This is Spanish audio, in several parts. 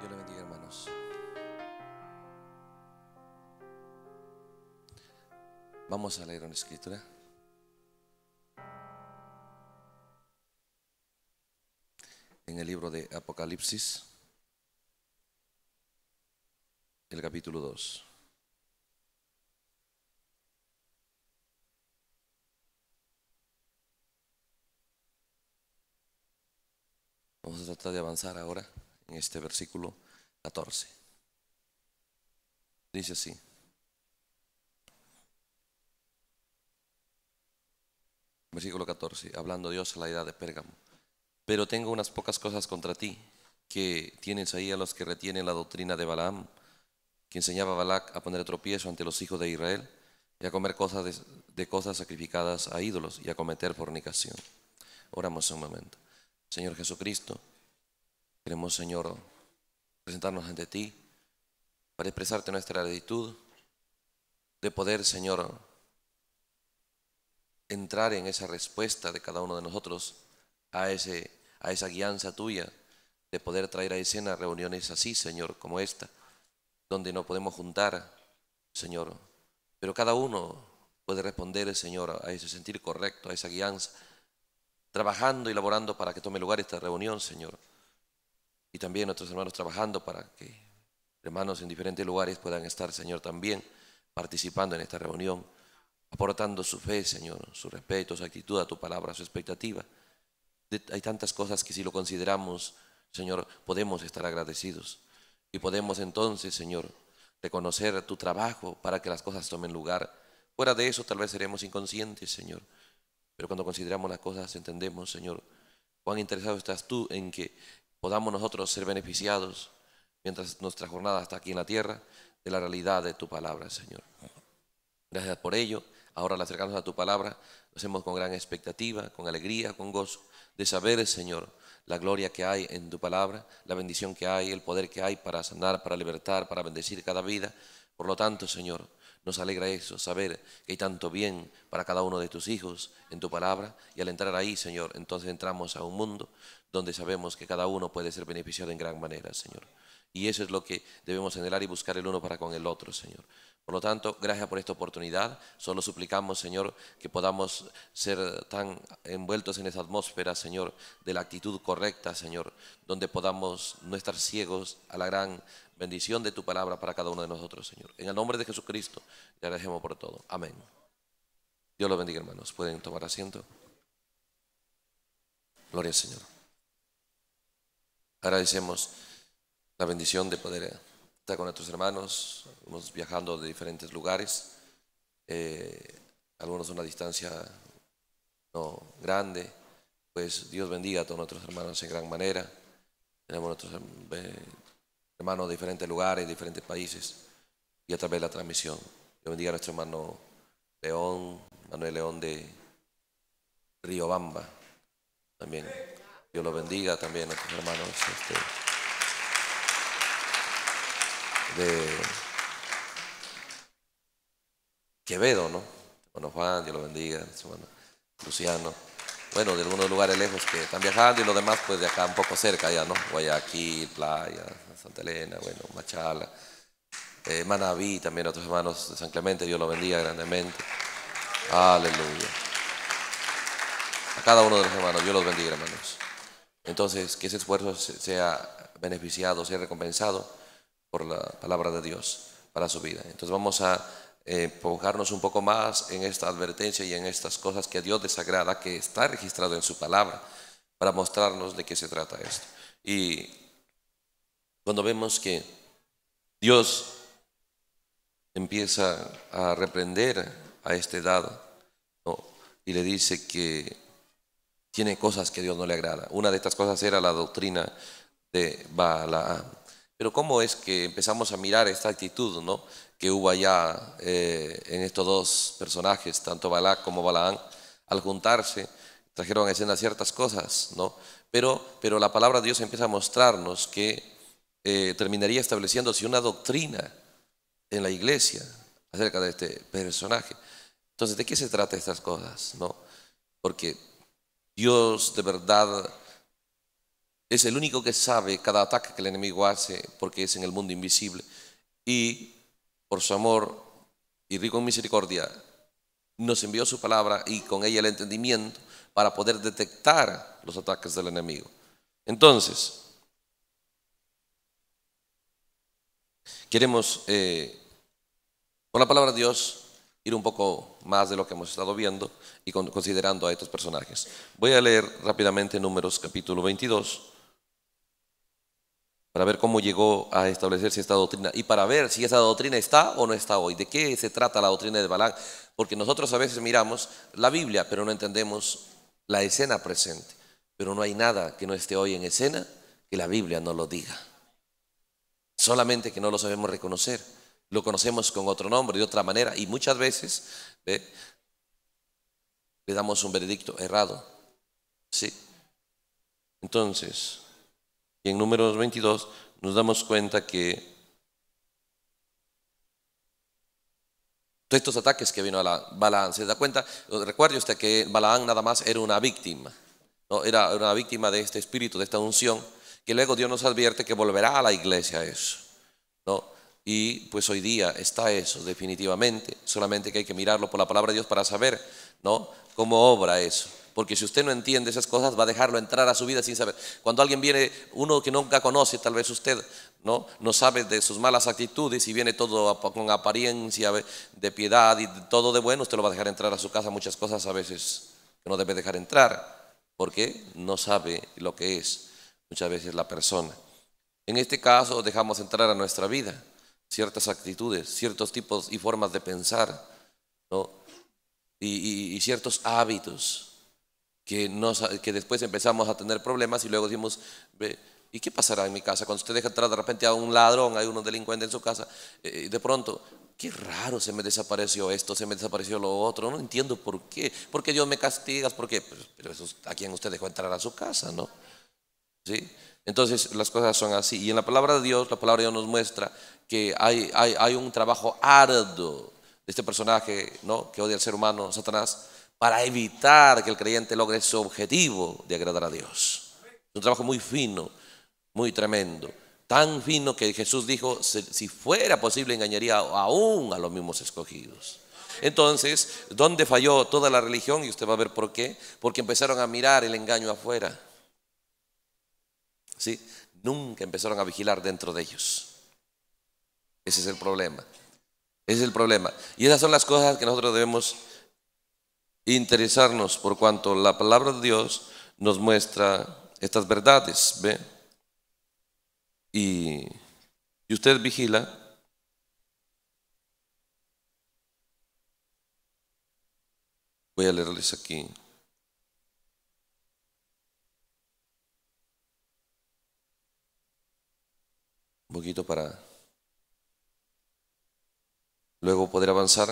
Dios le bendiga, hermanos. Vamos a leer una escritura. En el libro de Apocalipsis, el capítulo 2. Vamos a tratar de avanzar ahora en este versículo 14. Dice así. Versículo 14, hablando Dios a la edad de Pérgamo. Pero tengo unas pocas cosas contra ti, que tienes ahí a los que retienen la doctrina de Balaam, que enseñaba a Balac a poner tropiezo ante los hijos de Israel y a comer cosas de cosas sacrificadas a ídolos y a cometer fornicación. Oramos un momento. Señor Jesucristo, Queremos, Señor, presentarnos ante ti para expresarte nuestra gratitud de poder, Señor, entrar en esa respuesta de cada uno de nosotros a, ese, a esa guianza tuya, de poder traer a escena reuniones así, Señor, como esta, donde no podemos juntar, Señor, pero cada uno puede responder, Señor, a ese sentir correcto, a esa guianza, trabajando y laborando para que tome lugar esta reunión, Señor y también nuestros hermanos trabajando para que hermanos en diferentes lugares puedan estar, Señor, también participando en esta reunión, aportando su fe, Señor, su respeto, su actitud a tu palabra, su expectativa. hay tantas cosas que si lo consideramos, Señor, podemos estar agradecidos y podemos entonces, Señor, reconocer tu trabajo para que las cosas tomen lugar. Fuera de eso tal vez seremos inconscientes, Señor, pero cuando consideramos las cosas entendemos, Señor, cuán interesado estás tú en que podamos nosotros ser beneficiados mientras nuestra jornada está aquí en la tierra de la realidad de tu palabra, Señor. Gracias por ello. Ahora al acercarnos a tu palabra, nos hacemos con gran expectativa, con alegría, con gozo, de saber, Señor, la gloria que hay en tu palabra, la bendición que hay, el poder que hay para sanar, para libertar, para bendecir cada vida. Por lo tanto, Señor, nos alegra eso, saber que hay tanto bien para cada uno de tus hijos en tu palabra. Y al entrar ahí, Señor, entonces entramos a un mundo donde sabemos que cada uno puede ser beneficiado en gran manera, Señor. Y eso es lo que debemos anhelar y buscar el uno para con el otro, Señor. Por lo tanto, gracias por esta oportunidad. Solo suplicamos, Señor, que podamos ser tan envueltos en esa atmósfera, Señor, de la actitud correcta, Señor, donde podamos no estar ciegos a la gran bendición de tu palabra para cada uno de nosotros, Señor. En el nombre de Jesucristo, te agradecemos por todo. Amén. Dios los bendiga, hermanos. Pueden tomar asiento. Gloria al Señor. Agradecemos la bendición de poder estar con nuestros hermanos, vamos viajando de diferentes lugares, eh, algunos a una distancia no grande. Pues Dios bendiga a todos nuestros hermanos en gran manera. Tenemos nuestros eh, hermanos de diferentes lugares, de diferentes países y a través de la transmisión. Dios bendiga a nuestro hermano León, Manuel León de Río Riobamba también. Dios los bendiga también a tus hermanos este, de Quevedo, ¿no? Bueno, Juan, Dios los bendiga, Luciano. Bueno, de algunos lugares lejos que están viajando y los demás, pues de acá un poco cerca ya, ¿no? Guayaquil, Playa, Santa Elena, bueno, Machala. Eh, Manaví, también a otros hermanos de San Clemente, Dios los bendiga grandemente. Aleluya. A cada uno de los hermanos, Dios los bendiga, hermanos. Entonces, que ese esfuerzo sea beneficiado, sea recompensado por la palabra de Dios para su vida. Entonces vamos a empujarnos eh, un poco más en esta advertencia y en estas cosas que a Dios desagrada, que está registrado en su palabra, para mostrarnos de qué se trata esto. Y cuando vemos que Dios empieza a reprender a este dado y le dice que tiene cosas que Dios no le agrada. Una de estas cosas era la doctrina de Balaam. Pero ¿cómo es que empezamos a mirar esta actitud ¿no? que hubo allá eh, en estos dos personajes, tanto Balac como Balaam, al juntarse, trajeron a escena ciertas cosas, ¿no? Pero, pero la palabra de Dios empieza a mostrarnos que eh, terminaría estableciéndose una doctrina en la iglesia acerca de este personaje. Entonces, ¿de qué se trata estas cosas? ¿No? Porque Dios de verdad es el único que sabe cada ataque que el enemigo hace porque es en el mundo invisible. Y por su amor y rico en misericordia, nos envió su palabra y con ella el entendimiento para poder detectar los ataques del enemigo. Entonces, queremos, eh, con la palabra de Dios, un poco más de lo que hemos estado viendo y considerando a estos personajes. Voy a leer rápidamente Números capítulo 22 para ver cómo llegó a establecerse esta doctrina y para ver si esa doctrina está o no está hoy. ¿De qué se trata la doctrina de Balán? Porque nosotros a veces miramos la Biblia, pero no entendemos la escena presente. Pero no hay nada que no esté hoy en escena que la Biblia no lo diga. Solamente que no lo sabemos reconocer lo conocemos con otro nombre, de otra manera, y muchas veces le damos un veredicto errado. Sí. Entonces, en números 22 nos damos cuenta que todos estos ataques que vino a la Balaam, ¿se da cuenta? Recuerde usted que Balaam nada más era una víctima, ¿no? era una víctima de este espíritu, de esta unción, que luego Dios nos advierte que volverá a la iglesia eso. ¿no? Y pues hoy día está eso, definitivamente. Solamente que hay que mirarlo por la palabra de Dios para saber, ¿no? Cómo obra eso. Porque si usted no entiende esas cosas, va a dejarlo entrar a su vida sin saber. Cuando alguien viene, uno que nunca conoce, tal vez usted, ¿no? No sabe de sus malas actitudes y viene todo con apariencia de piedad y todo de bueno, usted lo va a dejar entrar a su casa. Muchas cosas a veces que no debe dejar entrar porque no sabe lo que es muchas veces la persona. En este caso, dejamos entrar a nuestra vida ciertas actitudes, ciertos tipos y formas de pensar, ¿no? y, ciertos hábitos que, nos, que después empezamos a tener problemas y luego decimos, ¿y qué pasará en mi casa? Cuando usted deja entrar de repente a un ladrón, hay unos delincuentes en su casa, eh, de pronto, qué raro, se me desapareció esto, se me desapareció lo otro, no entiendo por qué, por qué Dios me castigas, por qué, pero eso, a quien usted dejó entrar a su casa, ¿no? ¿Sí? Entonces las cosas son así. Y en la palabra de Dios, la palabra de Dios nos muestra que hay, hay, un trabajo arduo de este personaje ¿no? que odia al ser humano, Satanás, para evitar que el creyente logre su objetivo de agradar a Dios. Un trabajo muy fino, muy tremendo, tan fino que Jesús dijo, si fuera posible engañaría aún a los mismos escogidos. Entonces, ¿dónde falló toda la religión? Y usted va a ver por qué. Porque empezaron a mirar el engaño afuera. ¿Sí? Nunca empezaron a vigilar dentro de ellos. Ese es el problema. Ese es el problema. Y esas son las cosas que nosotros debemos interesarnos por cuanto la palabra de Dios nos muestra estas verdades. ¿ve? Y, y usted vigila. Voy a leerles aquí. Un poquito para luego poder avanzar.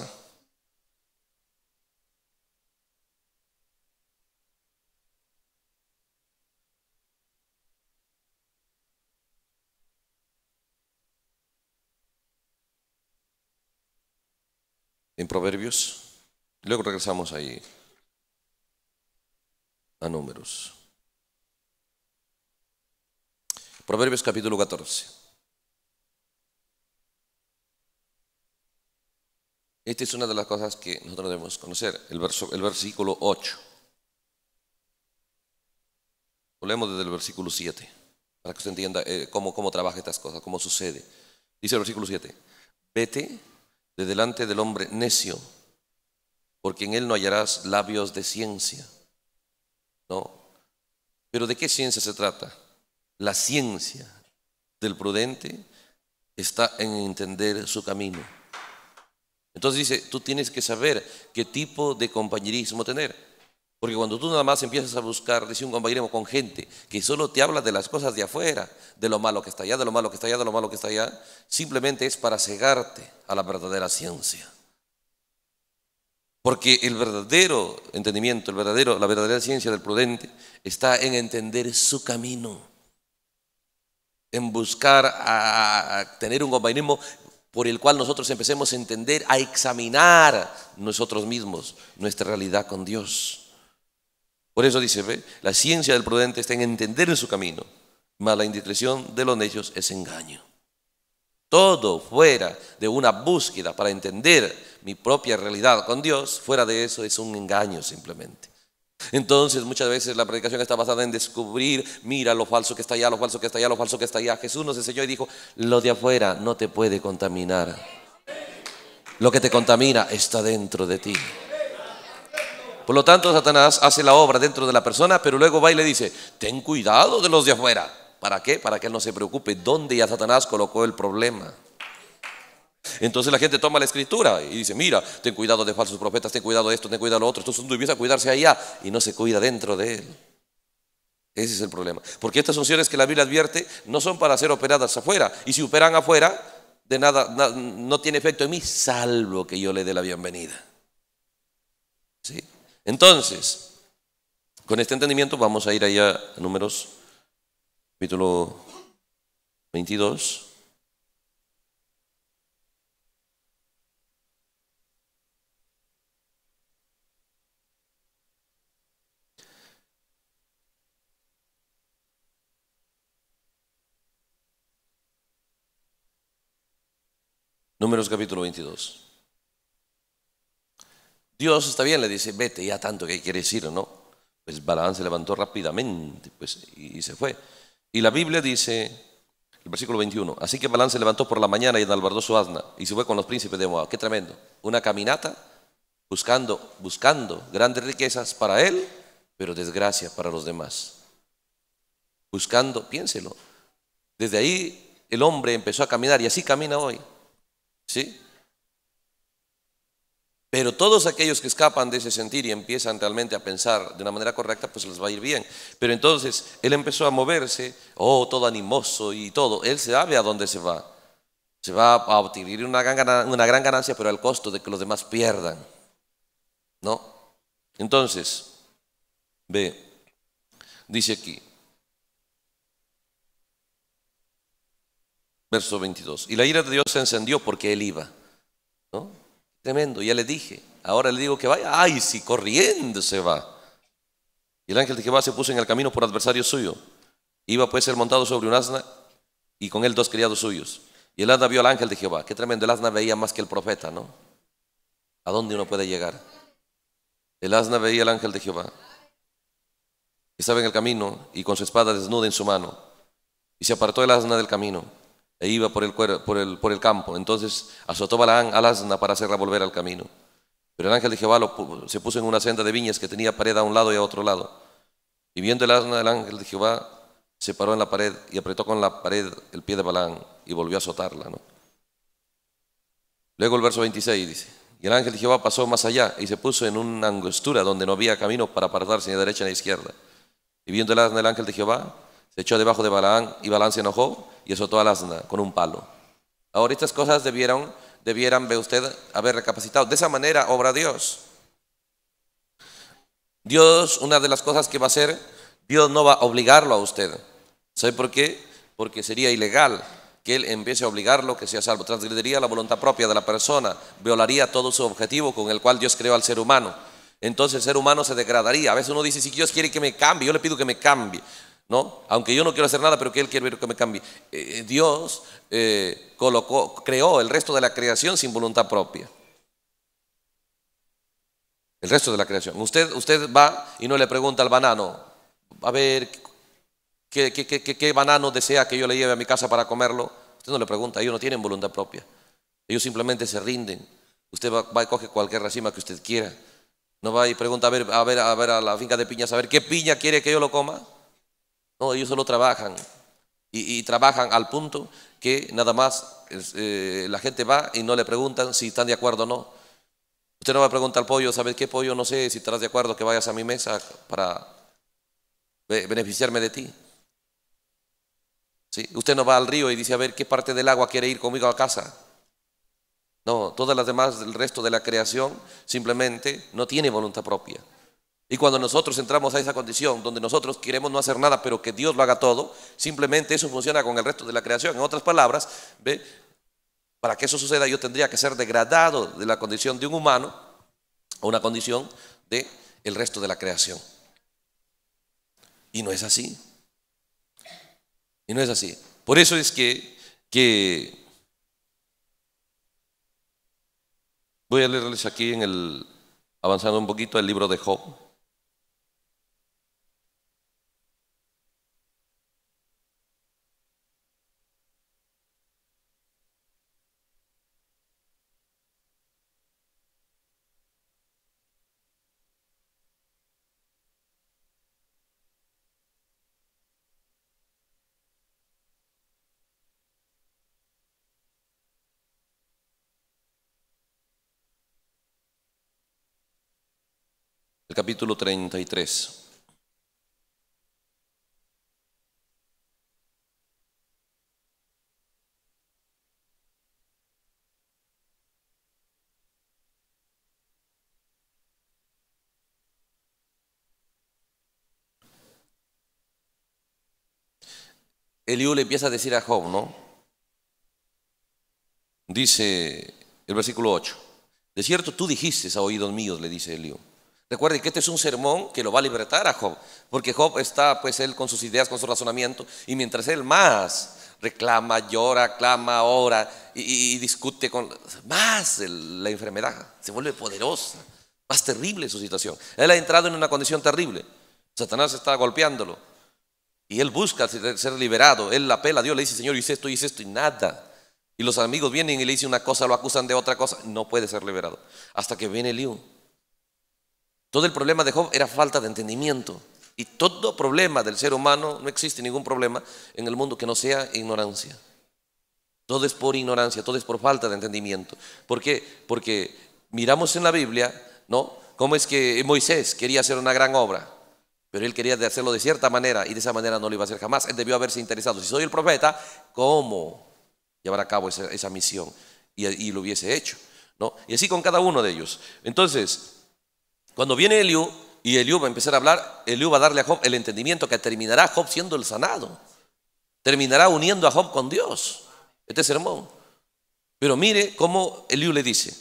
En Proverbios, luego regresamos ahí a Números. Proverbios capítulo 14. Esta es una de las cosas que nosotros debemos conocer, el, verso, el versículo 8. Volvemos desde el versículo 7, para que usted entienda eh, cómo, cómo trabaja estas cosas, cómo sucede. Dice el versículo 7, vete de delante del hombre necio, porque en él no hallarás labios de ciencia. No. Pero ¿de qué ciencia se trata? La ciencia del prudente está en entender su camino entonces dice, tú tienes que saber qué tipo de compañerismo tener. Porque cuando tú nada más empiezas a buscar, decir un compañerismo con gente que solo te habla de las cosas de afuera, de lo malo que está allá, de lo malo que está allá, de lo malo que está allá, simplemente es para cegarte a la verdadera ciencia. Porque el verdadero entendimiento, el verdadero, la verdadera ciencia del prudente está en entender su camino, en buscar a tener un compañerismo por el cual nosotros empecemos a entender, a examinar nosotros mismos nuestra realidad con Dios. Por eso dice, la ciencia del prudente está en entender en su camino, mas la indiscreción de los necios es engaño. Todo fuera de una búsqueda para entender mi propia realidad con Dios, fuera de eso es un engaño simplemente. Entonces muchas veces la predicación está basada en descubrir, mira lo falso que está allá, lo falso que está allá, lo falso que está allá. Jesús nos enseñó y dijo, lo de afuera no te puede contaminar. Lo que te contamina está dentro de ti. Por lo tanto, Satanás hace la obra dentro de la persona, pero luego va y le dice, ten cuidado de los de afuera. ¿Para qué? Para que él no se preocupe. ¿Dónde ya Satanás colocó el problema? Entonces la gente toma la escritura y dice, mira, ten cuidado de falsos profetas, ten cuidado de esto, ten cuidado de lo otro. Entonces tú empiezas a cuidarse allá y no se cuida dentro de él. Ese es el problema. Porque estas unciones que la Biblia advierte no son para ser operadas afuera. Y si operan afuera, de nada, no tiene efecto en mí, salvo que yo le dé la bienvenida. ¿Sí? Entonces, con este entendimiento vamos a ir allá a números capítulo 22. Números capítulo 22. Dios está bien, le dice, vete, ya tanto que quieres ir o no. Pues Balán se levantó rápidamente pues, y se fue. Y la Biblia dice, el versículo 21, así que Balán se levantó por la mañana y enalbardó su asna y se fue con los príncipes de Moab. Qué tremendo. Una caminata buscando, buscando grandes riquezas para él, pero desgracia para los demás. Buscando, piénselo. Desde ahí el hombre empezó a caminar y así camina hoy ¿Sí? Pero todos aquellos que escapan de ese sentir y empiezan realmente a pensar de una manera correcta, pues les va a ir bien. Pero entonces él empezó a moverse, oh, todo animoso y todo. Él sabe a dónde se va. Se va a obtener una gran, una gran ganancia, pero al costo de que los demás pierdan. ¿No? Entonces, ve, dice aquí, Verso 22. Y la ira de Dios se encendió porque él iba. ¿No? Tremendo, ya le dije. Ahora le digo que vaya. Ay, si corriendo se va. Y el ángel de Jehová se puso en el camino por adversario suyo. Iba pues ser montado sobre un asna y con él dos criados suyos. Y el asna vio al ángel de Jehová. Qué tremendo, el asna veía más que el profeta, ¿no? ¿A dónde uno puede llegar? El asna veía al ángel de Jehová. Estaba en el camino y con su espada desnuda en su mano. Y se apartó el asna del camino e iba por el, por el, por el campo. Entonces azotó Balaán al asna para hacerla volver al camino. Pero el ángel de Jehová se puso en una senda de viñas que tenía pared a un lado y a otro lado. Y viendo el asna, del ángel de Jehová se paró en la pared y apretó con la pared el pie de Balán y volvió a azotarla. Luego el verso 26 dice, y el ángel de Jehová pasó más allá y se puso en una angostura donde no había camino para apartarse ni a derecha ni a izquierda. Y viendo el asna, el ángel de Jehová se echó debajo de Balán y Balaán se enojó y azotó al asna con un palo. Ahora estas cosas debieron, debieran ve usted haber recapacitado. De esa manera obra Dios. Dios, una de las cosas que va a hacer, Dios no va a obligarlo a usted. ¿Sabe por qué? Porque sería ilegal que él empiece a obligarlo que sea salvo. Transgrediría la voluntad propia de la persona, violaría todo su objetivo con el cual Dios creó al ser humano. Entonces el ser humano se degradaría. A veces uno dice, si Dios quiere que me cambie, yo le pido que me cambie. ¿no? Aunque yo no quiero hacer nada, pero que Él quiere ver que me cambie. Eh, eh, Dios eh, colocó, creó el resto de la creación sin voluntad propia. El resto de la creación. Usted, usted va y no le pregunta al banano, a ver, ¿qué, qué, banano desea que yo le lleve a mi casa para comerlo? Usted no le pregunta, ellos no tienen voluntad propia. Ellos simplemente se rinden. Usted va, y coge cualquier racima que usted quiera. No va y pregunta, a ver, a ver, a ver a la finca de piñas, a ver qué piña quiere que yo lo coma. No, ellos solo trabajan y, trabajan al punto que nada más eh, eh, la gente va y no le preguntan si están de acuerdo o no. Usted no va a preguntar al pollo, ¿sabes qué pollo? No sé si estás de acuerdo que vayas a mi mesa para beneficiarme de ti. ¿Sí? Usted no va al río y dice, a ver, ¿qué parte del agua quiere ir conmigo a casa? No, todas las demás, el resto de la creación simplemente no tiene voluntad propia. Y cuando nosotros entramos a esa condición donde nosotros queremos no hacer nada, pero que Dios lo haga todo, simplemente eso funciona con el resto de la creación. En otras palabras, ¿ve? para que eso suceda yo tendría que ser degradado de la condición de un humano a una condición de el resto de la creación. Y no es así. Y no es así. Por eso es que, que voy a leerles aquí en el avanzando un poquito el libro de Job. capítulo 33. Eliú le empieza a decir a Job, ¿no? Dice el versículo 8. De cierto, tú dijiste a oídos míos, le dice Eliú Recuerden que este es un sermón que lo va a libertar a Job, porque Job está pues él con sus ideas, con su razonamiento, y mientras él más reclama, llora, clama, ora y, discute con más la enfermedad, se vuelve poderosa, más terrible su situación. Él ha entrado en una condición terrible, Satanás está golpeándolo y él busca ser liberado, él apela a Dios, le dice, Señor, hice esto, hice esto y nada. Y los amigos vienen y le dicen una cosa, lo acusan de otra cosa, no puede ser liberado, hasta que viene León. Todo el problema de Job era falta de entendimiento. Y todo problema del ser humano, no existe ningún problema en el mundo que no sea ignorancia. Todo es por ignorancia, todo es por falta de entendimiento. ¿Por qué? Porque miramos en la Biblia, ¿no? Cómo es que Moisés quería hacer una gran obra, pero él quería hacerlo de cierta manera y de esa manera no lo iba a hacer jamás. Él debió haberse interesado. Si soy el profeta, ¿cómo llevar a cabo esa, misión? Y, y lo hubiese hecho, ¿no? Y así con cada uno de ellos. Entonces, cuando viene Eliú y Eliú va a empezar a hablar, Eliú va a darle a Job el entendimiento que terminará Job siendo el sanado. Terminará uniendo a Job con Dios. Este sermón. Pero mire cómo Eliú le dice,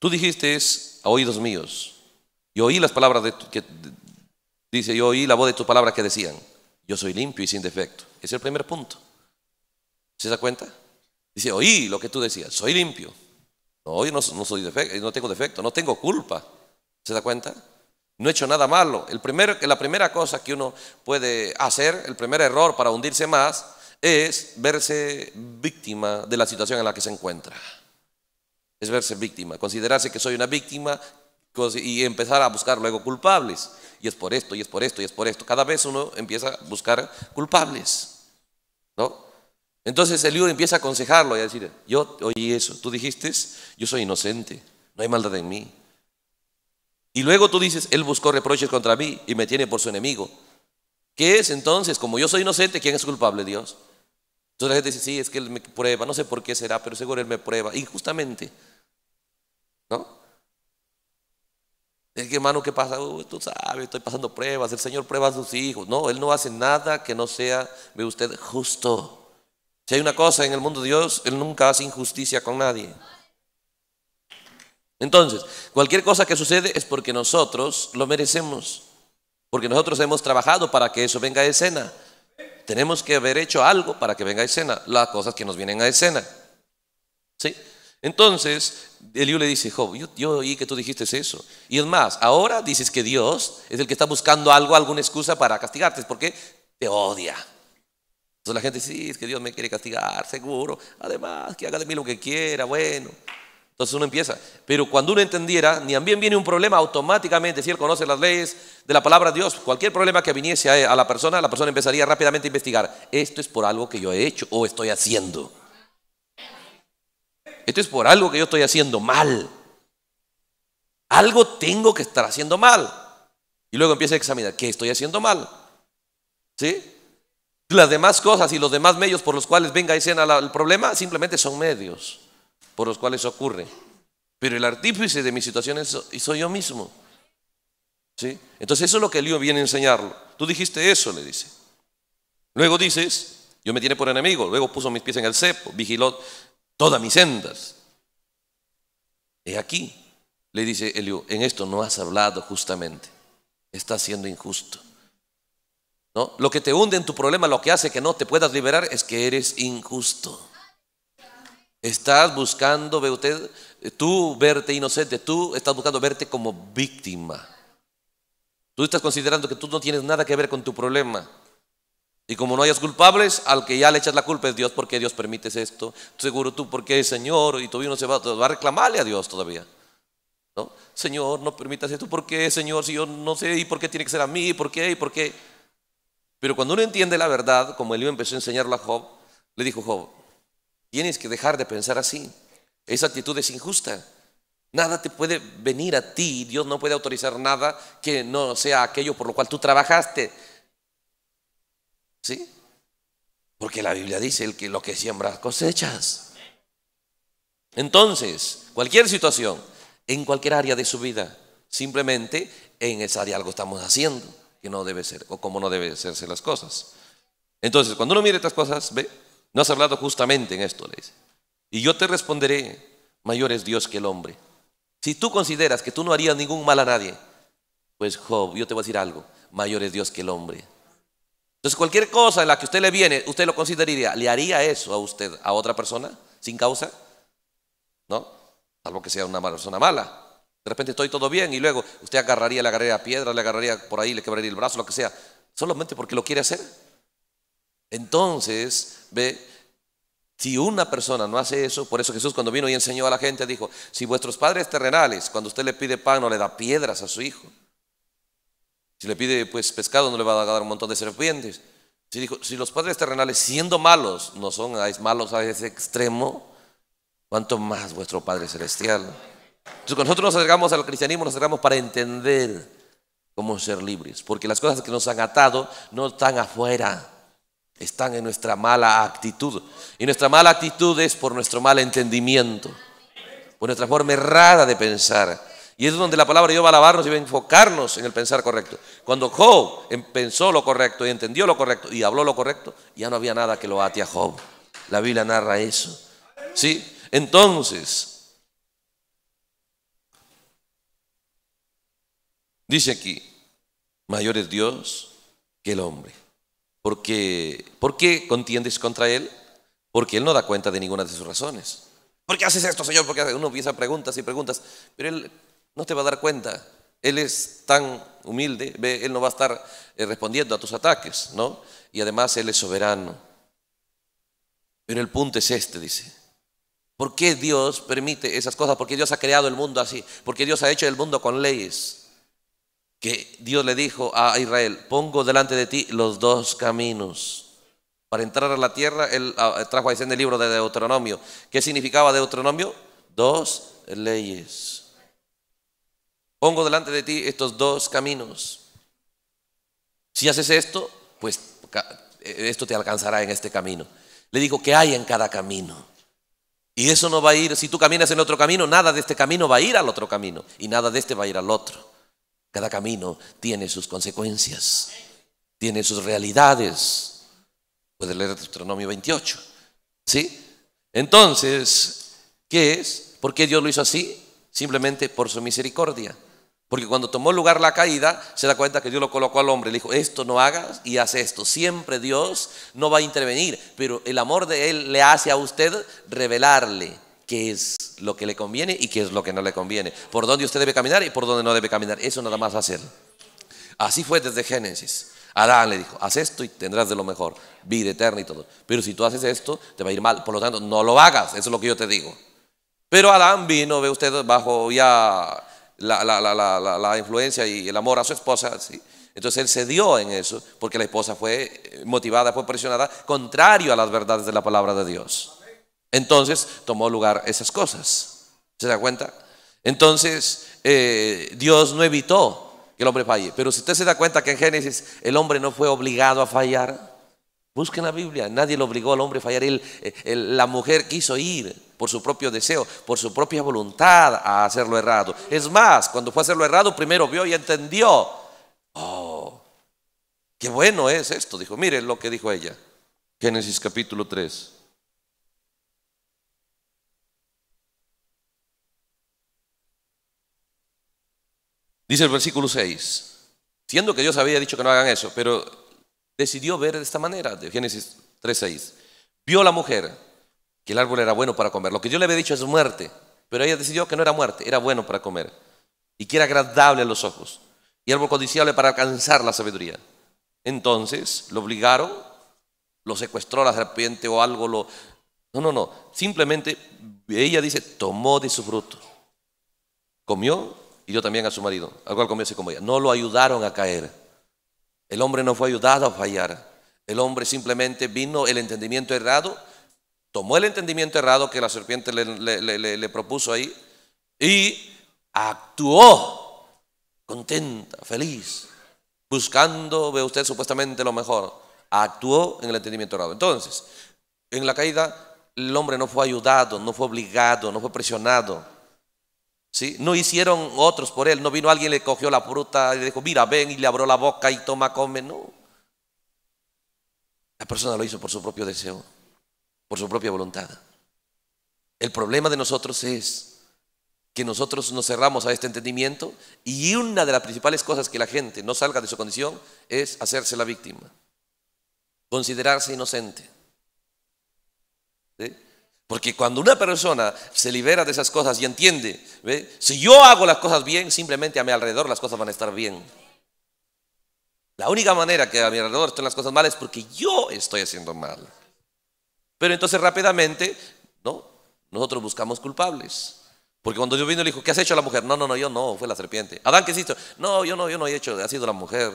tú dijiste a oídos míos, y oí las palabras de que dice, yo oí la voz de tus palabras que decían, yo soy limpio y sin defecto. es el primer punto. ¿Se da cuenta? Dice, oí lo que tú decías, soy limpio no, yo no, soy defecto, no tengo defecto, no tengo culpa. ¿Se da cuenta? No he hecho nada malo. El la primera cosa que uno puede hacer, el primer error para hundirse más, es verse víctima de la situación en la que se encuentra. Es verse víctima, considerarse que soy una víctima y empezar a buscar luego culpables. Y es por esto, y es por esto, y es por esto. Cada vez uno empieza a buscar culpables. ¿No? Entonces el libro empieza a aconsejarlo y a decir, yo oí eso, tú dijiste, yo soy inocente, no hay maldad en mí. Y luego tú dices, él buscó reproches contra mí y me tiene por su enemigo. ¿Qué es entonces? Como yo soy inocente, ¿quién es culpable? Dios. Entonces la gente dice, sí, es que él me prueba, no sé por qué será, pero seguro él me prueba, injustamente. ¿No? Es que hermano, ¿qué pasa? tú sabes, estoy pasando pruebas, el Señor prueba a sus hijos. No, Él no hace nada que no sea, ve usted, justo. Si hay una cosa en el mundo de Dios, Él nunca hace injusticia con nadie. Entonces, cualquier cosa que sucede es porque nosotros lo merecemos, porque nosotros hemos trabajado para que eso venga a escena. Tenemos que haber hecho algo para que venga a escena, las cosas que nos vienen a escena. ¿Sí? Entonces, Eliú le dice, Job, yo, yo oí que tú dijiste eso. Y es más, ahora dices que Dios es el que está buscando algo, alguna excusa para castigarte, porque te odia. Entonces la gente dice, sí, es que Dios me quiere castigar, seguro. Además, que haga de mí lo que quiera, bueno. Entonces uno empieza. Pero cuando uno entendiera, ni también viene un problema automáticamente, si él conoce las leyes de la palabra de Dios, cualquier problema que viniese a la persona, la persona empezaría rápidamente a investigar. Esto es por algo que yo he hecho o estoy haciendo. Esto es por algo que yo estoy haciendo mal. Algo tengo que estar haciendo mal. Y luego empieza a examinar, ¿qué estoy haciendo mal? ¿Sí? Las demás cosas y los demás medios por los cuales venga y escena el problema simplemente son medios por los cuales ocurre. Pero el artífice de mi situación es, soy yo mismo. ¿Sí? Entonces eso es lo que Elío viene a enseñarlo. Tú dijiste eso, le dice. Luego dices, yo me tiene por enemigo, luego puso mis pies en el cepo, vigiló todas mis sendas. He aquí, le dice Elío, en esto no has hablado justamente, estás siendo injusto. ¿no? Lo que te hunde en tu problema, lo que hace que no te puedas liberar es que eres injusto. Estás buscando, ve usted, eh, tú verte inocente, tú estás buscando verte como víctima. Tú estás considerando que tú no tienes nada que ver con tu problema. Y como no hayas culpables, al que ya le echas la culpa es Dios, porque Dios permite esto? Seguro tú, porque Señor, y todavía no se va, a reclamarle a Dios todavía. ¿no? Señor, no permitas esto, porque Señor? Si yo no sé, ¿y por qué tiene que ser a mí? ¿Por qué? ¿Y por qué? Pero cuando uno entiende la verdad, como Elío empezó a enseñarlo a Job, le dijo Job, tienes que dejar de pensar así. Esa actitud es injusta. Nada te puede venir a ti. Dios no puede autorizar nada que no sea aquello por lo cual tú trabajaste. ¿Sí? Porque la Biblia dice el que lo que siembras cosechas. Entonces, cualquier situación, en cualquier área de su vida, simplemente en esa área algo estamos haciendo no debe ser o cómo no debe hacerse las cosas. Entonces, cuando uno mire estas cosas, ve, no has hablado justamente en esto, le dice. Y yo te responderé, mayor es Dios que el hombre. Si tú consideras que tú no harías ningún mal a nadie, pues Job, yo te voy a decir algo, mayor es Dios que el hombre. Entonces, cualquier cosa en la que usted le viene, usted lo consideraría, ¿le haría eso a usted, a otra persona, sin causa? ¿No? Salvo que sea una persona mala. De repente estoy todo bien y luego usted agarraría, le agarraría piedra, le agarraría por ahí, le quebraría el brazo, lo que sea, solamente porque lo quiere hacer. Entonces, ve, si una persona no hace eso, por eso Jesús cuando vino y enseñó a la gente dijo, si vuestros padres terrenales, cuando usted le pide pan, no le da piedras a su hijo. Si le pide pues pescado, no le va a dar un montón de serpientes. Si dijo, si los padres terrenales siendo malos no son malos a ese extremo, ¿cuánto más vuestro Padre Celestial? Entonces, cuando nosotros nos acercamos al cristianismo, nos acercamos para entender cómo ser libres, porque las cosas que nos han atado no están afuera, están en nuestra mala actitud. Y nuestra mala actitud es por nuestro mal entendimiento, por nuestra forma errada de pensar. Y es donde la palabra de Dios va a alabarnos y va a enfocarnos en el pensar correcto. Cuando Job em, pensó lo correcto y entendió lo correcto y habló lo correcto, ya no había nada que lo ate a Job. La Biblia narra eso. ¿Sí? Entonces, Dice aquí, mayor es Dios que el hombre. Porque, ¿Por qué contiendes contra él? Porque él no da cuenta de ninguna de sus razones. ¿Por qué haces esto, Señor? Porque uno empieza preguntas y preguntas, pero él no te va a dar cuenta. Él es tan humilde, él no va a estar eh, respondiendo a tus ataques, ¿no? Y además él es soberano. Pero el punto es este, dice. ¿Por qué Dios permite esas cosas? ¿Por qué Dios ha creado el mundo así. ¿Por qué Dios ha hecho el mundo con leyes. Dios le dijo a Israel, pongo delante de ti los dos caminos. Para entrar a la tierra, él ah, trajo a en el libro de Deuteronomio. ¿Qué significaba Deuteronomio? Dos leyes. Pongo delante de ti estos dos caminos. Si haces esto, pues eh, esto te alcanzará en este camino. Le dijo que hay en cada camino. Y eso no va a ir, si tú caminas en otro camino, nada de este camino va a ir al otro camino y nada de este va a ir al otro. Cada camino tiene sus consecuencias, tiene sus realidades. puede leer Deuteronomio 28. ¿Sí? Entonces, ¿qué es? ¿Por qué Dios lo hizo así? Simplemente por su misericordia. Porque cuando tomó lugar la caída, se da cuenta que Dios lo colocó al hombre. Le dijo, esto no hagas y haz esto. Siempre Dios no va a intervenir, pero el amor de Él le hace a usted revelarle qué es lo que le conviene y qué es lo que no le conviene, por dónde usted debe caminar y por dónde no debe caminar. Eso nada más hacer. Así fue desde Génesis. Adán le dijo, haz esto y tendrás de lo mejor, vida eterna y todo. Pero si tú haces esto, te va a ir mal. Por lo tanto, no lo hagas. Eso es lo que yo te digo. Pero Adán vino, ve usted, bajo ya la, influencia y el amor a su esposa. Entonces él cedió en eso porque la esposa fue motivada, fue presionada, contrario a las verdades de la palabra de Dios. Entonces tomó lugar esas cosas. ¿Se da cuenta? Entonces eh, Dios no evitó que el hombre falle. Pero si usted se da cuenta que en Génesis el hombre no fue obligado a fallar, busquen la Biblia. Nadie le obligó al hombre a fallar. Eh, la mujer quiso ir por su propio deseo, por su propia voluntad a hacerlo errado. Es más, cuando fue a hacerlo errado, primero vio y entendió. Oh, qué bueno es esto. Dijo, mire lo que dijo ella. Génesis capítulo 3. Dice el versículo 6, siendo que Dios había dicho que no hagan eso, pero decidió ver de esta manera, de Génesis 3.6. Vio la mujer que el árbol era bueno para comer. Lo que Dios le había dicho es muerte, pero ella decidió que no era muerte, era bueno para comer. Y que era agradable a los ojos. Y algo codiciable para alcanzar la sabiduría. Entonces lo obligaron, lo secuestró la serpiente o algo, lo... No, no, no. Simplemente ella dice, tomó de su fruto. Comió y yo también a su marido, al cual comiese como ella. No lo ayudaron a caer. El hombre no fue ayudado a fallar. El hombre simplemente vino el entendimiento errado, tomó el entendimiento errado que la serpiente le, le propuso ahí y actuó contenta, feliz, buscando, ve usted, supuestamente lo mejor. Actuó en el entendimiento errado. Entonces, en la caída, el hombre no fue ayudado, no fue obligado, no fue presionado no hicieron otros por él, no vino alguien, le cogió la fruta y le dijo, mira, ven y le abrió la boca y toma, come. No. La persona lo hizo por su propio deseo, por su propia voluntad. El problema de nosotros es que nosotros nos cerramos a este entendimiento y una de las principales cosas que la gente no salga de su condición es hacerse la víctima, considerarse inocente. Porque cuando una persona se libera de esas cosas y entiende, si yo hago las cosas bien, simplemente a mi alrededor las cosas van a estar bien. La única manera que a mi alrededor estén las cosas mal es porque yo estoy haciendo mal. Pero entonces rápidamente, ¿no? Nosotros buscamos culpables. Porque cuando Dios vino le dijo, ¿qué has hecho la mujer? No, no, no, yo no, fue la serpiente. Adán, ¿qué hiciste? No, yo no, yo no he hecho, ha sido la mujer.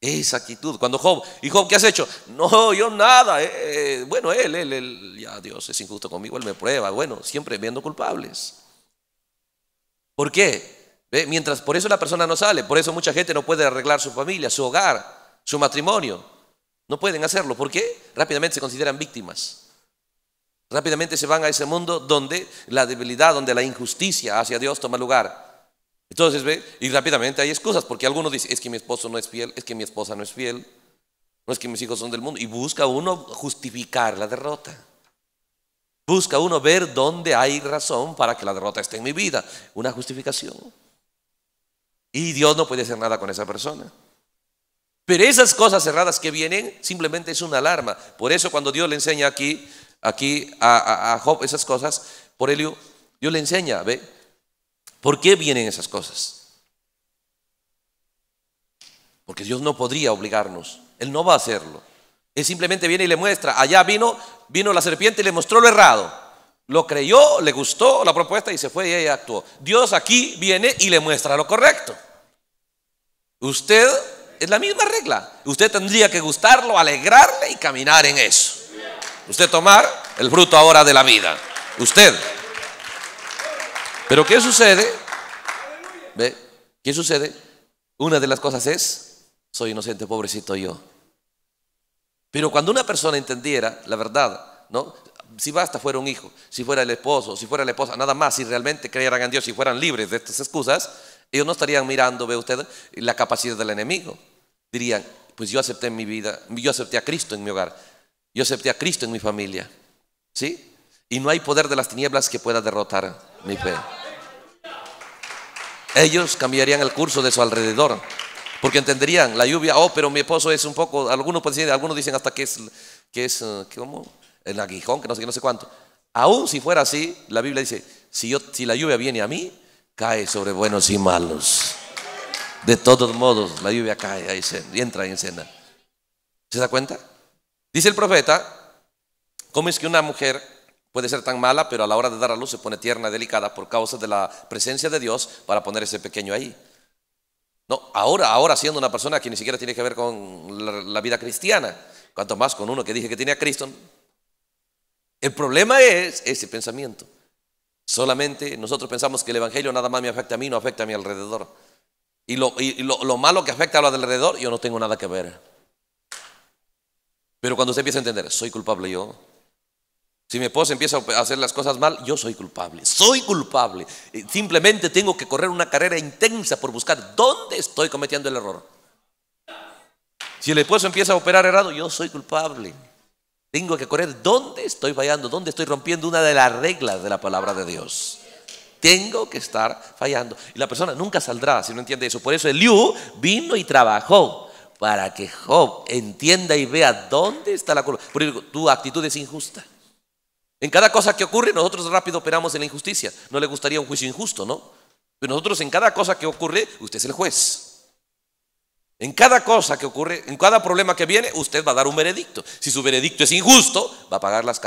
Esa actitud. Cuando Job, ¿y Job qué has hecho? No, yo nada. Eh, eh, bueno, él, él, él, ya Dios es injusto conmigo, él me prueba. Bueno, siempre viendo culpables. ¿Por qué? Mientras, por eso la persona no sale, por eso mucha gente no puede arreglar su familia, su hogar, su matrimonio. No pueden hacerlo. ¿Por qué? Rápidamente se consideran víctimas. Rápidamente se van a ese mundo donde la debilidad, donde la injusticia hacia Dios toma lugar. Entonces, ve, y rápidamente hay excusas, porque algunos dicen, es que mi esposo no es fiel, es que mi esposa no es fiel, no es que mis hijos son del mundo, y busca uno justificar la derrota. Busca uno ver dónde hay razón para que la derrota esté en mi vida, una justificación. Y Dios no puede hacer nada con esa persona. Pero esas cosas cerradas que vienen simplemente es una alarma. Por eso cuando Dios le enseña aquí, aquí a, Job esas cosas, por ello Dios le enseña, ve, ¿Por qué vienen esas cosas? Porque Dios no podría obligarnos. Él no va a hacerlo. Él simplemente viene y le muestra. Allá vino, vino la serpiente y le mostró lo errado. Lo creyó, le gustó la propuesta y se fue y ella actuó. Dios aquí viene y le muestra lo correcto. Usted es la misma regla. Usted tendría que gustarlo, alegrarle y caminar en eso. Usted tomar el fruto ahora de la vida. Usted. Pero ¿qué sucede? ¿Ve? ¿Qué sucede? Una de las cosas es, soy inocente, pobrecito yo. Pero cuando una persona entendiera la verdad, ¿no? Si basta fuera un hijo, si fuera el esposo, si fuera la esposa, nada más, si realmente creyeran en Dios, si fueran libres de estas excusas, ellos no estarían mirando, ve usted, la capacidad del enemigo. Dirían, pues yo acepté en mi vida, yo acepté a Cristo en mi hogar, yo acepté a Cristo en mi familia, ¿sí? Y no hay poder de las tinieblas que pueda derrotar mi fe ellos cambiarían el curso de su alrededor. Porque entenderían la lluvia, oh, pero mi esposo es un poco, algunos, pues algunos dicen hasta que es, que es, eh, ¿cómo? El aguijón, que no sé no sé cuánto. Aún si fuera así, la Biblia dice, si, yo, si la lluvia viene a mí, cae sobre buenos y malos. De todos modos, la lluvia cae ahí y entra en escena. ¿Se da cuenta? Dice el profeta, ¿cómo es que una mujer puede ser tan mala, pero a la hora de dar a luz se pone tierna, delicada, por causa de la presencia de Dios para poner ese pequeño ahí. No, ahora, ahora siendo una persona que ni siquiera tiene que ver con la, vida cristiana, cuanto más con uno que dije que tiene a Cristo. El problema es ese pensamiento. Solamente nosotros pensamos que el Evangelio nada más me afecta a mí, no afecta a mi alrededor. Y lo, lo malo que afecta a lo de alrededor, yo no tengo nada que ver. Pero cuando usted empieza a entender, soy culpable yo, si mi esposo empieza a hacer las cosas mal, yo soy culpable. Soy culpable. Simplemente tengo que correr una carrera intensa por buscar dónde estoy cometiendo el error. Si el esposo empieza a operar errado, yo soy culpable. Tengo que correr dónde estoy fallando, dónde estoy rompiendo una de las reglas de la palabra de Dios. Tengo que estar fallando. Y la persona nunca saldrá si no entiende eso. Por eso Eliú vino y trabajó para que Job entienda y vea dónde está la culpa. Porque tu actitud es injusta. En cada cosa que ocurre, nosotros rápido operamos en la injusticia. No le gustaría un juicio injusto, ¿no? Pero nosotros en cada cosa que ocurre, usted es el juez. En cada cosa que ocurre, en cada problema que viene, usted va a dar un veredicto. Si su veredicto es injusto, va a pagar las,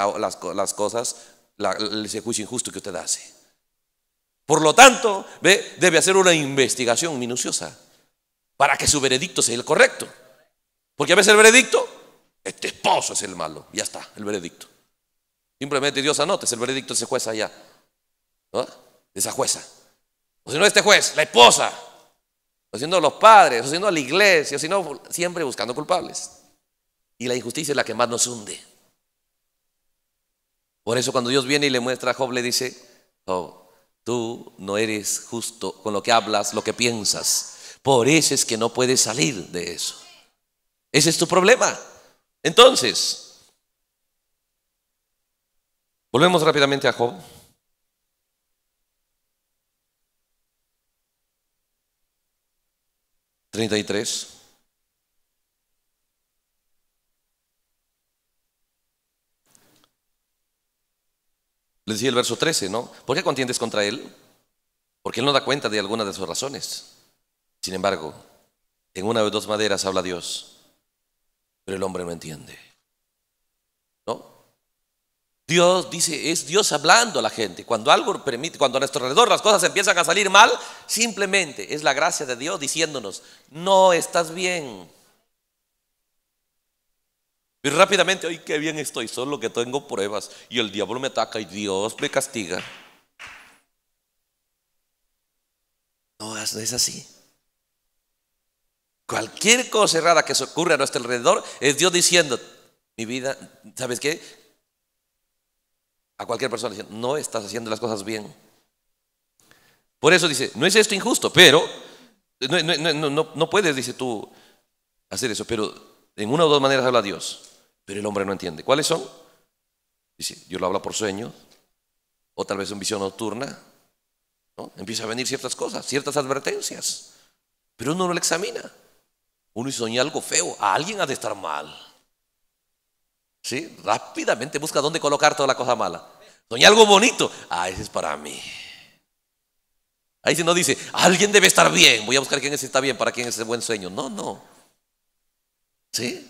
cosas, ese juicio injusto que usted hace. Por lo tanto, debe hacer una investigación minuciosa para que su veredicto sea el correcto. Porque a veces el veredicto, este esposo es el malo, ya está, el veredicto. Simplemente Dios anota el veredicto de ese juez allá, ¿no? de esa jueza. O si no, este juez, la esposa, o si no, los padres, o si no, la iglesia, o si no, siempre buscando culpables. Y la injusticia es la que más nos hunde. Por eso cuando Dios viene y le muestra a Job, le dice, Job, tú no eres justo con lo que hablas, lo que piensas. Por eso es que no puedes salir de eso. Ese es tu problema. Entonces, Volvemos rápidamente a Job. 33 y tres. Le decía el verso 13, ¿no? ¿Por qué contiendes contra él? Porque él no da cuenta de alguna de sus razones. Sin embargo, en una de dos maderas habla Dios, pero el hombre no entiende. ¿No? Dios dice, es Dios hablando a la gente. Cuando algo permite, cuando a nuestro alrededor las cosas empiezan a salir mal, simplemente es la gracia de Dios diciéndonos, no estás bien. Y rápidamente, ay, qué bien estoy, solo que tengo pruebas. Y el diablo me ataca y Dios me castiga. No, es así. Cualquier cosa errada que se ocurre a nuestro alrededor es Dios diciendo, mi vida, ¿sabes qué? a cualquier persona diciendo, no estás haciendo las cosas bien. Por eso dice, no es esto injusto, pero no, puedes, dice tú, hacer eso, pero en una o dos maneras habla Dios, pero el hombre no entiende. ¿Cuáles son? Dice, Dios lo habla por sueño o tal vez en visión nocturna, ¿no? Empieza a venir ciertas cosas, ciertas advertencias, pero uno no lo examina. Uno y soña algo feo, a alguien ha de estar mal. ¿Sí? Rápidamente busca dónde colocar toda la cosa mala. Doña, algo bonito. Ah, ese es para mí. Ahí si no dice, alguien debe estar bien. Voy a buscar quién está bien, para quién es el buen sueño. No, no. ¿Sí?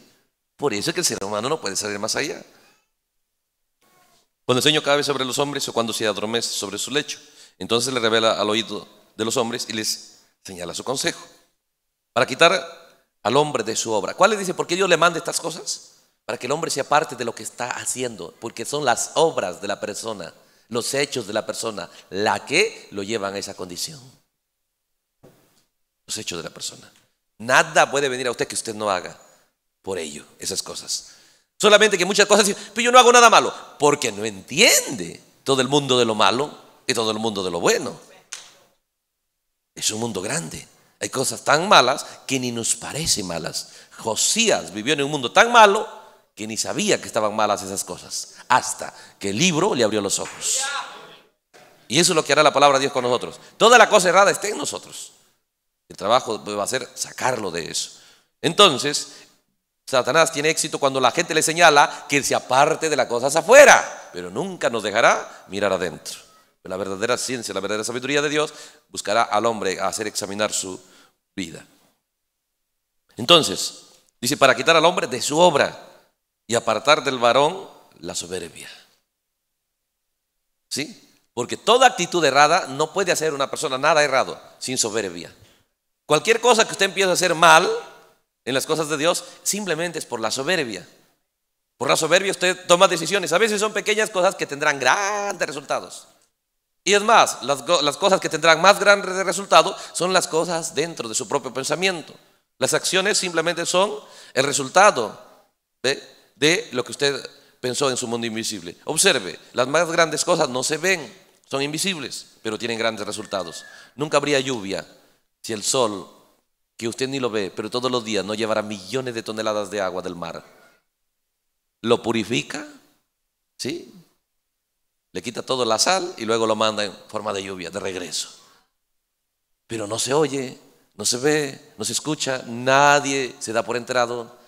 Por eso es que el ser humano no puede salir más allá. Cuando el sueño cabe sobre los hombres o cuando se adormece sobre su lecho, entonces le revela al oído de los hombres y les señala su consejo. Para quitar al hombre de su obra. ¿Cuál le dice por qué Dios le manda estas cosas? para que el hombre sea parte de lo que está haciendo, porque son las obras de la persona, los hechos de la persona, la que lo llevan a esa condición. Los hechos de la persona. Nada puede venir a usted que usted no haga por ello, esas cosas. Solamente que muchas cosas pero yo no hago nada malo, porque no entiende todo el mundo de lo malo y todo el mundo de lo bueno. Es un mundo grande. Hay cosas tan malas que ni nos parecen malas. Josías vivió en un mundo tan malo ni sabía que estaban malas esas cosas, hasta que el libro le abrió los ojos. Y eso es lo que hará la palabra de Dios con nosotros. Toda la cosa errada está en nosotros. El trabajo va a ser sacarlo de eso. Entonces, Satanás tiene éxito cuando la gente le señala que se aparte de las cosas afuera, pero nunca nos dejará mirar adentro. La verdadera ciencia, la verdadera sabiduría de Dios buscará al hombre a hacer examinar su vida. Entonces, dice, para quitar al hombre de su obra, y apartar del varón la soberbia. ¿Sí? Porque toda actitud errada no puede hacer una persona nada errado sin soberbia. Cualquier cosa que usted empiece a hacer mal en las cosas de Dios, simplemente es por la soberbia. Por la soberbia usted toma decisiones. A veces son pequeñas cosas que tendrán grandes resultados. Y es más, las, cosas que tendrán más grandes resultados son las cosas dentro de su propio pensamiento. Las acciones simplemente son el resultado. ¿Ve? de lo que usted pensó en su mundo invisible. Observe, las más grandes cosas no se ven, son invisibles, pero tienen grandes resultados. Nunca habría lluvia si el sol, que usted ni lo ve, pero todos los días no llevara millones de toneladas de agua del mar. Lo purifica, ¿sí? Le quita todo la sal y luego lo manda en forma de lluvia, de regreso. Pero no se oye, no se ve, no se escucha, nadie se da por enterado,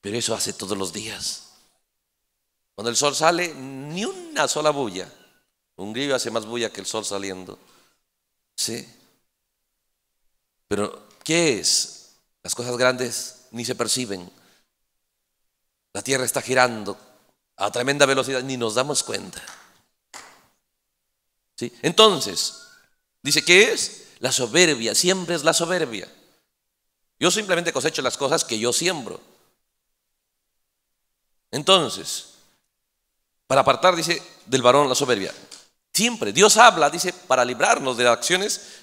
pero eso hace todos los días. Cuando el sol sale, ni una sola bulla. Un grillo hace más bulla que el sol saliendo. ¿Sí? Pero, ¿qué es? Las cosas grandes ni se perciben. La tierra está girando a tremenda velocidad, ni nos damos cuenta. ¿Sí? Entonces, dice, que es? La soberbia, siempre es la soberbia. Yo simplemente cosecho las cosas que yo siembro. Entonces, para apartar, dice, del varón la soberbia. Siempre Dios habla, dice, para librarnos de las acciones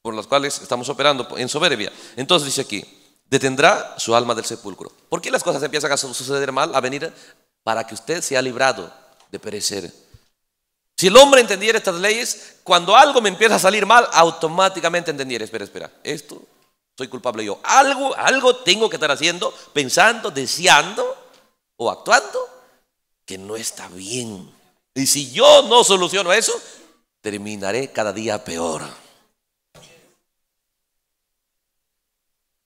por las cuales estamos operando en soberbia. Entonces dice aquí, detendrá su alma del sepulcro. ¿Por qué las cosas empiezan a suceder mal, a venir? Para que usted sea librado de perecer. Si el hombre entendiera estas leyes, cuando algo me empieza a salir mal, automáticamente entendiera, espera, espera, esto soy culpable yo. Algo, algo tengo que estar haciendo, pensando, deseando actuando que no está bien. Y si yo no soluciono eso, terminaré cada día peor.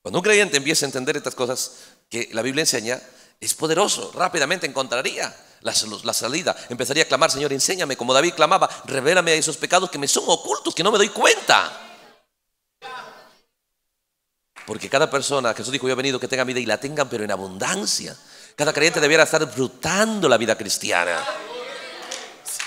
Cuando un creyente empiece a entender estas cosas que la Biblia enseña, es poderoso. Rápidamente encontraría la, salida. Empezaría a clamar, Señor, enséñame, como David clamaba, revélame esos pecados que me son ocultos, que no me doy cuenta. Porque cada persona, Jesús dijo, yo he venido que tenga vida y la tengan, pero en abundancia. Cada creyente debiera estar brutando la vida cristiana.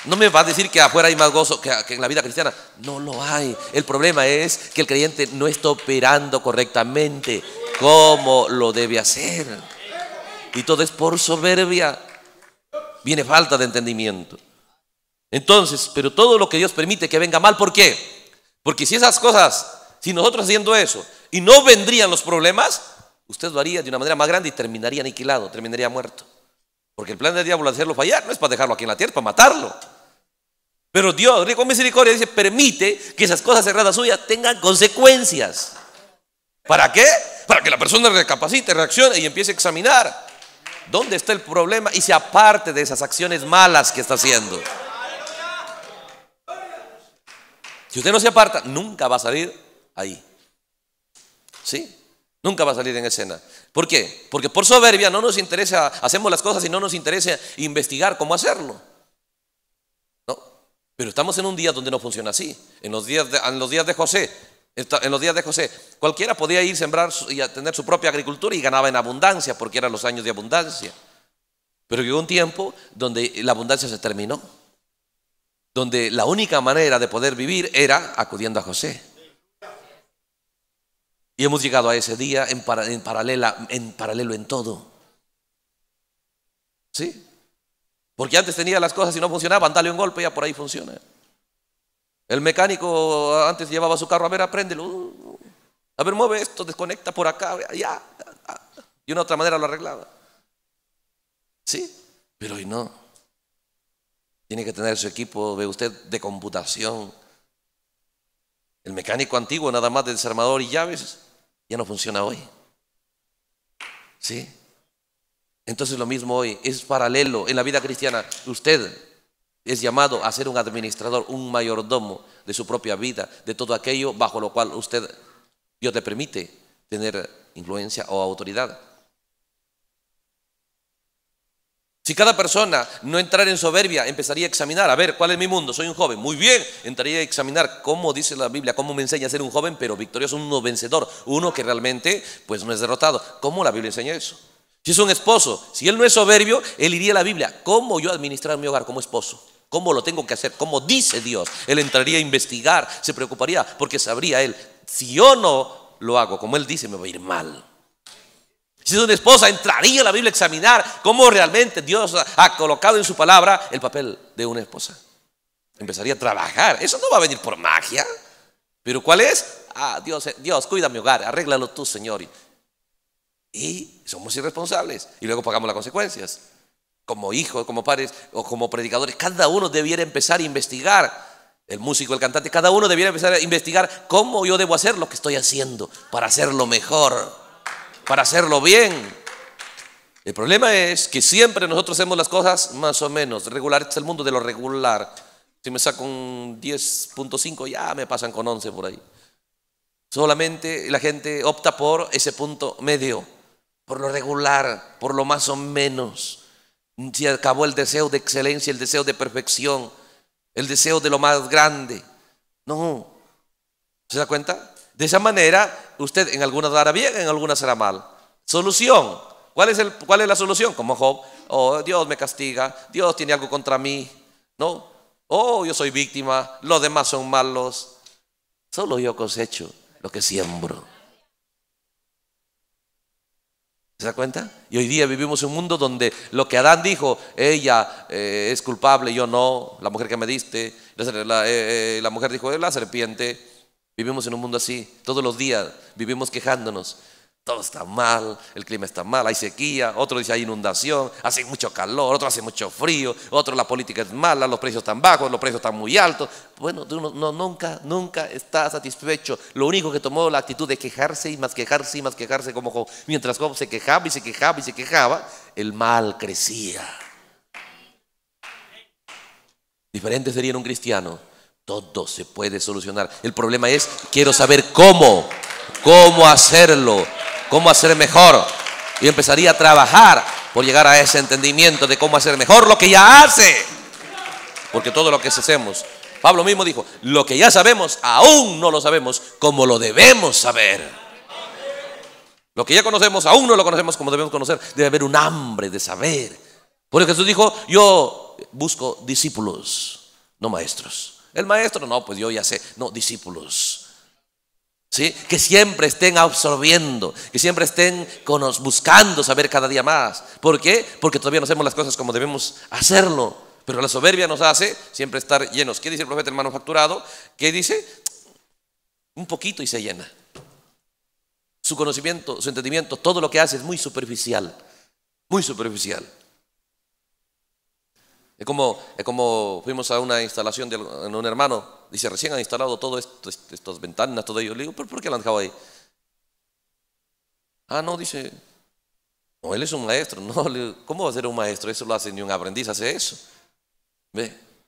No me va a decir que afuera hay más gozo que, en la vida cristiana. No lo hay. El problema es que el creyente no está operando correctamente como lo debe hacer. Y todo es por soberbia. Viene falta de entendimiento. Entonces, pero todo lo que Dios permite que venga mal, ¿por qué? Porque si esas cosas, si nosotros haciendo eso y no vendrían los problemas, usted lo haría de una manera más grande y terminaría aniquilado, terminaría muerto. Porque el plan del diablo es hacerlo fallar no es para dejarlo aquí en la tierra, es para matarlo. Pero Dios, rico en misericordia, dice, permite que esas cosas cerradas suyas tengan consecuencias. ¿Para qué? Para que la persona recapacite, reaccione y empiece a examinar dónde está el problema y se aparte de esas acciones malas que está haciendo. Si usted no se aparta, nunca va a salir ahí. ¿Sí? Nunca va a salir en escena. ¿Por qué? Porque por soberbia no nos interesa, hacemos las cosas y no nos interesa investigar cómo hacerlo. Pero estamos en un día donde no funciona así. En los días de, en los días de José, en los días de José, cualquiera podía ir a sembrar y a tener su propia agricultura y ganaba en abundancia porque eran los años de abundancia. Pero llegó un tiempo donde la abundancia se terminó, donde la única manera de poder vivir era acudiendo a José. Y hemos llegado a ese día en, en paralelo en todo. ¿Sí? Porque antes tenía las cosas y no funcionaban, dale un golpe, ya por ahí funciona. El mecánico antes llevaba su carro, a ver, apréndelo. a ver, mueve esto, desconecta por acá, ya. Y una otra manera lo arreglaba. ¿Sí? Pero hoy no. Tiene que tener su equipo, ve usted, de computación. El mecánico antiguo, nada más de desarmador y llaves, ya no funciona hoy. ¿Sí? Entonces lo mismo hoy, es paralelo en la vida cristiana. Usted es llamado a ser un administrador, un mayordomo de su propia vida, de todo aquello bajo lo cual usted, Dios te permite tener influencia o autoridad. Si cada persona no entrara en soberbia, empezaría a examinar, a ver, ¿cuál es mi mundo? Soy un joven. Muy bien, entraría a examinar cómo dice la Biblia, cómo me enseña a ser un joven, pero victorioso, uno vencedor, uno que realmente pues no es derrotado. ¿Cómo la Biblia enseña eso? Si es un esposo, si él no es soberbio, él iría a la Biblia. ¿Cómo yo administrar mi hogar como esposo? ¿Cómo lo tengo que hacer? ¿Cómo dice Dios? Él entraría a investigar, se preocuparía, porque sabría él, si yo no lo hago como él dice, me va a ir mal. Si es una esposa, entraría a la Biblia a examinar cómo realmente Dios ha colocado en su palabra el papel de una esposa. Empezaría a trabajar. Eso no va a venir por magia. Pero ¿cuál es? Ah, Dios, eh, Dios, cuida mi hogar, arréglalo tú, Señor. Y somos irresponsables. Y luego pagamos las consecuencias. Como hijos, como padres o como predicadores, cada uno debiera empezar a investigar. El músico, el cantante, cada uno debiera empezar a investigar cómo yo debo hacer lo que estoy haciendo para hacerlo mejor para hacerlo bien. El problema es que siempre nosotros hacemos las cosas más o menos. Regular este es el mundo de lo regular. Si me saco un 10.5, ya me pasan con 11 por ahí. Solamente la gente opta por ese punto medio, por lo regular, por lo más o menos. Si acabó el deseo de excelencia, el deseo de perfección, el deseo de lo más grande. No. ¿Se da cuenta? De esa manera, usted en algunas dará bien, en algunas será mal. Solución. ¿Cuál es, el, ¿Cuál es la solución? Como Job, oh, Dios me castiga, Dios tiene algo contra mí, ¿no? Oh, yo soy víctima, los demás son malos. Solo yo cosecho lo que siembro. ¿Se da cuenta? Y hoy día vivimos un mundo donde lo que Adán dijo, ella eh, es culpable, yo no, la mujer que me diste, la, la eh, eh, mujer dijo, la serpiente, Vivimos en un mundo así, todos los días vivimos quejándonos. Todo está mal, el clima está mal, hay sequía, otro dice hay inundación, hace mucho calor, otro hace mucho frío, otro la política es mala, los precios están bajos, los precios están muy altos. Bueno, uno no, nunca, nunca está satisfecho. Lo único que tomó la actitud de quejarse y más quejarse y más quejarse, como Job. Mientras Job se quejaba y se quejaba y se quejaba, el mal crecía. Diferente sería en un cristiano todo se puede solucionar. El problema es, quiero saber cómo, cómo hacerlo, cómo hacer mejor. Y empezaría a trabajar por llegar a ese entendimiento de cómo hacer mejor lo que ya hace. Porque todo lo que hacemos, Pablo mismo dijo, lo que ya sabemos aún no lo sabemos como lo debemos saber. Lo que ya conocemos aún no lo conocemos como debemos conocer. Debe haber un hambre de saber. Por eso Jesús dijo, yo busco discípulos, no maestros. El maestro, no, pues yo ya sé. No, discípulos. ¿Sí? Que siempre estén absorbiendo, que siempre estén con buscando saber cada día más. ¿Por qué? Porque todavía no hacemos las cosas como debemos hacerlo. Pero la soberbia nos hace siempre estar llenos. ¿Qué dice el profeta el manufacturado? ¿Qué dice? Un poquito y se llena. Su conocimiento, su entendimiento, todo lo que hace es muy superficial. Muy superficial. Es como, como fuimos a una instalación de un hermano, dice, recién han instalado todas estas ventanas, todo ello. Le digo, por qué lo han dejado ahí? Ah, no, dice, no, él es un maestro. No, ¿cómo va a ser un maestro? Eso lo hace ni un aprendiz, hace eso.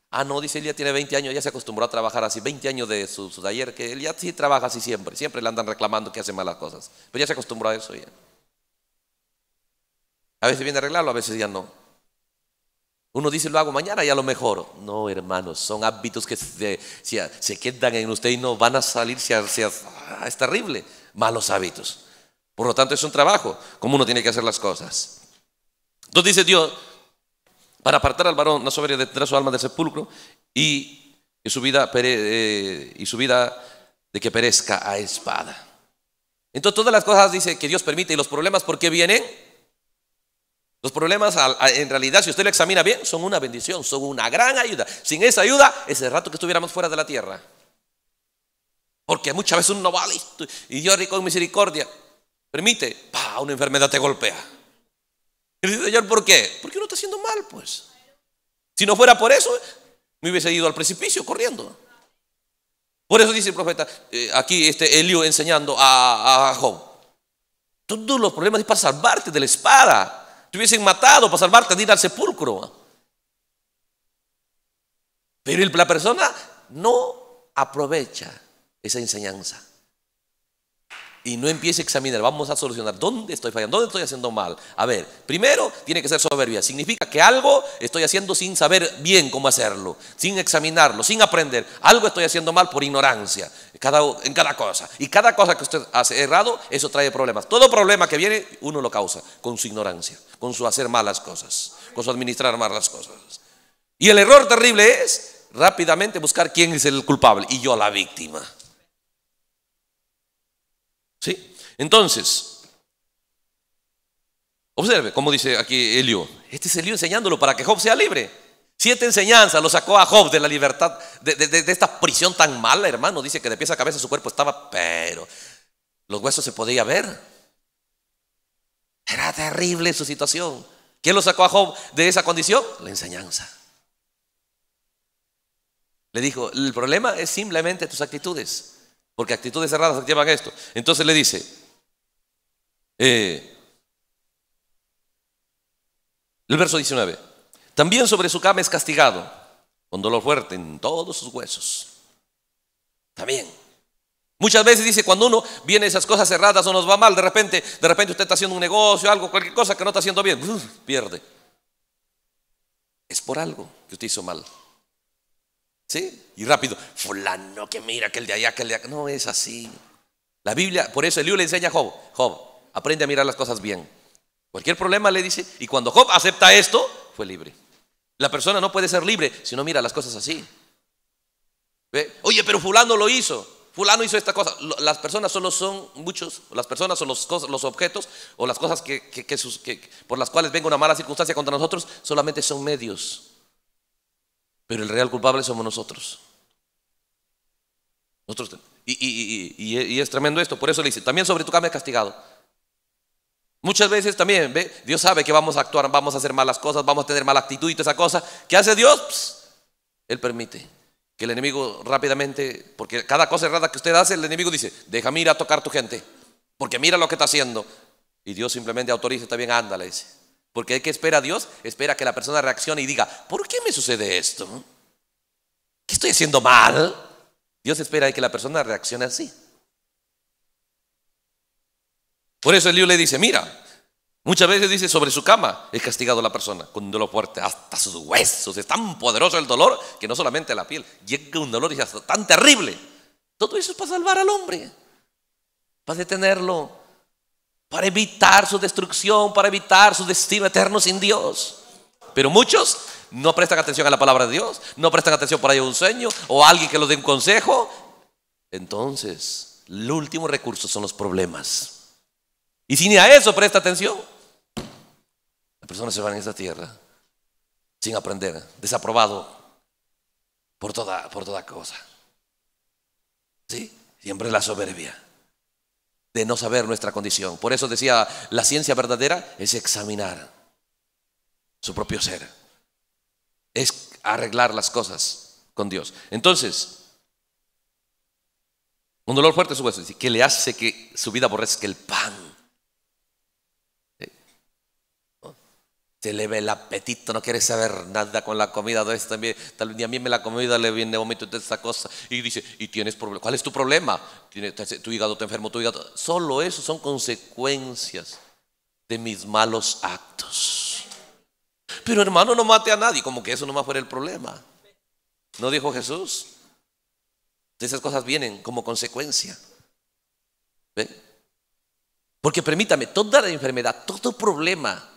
Ah, no, dice, él ya tiene 20 años, ya se acostumbró a trabajar así, 20 años de su, su taller, que él ya sí trabaja así siempre, siempre le andan reclamando que hace malas cosas, pero ya se acostumbró a eso ya. A veces viene a arreglarlo, a veces ya no. Uno dice, lo hago mañana, y a lo mejor, No, hermanos, son hábitos que se, quedan en usted y no van a salir. Ah, es terrible. Malos hábitos. Por lo tanto, es un trabajo, como uno tiene que hacer las cosas. Entonces dice Dios, para apartar al varón, no sobre detrás su alma del sepulcro y, su vida, eh, y su vida de que perezca a espada. Entonces todas las cosas dice que Dios permite y los problemas, porque vienen? Los problemas, en realidad, si usted lo examina bien, son una bendición, son una gran ayuda. Sin esa ayuda, ese rato que estuviéramos fuera de la tierra. Porque muchas veces uno va listo y Dios rico en misericordia permite, pa, una enfermedad te golpea. Y dice, Señor, ¿por qué? Porque uno está haciendo mal, pues. Si no fuera por eso, me hubiese ido al precipicio corriendo. Por eso dice el profeta, eh, aquí este Elio enseñando a, a Job. Todos los problemas es para salvarte de la espada. Te hubiesen matado para salvarte de ir al sepulcro. Pero la persona no aprovecha esa enseñanza y no empiece a examinar, vamos a solucionar dónde estoy fallando, dónde estoy haciendo mal. A ver, primero tiene que ser soberbia, significa que algo estoy haciendo sin saber bien cómo hacerlo, sin examinarlo, sin aprender. Algo estoy haciendo mal por ignorancia cada, en cada cosa. Y cada cosa que usted hace errado, eso trae problemas. Todo problema que viene, uno lo causa con su ignorancia, con su hacer malas cosas, con su administrar malas cosas. Y el error terrible es rápidamente buscar quién es el culpable y yo la víctima. ¿Sí? Entonces, observe cómo dice aquí Elio. Este es Elio enseñándolo para que Job sea libre. Siete enseñanzas lo sacó a Job de la libertad, de, esta prisión tan mala, hermano. Dice que de pies a cabeza su cuerpo estaba, pero los huesos se podía ver. Era terrible su situación. ¿Quién lo sacó a Job de esa condición? La enseñanza. Le dijo, el problema es simplemente tus actitudes. Porque actitudes cerradas llevan a esto. Entonces le dice, eh, el verso 19, también sobre su cama es castigado con dolor fuerte en todos sus huesos. También. Muchas veces dice, cuando uno viene esas cosas cerradas o nos va mal, de repente, de repente usted está haciendo un negocio, algo, cualquier cosa que no está haciendo bien, pierde. Es por algo que usted hizo mal. Y rápido, fulano que mira, que el de allá, que el de acá. No es así. La Biblia, por eso el libro le enseña a Job, Job, aprende a mirar las cosas bien. Cualquier problema le dice, y cuando Job acepta esto, fue libre. La persona no puede ser libre si no mira las cosas así. ¿Ve? Oye, pero fulano lo hizo. Fulano hizo esta cosa. Las personas solo son muchos, las personas son los, los objetos o las cosas que, que, que por las cuales venga una mala circunstancia contra nosotros, solamente son medios. Pero el real culpable somos nosotros. nosotros y, es tremendo esto. Por eso le dice, también sobre tu cama es castigado. Muchas veces también, ¿ve? Dios sabe que vamos a actuar, vamos a hacer malas cosas, vamos a tener mala actitud y toda esa cosa. ¿Qué hace Dios? él permite que el enemigo rápidamente, porque cada cosa errada que usted hace, el enemigo dice, déjame ir a tocar tu gente, porque mira lo que está haciendo. Y Dios simplemente autoriza, está bien, ándale, dice. Porque hay que esperar a Dios? Espera que la persona reaccione y diga, ¿por qué me sucede esto? ¿Qué estoy haciendo mal? Dios espera que la persona reaccione así. Por eso el libro le dice, mira, muchas veces dice sobre su cama, es castigado a la persona con dolor fuerte, hasta sus huesos, es tan poderoso el dolor que no solamente la piel, llega un dolor y es tan terrible. Todo eso es para salvar al hombre, para detenerlo, para evitar su destrucción, para evitar su destino eterno sin Dios. Pero muchos no prestan atención a la palabra de Dios, no prestan atención para a un sueño o alguien que los dé un consejo. Entonces, el último recurso son los problemas. Y si ni a eso presta atención, las personas se van a esta tierra sin aprender, desaprobado por toda, por toda cosa. Siempre la soberbia de no saber nuestra condición. Por eso decía, la ciencia verdadera es examinar su propio ser, es arreglar las cosas con Dios. Entonces, un dolor fuerte su hueso, que le hace que su vida aborrezca el pan. le ve el apetito, no quiere saber nada con la comida Tal vez a mí me la comida le viene momento de esta cosa. Y dice, y tienes problema. ¿Cuál es tu problema? Tu hígado te enfermo, tu hígado. Solo eso son consecuencias de mis malos actos. Pero hermano, no mate a nadie, como que eso nomás fuera el problema. ¿No dijo Jesús? De esas cosas vienen como consecuencia. Porque permítame, toda la enfermedad, todo problema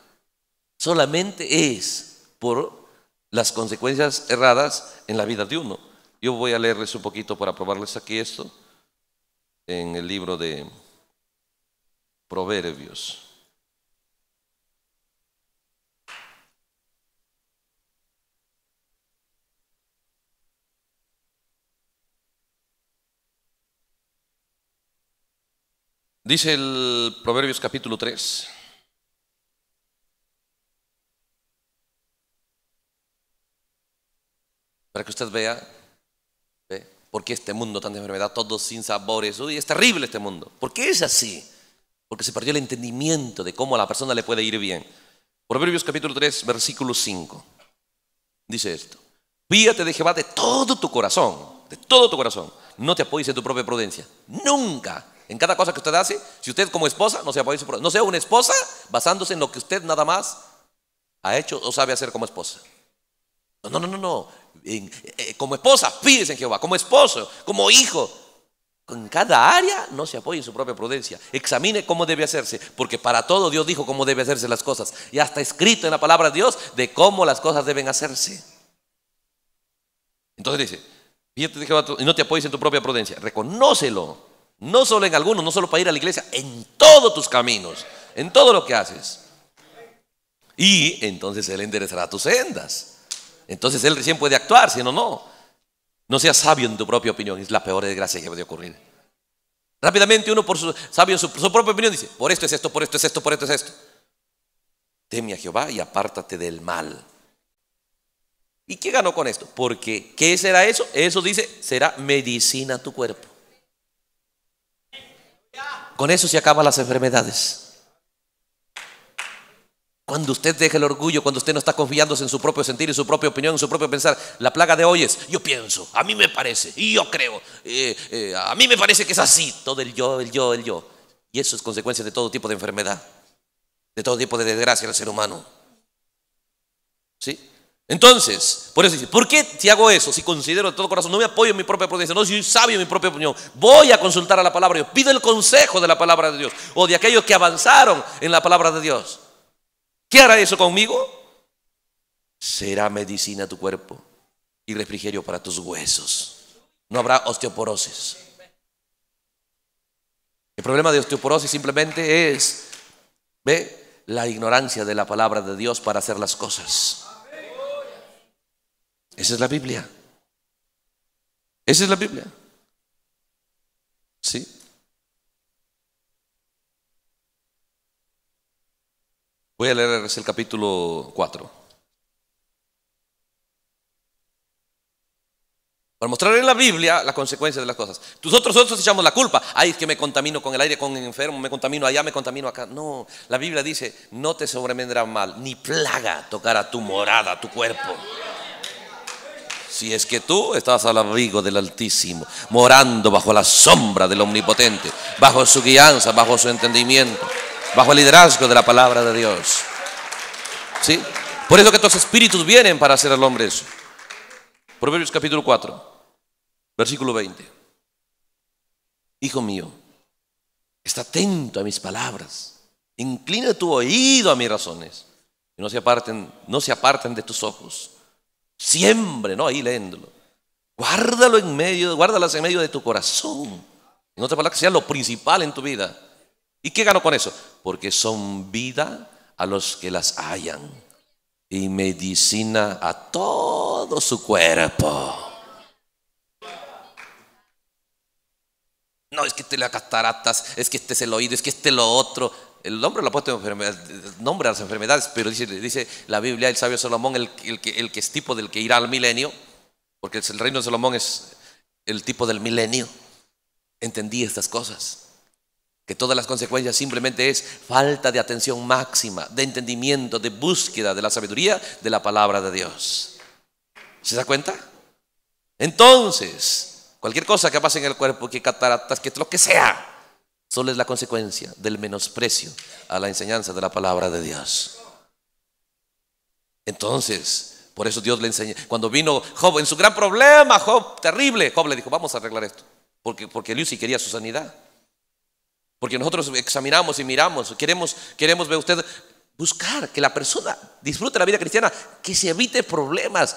solamente es por las consecuencias erradas en la vida de uno. Yo voy a leerles un poquito para probarles aquí esto en el libro de Proverbios. Dice el Proverbios capítulo 3. Para que usted vea por qué este mundo tan de enfermedad, todos sin sabores. Uy, es terrible este mundo. ¿Por qué es así? Porque se perdió el entendimiento de cómo a la persona le puede ir bien. Proverbios capítulo 3, versículo 5. Dice esto. Fíjate de Jehová de todo tu corazón, de todo tu corazón. No te apoyes en tu propia prudencia. Nunca. En cada cosa que usted hace, si usted como esposa, no se apoye en su prudencia. No sea una esposa basándose en lo que usted nada más ha hecho o sabe hacer como esposa. No, no, no, no. Eh, como esposa, pides en Jehová. Como esposo, como hijo. En cada área no se apoye en su propia prudencia. Examine cómo debe hacerse, porque para todo Dios dijo cómo debe hacerse las cosas. Y está escrito en la palabra de Dios de cómo las cosas deben hacerse. Entonces dice, fíjate Jehová, y no te apoyes en tu propia prudencia. Reconócelo, no solo en algunos, no solo para ir a la iglesia, en todos tus caminos, en todo lo que haces. Y entonces Él enderezará tus sendas. Entonces él recién puede actuar, si no, no. No seas sabio en tu propia opinión, es la peor desgracia que puede ocurrir. Rápidamente uno por su sabio, su, su propia opinión dice, por esto es esto, por esto es esto, por esto es esto. Teme a Jehová y apártate del mal. ¿Y qué ganó con esto? Porque, ¿qué será eso? Eso dice, será medicina a tu cuerpo. Con eso se acaban las enfermedades. Cuando usted deja el orgullo, cuando usted no está confiándose en su propio sentir, y su propia opinión, en su propio pensar, la plaga de hoy es yo pienso, a mí me parece, y yo creo, eh, eh, a mí me parece que es así, todo el yo, el yo, el yo. Y eso es consecuencia de todo tipo de enfermedad, de todo tipo de desgracia al ser humano. ¿Sí? Entonces, por eso dice, ¿por qué si hago eso? Si considero de todo corazón, no me apoyo en mi propia prudencia, no soy sabio en mi propia opinión, voy a consultar a la palabra de Dios, pido el consejo de la palabra de Dios o de aquellos que avanzaron en la palabra de Dios. ¿Qué hará eso conmigo? Será medicina tu cuerpo y refrigerio para tus huesos. No habrá osteoporosis. El problema de osteoporosis simplemente es, ve, la ignorancia de la palabra de Dios para hacer las cosas. Esa es la Biblia. Esa es la Biblia. ¿Sí? Voy a leer el capítulo 4. Para mostrar en la Biblia la consecuencia de las cosas. Nosotros otros echamos la culpa. Ay, que me contamino con el aire, con el enfermo, me contamino allá, me contamino acá. No, la Biblia dice, no te sobrevendrá mal, ni plaga tocará tu morada, tu cuerpo. Si es que tú estás al abrigo del Altísimo, morando bajo la sombra del Omnipotente, bajo su guianza, bajo su entendimiento bajo el liderazgo de la palabra de Dios. ¿Sí? Por eso que estos espíritus vienen para hacer al hombre eso. Proverbios capítulo 4, versículo 20. Hijo mío, está atento a mis palabras. Inclina tu oído a mis razones. Y no se aparten, no se aparten de tus ojos. Siempre, ¿no? Ahí leéndolo. Guárdalo en medio, guárdalas en medio de tu corazón. En otras palabras, que sea lo principal en tu vida. ¿Y qué ganó con eso? Porque son vida a los que las hallan y medicina a todo su cuerpo. No, es que este la cataratas, es que este es el oído, es que este lo otro. El nombre lo ha puesto nombre a las enfermedades, pero dice, dice la Biblia, el sabio Salomón, el, que, el que es tipo del que irá al milenio, porque el reino de Salomón es el tipo del milenio. Entendí estas cosas que todas las consecuencias simplemente es falta de atención máxima, de entendimiento, de búsqueda de la sabiduría de la palabra de Dios. ¿Se da cuenta? Entonces, cualquier cosa que pase en el cuerpo, que cataratas, que lo que sea, solo es la consecuencia del menosprecio a la enseñanza de la palabra de Dios. Entonces, por eso Dios le enseñó. Cuando vino Job en su gran problema, Job, terrible, Job le dijo, vamos a arreglar esto, porque, porque Lucy quería su sanidad. Porque nosotros examinamos y miramos, queremos, queremos ver usted buscar que la persona disfrute la vida cristiana, que se evite problemas,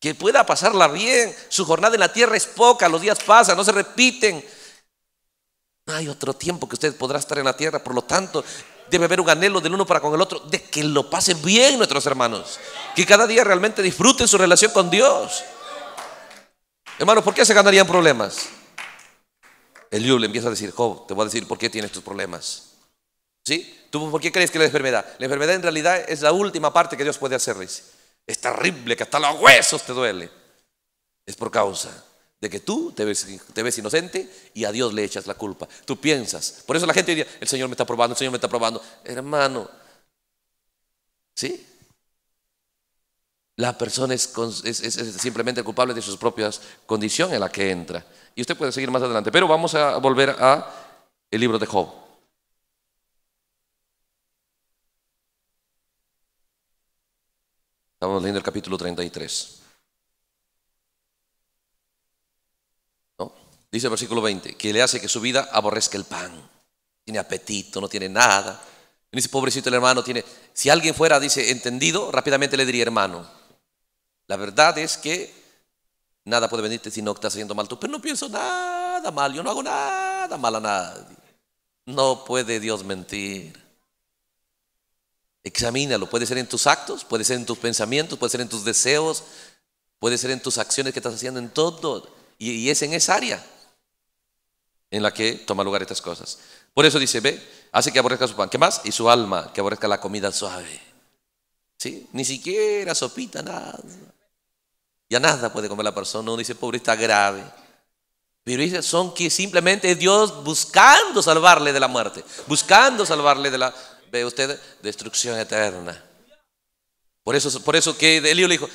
que pueda pasarla bien. Su jornada en la tierra es poca, los días pasan, no se repiten. Hay otro tiempo que usted podrá estar en la tierra, por lo tanto, debe haber un anhelo del uno para con el otro de que lo pasen bien nuestros hermanos, que cada día realmente disfruten su relación con Dios. Hermanos, ¿por qué se ganarían problemas? El le empieza a decir, Job, te voy a decir por qué tienes tus problemas. ¿Sí? ¿Tú por qué crees que la enfermedad? La enfermedad en realidad es la última parte que Dios puede hacerles. Es terrible que hasta los huesos te duele. Es por causa de que tú te ves, te ves inocente y a Dios le echas la culpa. Tú piensas. Por eso la gente diría, el Señor me está probando, el Señor me está probando. Hermano, ¿sí? La persona es, simplemente culpable de sus propias condiciones en la que entra. Y usted puede seguir más adelante. Pero vamos a volver a el libro de Job. Estamos leyendo el capítulo 33. Dice el versículo 20, que le hace que su vida aborrezca el pan. Tiene apetito, no tiene nada. dice, pobrecito el hermano, tiene... Si alguien fuera, dice, entendido, rápidamente le diría hermano. La verdad es que nada puede venirte si no estás haciendo mal tú. Pero no pienso nada mal, yo no hago nada mal a nadie. No puede Dios mentir. Examínalo, puede ser en tus actos, puede ser en tus pensamientos, puede ser en tus deseos, puede ser en tus acciones que estás haciendo en todo. Y, es en esa área en la que toma lugar estas cosas. Por eso dice, ve, hace que aborrezca su pan, ¿qué más? Y su alma, que aborrezca la comida suave. ¿Sí? Ni siquiera sopita, nada. Ya nada puede comer la persona. Uno dice, pobre, está grave. Pero son que simplemente Dios buscando salvarle de la muerte, buscando salvarle de la, ve usted, destrucción eterna. Por eso, por eso que Elío le dijo,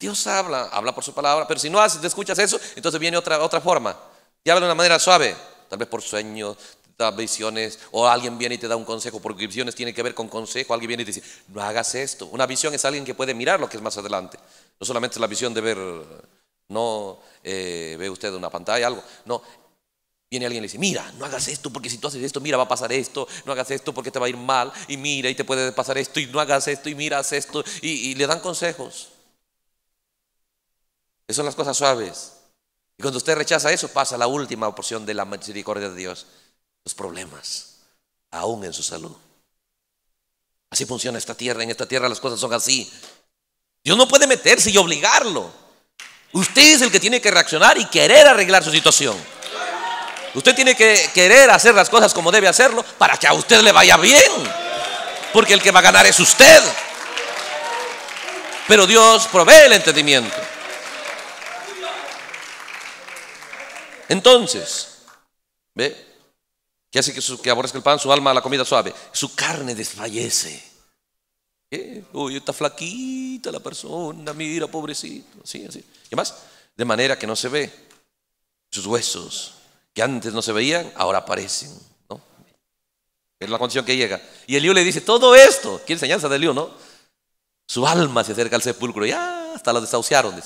Dios habla, habla por su palabra, pero si no haces, te escuchas eso, entonces viene otra, otra forma. Y habla de una manera suave, tal vez por sueños, visiones, o alguien viene y te da un consejo, porque visiones tiene que ver con consejo, alguien viene y te dice, no hagas esto. Una visión es alguien que puede mirar lo que es más adelante, no solamente la visión de ver, no eh, ve usted una pantalla, algo, no. Viene alguien y le dice, mira, no hagas esto, porque si tú haces esto, mira, va a pasar esto, no hagas esto porque te va a ir mal, y mira, y te puede pasar esto, y no hagas esto, y mira, esto, y, le dan consejos. Esas son las cosas suaves. Y cuando usted rechaza eso, pasa la última porción de la misericordia de Dios los problemas, aún en su salud. Así funciona esta tierra. En esta tierra las cosas son así. Dios no puede meterse y obligarlo. Usted es el que tiene que reaccionar y querer arreglar su situación. Usted tiene que querer hacer las cosas como debe hacerlo para que a usted le vaya bien. Porque el que va a ganar es usted. Pero Dios provee el entendimiento. Entonces, ¿ve? que hace que, su, que aborrezca el pan, su alma la comida suave, su carne desfallece. ¿Eh? Uy, está flaquita la persona, mira, pobrecito, así, así. ¿Qué más? De manera que no se ve sus huesos, que antes no se veían, ahora aparecen. Es la condición que llega. Y Eliú le dice, todo esto, qué enseñanza de Eliú, ¿no? Su alma se acerca al sepulcro, ya ah, hasta la desahuciaron,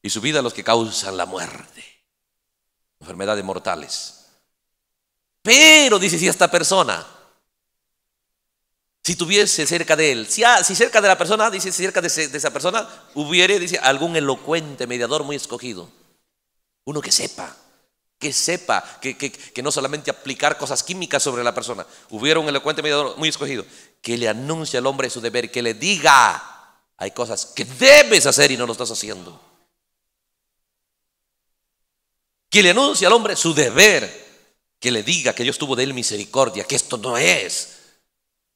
Y su vida a los que causan la muerte enfermedades mortales. Pero, dice, si esta persona, si tuviese cerca de él, si, ah, cerca de la persona, dice, si cerca de, esa persona, hubiere, dice, algún elocuente mediador muy escogido. Uno que sepa, que sepa, que, que no solamente aplicar cosas químicas sobre la persona. Hubiera un elocuente mediador muy escogido, que le anuncie al hombre su deber, que le diga, hay cosas que debes hacer y no lo estás haciendo quien le anuncia al hombre su deber, que le diga que Dios tuvo de él misericordia, que esto no es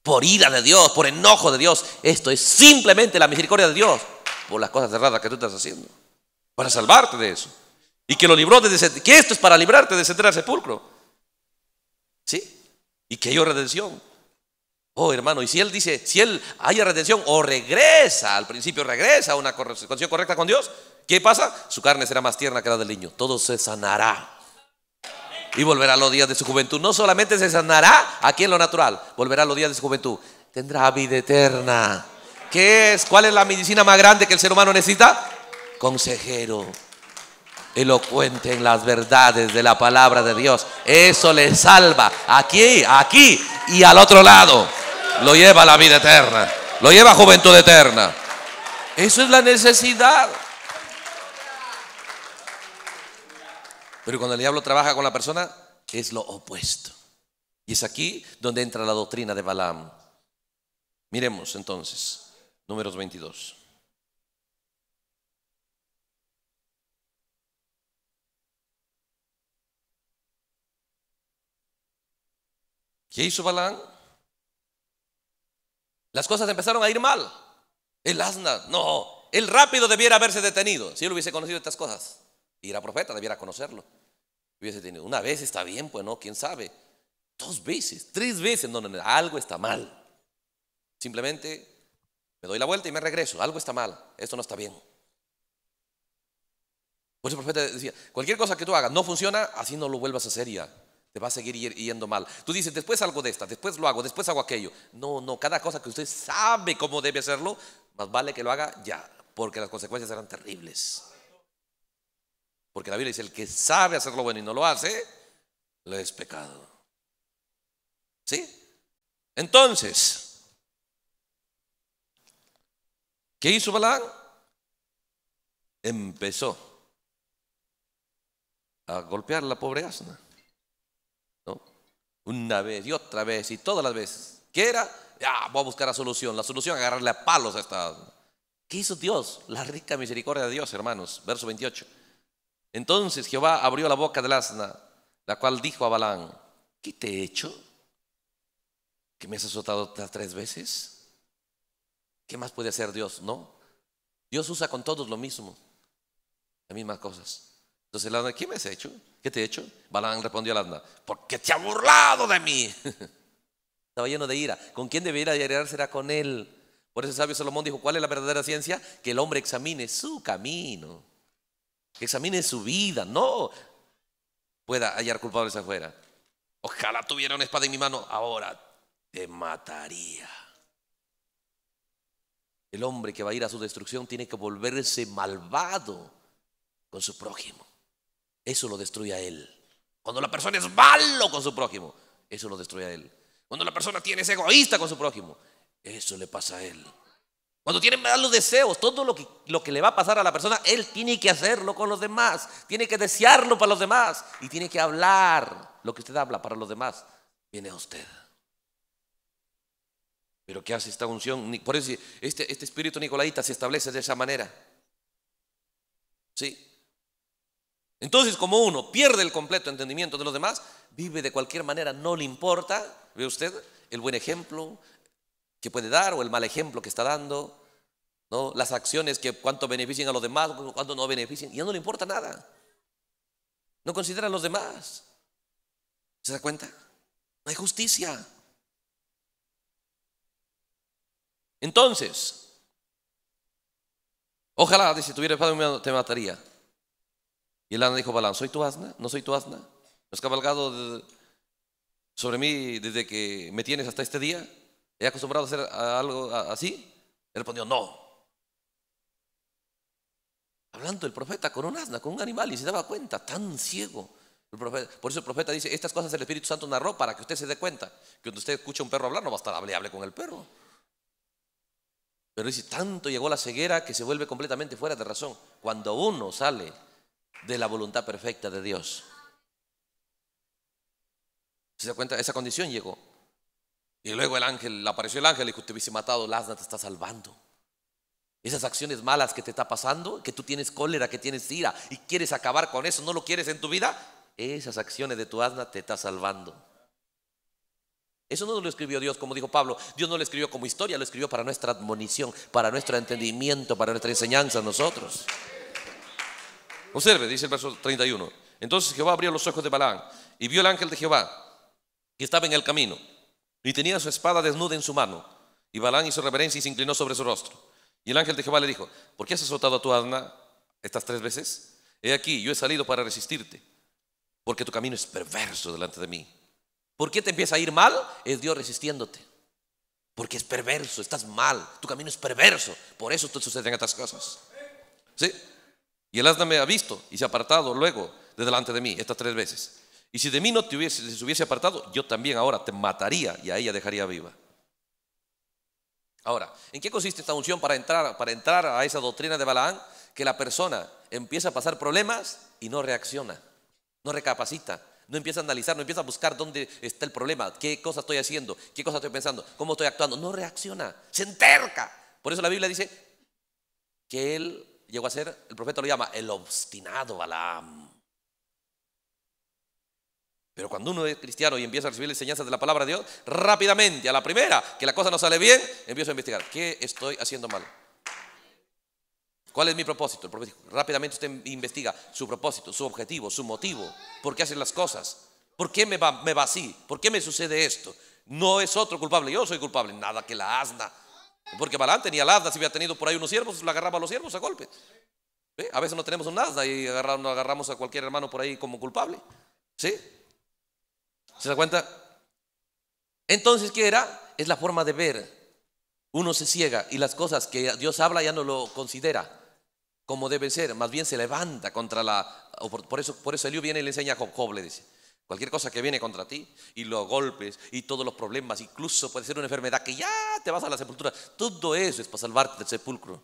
por ira de Dios, por enojo de Dios, esto es simplemente la misericordia de Dios por las cosas erradas que tú estás haciendo, para salvarte de eso. Y que lo libró de que esto es para librarte de ese al sepulcro. ¿Sí? Y que haya redención. Oh, hermano, y si él dice, si él haya redención o regresa al principio, regresa a una corrección correcta con Dios, ¿Qué pasa? Su carne será más tierna que la del niño. Todo se sanará. Y volverá a los días de su juventud. No solamente se sanará aquí en lo natural, volverá a los días de su juventud. Tendrá vida eterna. ¿Qué es? ¿Cuál es la medicina más grande que el ser humano necesita? Consejero. Elocuente en las verdades de la palabra de Dios. Eso le salva aquí, aquí y al otro lado. Lo lleva a la vida eterna. Lo lleva a juventud eterna. Eso es la necesidad. Pero cuando el diablo trabaja con la persona, es lo opuesto. Y es aquí donde entra la doctrina de Balaam. Miremos entonces, números 22. ¿Qué hizo Balaam? Las cosas empezaron a ir mal. El asna, no, el rápido debiera haberse detenido si él hubiese conocido estas cosas. Y era profeta, debiera conocerlo. Hubiese tenido una vez está bien, pues no, quién sabe. Dos veces, tres veces, no, no, no, algo está mal. Simplemente me doy la vuelta y me regreso, algo está mal, esto no está bien. Por el profeta decía, cualquier cosa que tú hagas no funciona, así no lo vuelvas a hacer ya. Te va a seguir yendo mal. Tú dices, después algo de esta, después lo hago, después hago aquello. No, no, cada cosa que usted sabe cómo debe hacerlo, más vale que lo haga ya, porque las consecuencias serán terribles. Porque la Biblia dice, el que sabe hacer lo bueno y no lo hace, le es pecado. ¿Sí? Entonces, ¿qué hizo Balán? Empezó a golpear la pobre asna. Una vez y otra vez y todas las veces. ¿Qué era? Ya, voy a buscar la solución. La solución, agarrarle a palos a esta asna. ¿Qué hizo Dios? La rica misericordia de Dios, hermanos. Verso 28. Entonces Jehová abrió la boca del asna, la cual dijo a Balán, ¿qué te he hecho? ¿Que me has azotado tres veces? ¿Qué más puede hacer Dios? No. Dios usa con todos lo mismo, las mismas cosas. Entonces el asna, ¿qué me has hecho? ¿Qué te he hecho? Balán respondió al asna, porque te ha burlado de mí. Estaba lleno de ira. ¿Con quién debería diariar? Será con él. Por eso el sabio Salomón dijo, ¿cuál es la verdadera ciencia? Que el hombre examine su camino Examine su vida, no pueda hallar culpables afuera. Ojalá tuviera una espada en mi mano, ahora te mataría. El hombre que va a ir a su destrucción tiene que volverse malvado con su prójimo. Eso lo destruye a él. Cuando la persona es malo con su prójimo, eso lo destruye a él. Cuando la persona tiene es egoísta con su prójimo, eso le pasa a él. Cuando tiene malos deseos, todo lo que, lo que le va a pasar a la persona, él tiene que hacerlo con los demás, tiene que desearlo para los demás y tiene que hablar lo que usted habla para los demás. Viene a usted. Pero ¿qué hace esta unción? Por eso este, este espíritu nicolaita se establece de esa manera. ¿Sí? Entonces, como uno pierde el completo entendimiento de los demás, vive de cualquier manera, no le importa, ve usted, el buen ejemplo que puede dar o el mal ejemplo que está dando, ¿no? Las acciones que cuánto benefician a los demás, cuánto no benefician, ya no le importa nada. No considera a los demás. ¿Se da cuenta? No hay justicia. Entonces, ojalá, si tuviera padre, te mataría. Y el Ana dijo, Balán, ¿soy tu asna? ¿No soy tu asna? ¿No has cabalgado sobre mí desde que me tienes hasta este día? ¿He acostumbrado a hacer algo así? Él respondió, no hablando el profeta con un asna, con un animal, y se daba cuenta, tan ciego. El profeta, por eso el profeta dice, estas cosas el Espíritu Santo narró para que usted se dé cuenta. Que cuando usted escucha un perro hablar, no va a estar hable, con el perro. Pero dice, tanto llegó la ceguera que se vuelve completamente fuera de razón. Cuando uno sale de la voluntad perfecta de Dios. ¿Se da cuenta? Esa condición llegó. Y luego el ángel, apareció el ángel y dijo, te hubiese matado, el asna te está salvando. Esas acciones malas que te está pasando, que tú tienes cólera, que tienes ira y quieres acabar con eso, no lo quieres en tu vida, esas acciones de tu asna te está salvando. Eso no lo escribió Dios, como dijo Pablo. Dios no lo escribió como historia, lo escribió para nuestra admonición, para nuestro entendimiento, para nuestra enseñanza a nosotros. Observe, dice el verso 31. Entonces Jehová abrió los ojos de Balán y vio el ángel de Jehová que estaba en el camino y tenía su espada desnuda en su mano. Y Balaam hizo reverencia y se inclinó sobre su rostro. Y el ángel de Jehová le dijo, ¿por qué has azotado a tu asna estas tres veces? He aquí, yo he salido para resistirte, porque tu camino es perverso delante de mí. ¿Por qué te empieza a ir mal? Es Dios resistiéndote. Porque es perverso, estás mal, tu camino es perverso. Por eso te suceden estas cosas. ¿Sí? Y el asna me ha visto y se ha apartado luego de delante de mí estas tres veces. Y si de mí no te hubiese, se hubiese apartado, yo también ahora te mataría y a ella dejaría viva. Ahora, ¿en qué consiste esta unción para entrar, para entrar a esa doctrina de Balaam? Que la persona empieza a pasar problemas y no reacciona, no recapacita, no empieza a analizar, no empieza a buscar dónde está el problema, qué cosa estoy haciendo, qué cosa estoy pensando, cómo estoy actuando. No reacciona, se enterca. Por eso la Biblia dice que él llegó a ser, el profeta lo llama el obstinado Balaam. Pero cuando uno es cristiano y empieza a recibir enseñanzas de la palabra de Dios, rápidamente, a la primera, que la cosa no sale bien, empiezo a investigar. ¿Qué estoy haciendo mal? ¿Cuál es mi propósito? Rápidamente usted investiga su propósito, su objetivo, su motivo. ¿Por qué hacen las cosas? ¿Por qué me va, así? ¿Por qué me sucede esto? No es otro culpable, yo soy culpable. Nada que la asna. Porque Balán tenía la asna, si había tenido por ahí unos siervos, la agarraba a los siervos a golpe A veces no tenemos un asna y agarramos, agarramos a cualquier hermano por ahí como culpable. ¿Sí? ¿Se da cuenta? Entonces, ¿qué era? Es la forma de ver. Uno se ciega y las cosas que Dios habla ya no lo considera como debe ser, más bien se levanta contra la... Por eso, por eso Eliú viene y le enseña a Job, le dice, cualquier cosa que viene contra ti, y los golpes, y todos los problemas, incluso puede ser una enfermedad que ya te vas a la sepultura, todo eso es para salvarte del sepulcro,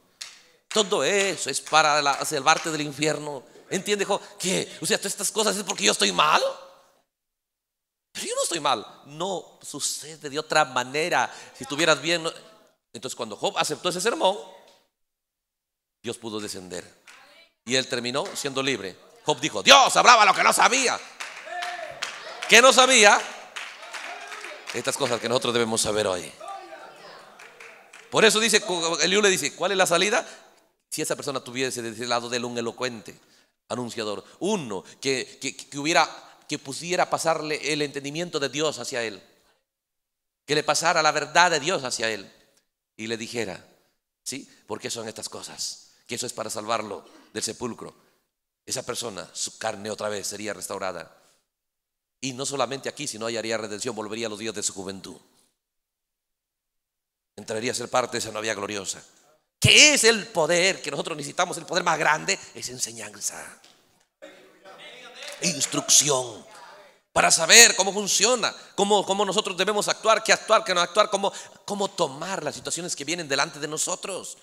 todo eso es para salvarte del infierno. ¿Entiende, Job? ¿Qué? O sea, todas estas cosas es porque yo estoy mal. Pero yo no estoy mal. No sucede de otra manera. Si estuvieras bien. Entonces, cuando Job aceptó ese sermón, Dios pudo descender. Y él terminó siendo libre. Job dijo: Dios hablaba lo que no sabía. ¿Qué no sabía? Estas cosas que nosotros debemos saber hoy. Por eso dice, Eliú le dice, ¿cuál es la salida? Si esa persona tuviese de ese lado de él un elocuente anunciador, uno que, que, hubiera que pudiera pasarle el entendimiento de Dios hacia él, que le pasara la verdad de Dios hacia él y le dijera, ¿sí? ¿Por qué son estas cosas? Que eso es para salvarlo del sepulcro. Esa persona, su carne otra vez sería restaurada. Y no solamente aquí, sino hallaría redención, volvería a los días de su juventud. Entraría a ser parte de esa novia gloriosa. ¿Qué es el poder? Que nosotros necesitamos el poder más grande, es enseñanza instrucción para saber cómo funciona, cómo, cómo, nosotros debemos actuar, qué actuar, qué no actuar, cómo, cómo tomar las situaciones que vienen delante de nosotros.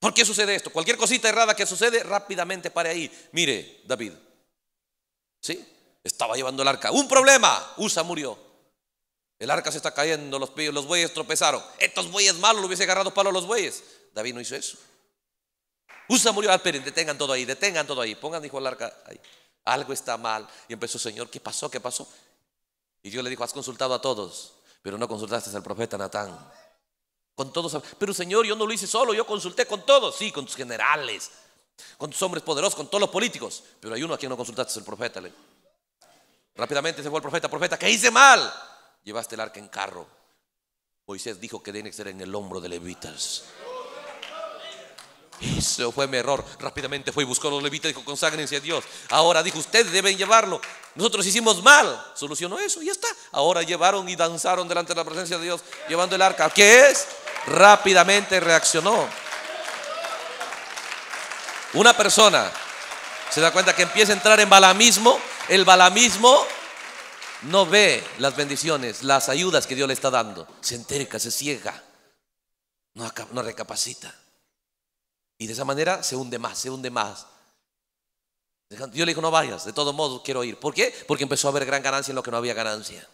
¿Por qué sucede esto? Cualquier cosita errada que sucede, rápidamente para ahí. Mire, David, ¿sí? Estaba llevando el arca. Un problema, Usa murió. El arca se está cayendo, los, bueyes tropezaron. Estos bueyes malos, lo hubiese agarrado palo a los bueyes. David no hizo eso. Usa murió, ah, esperen, detengan todo ahí, detengan todo ahí. Pongan, dijo el arca, ahí algo está mal. Y empezó, Señor, ¿qué pasó? ¿Qué pasó? Y Dios le dijo, has consultado a todos, pero no consultaste al profeta Natán. Con todos, pero Señor, yo no lo hice solo, yo consulté con todos, sí, con tus generales, con tus hombres poderosos, con todos los políticos, pero hay uno a quien no consultaste, es el profeta. Rápidamente se fue el profeta, profeta, ¿qué hice mal? Llevaste el arca en carro. Moisés dijo que tiene que ser en el hombro de levitas. Eso fue mi error. Rápidamente fue y buscó los levitas y dijo, conságrense a Dios. Ahora dijo, ustedes deben llevarlo. Nosotros hicimos mal. Solucionó eso y ya está. Ahora llevaron y danzaron delante de la presencia de Dios llevando el arca. ¿Qué es? Rápidamente reaccionó. Una persona se da cuenta que empieza a entrar en balamismo. El balamismo no ve las bendiciones, las ayudas que Dios le está dando. Se enterca, se ciega. no recapacita. Y de esa manera se hunde más, se hunde más. Yo le digo, no vayas, de todo modo quiero ir. ¿Por qué? Porque empezó a haber gran ganancia en lo que no había ganancia.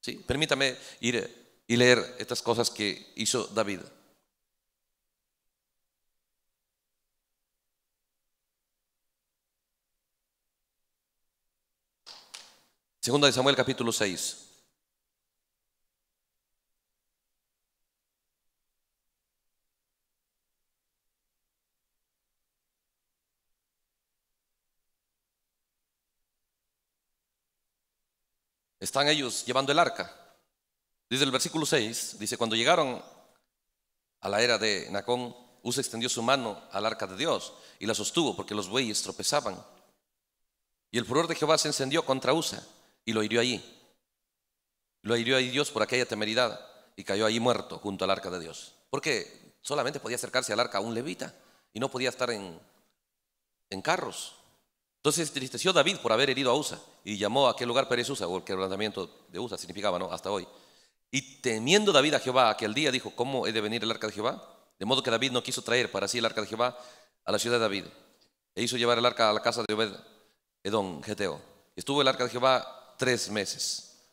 ¿Sí? Permítame ir eh, y leer estas cosas que hizo David. Segunda de Samuel capítulo 6. Están ellos llevando el arca. Dice el versículo 6, dice, cuando llegaron a la era de Nacón, Usa extendió su mano al arca de Dios y la sostuvo porque los bueyes tropezaban. Y el furor de Jehová se encendió contra Usa y lo hirió allí. Lo hirió ahí Dios por aquella temeridad y cayó allí muerto junto al arca de Dios. Porque solamente podía acercarse al arca un levita y no podía estar en, en carros. Entonces tristeció David por haber herido a Usa y llamó a aquel lugar Perez Usa, o el quebrantamiento de Usa significaba, ¿no? Hasta hoy. Y temiendo David a Jehová aquel día, dijo, ¿cómo he de venir el arca de Jehová? De modo que David no quiso traer para sí el arca de Jehová a la ciudad de David. E hizo llevar el arca a la casa de Obed Edom, Geteo. Estuvo el arca de Jehová tres meses.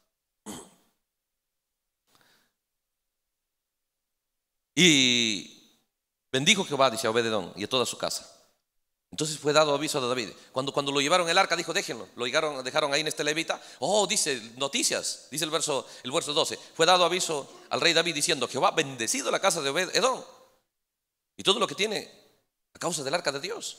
Y bendijo Jehová, dice a Obed Edom, y a toda su casa. Entonces fue dado aviso a David. Cuando, cuando lo llevaron el arca, dijo, déjenlo. Lo dejaron ahí en este levita. Oh, dice, noticias. Dice el verso, el verso 12. Fue dado aviso al rey David diciendo, Jehová bendecido la casa de Edom. Y todo lo que tiene a causa del arca de Dios.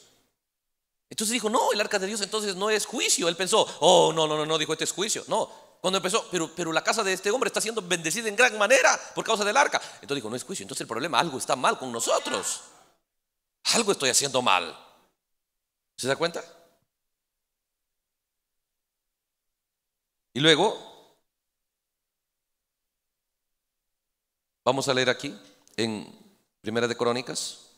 Entonces dijo, no, el arca de Dios entonces no es juicio. Él pensó, oh, no, no, no, no, dijo, este es juicio. No, cuando empezó, pero, pero la casa de este hombre está siendo bendecida en gran manera por causa del arca. Entonces dijo, no es juicio. Entonces el problema, algo está mal con nosotros. Algo estoy haciendo mal. ¿Se da cuenta? Y luego, vamos a leer aquí en Primera de Crónicas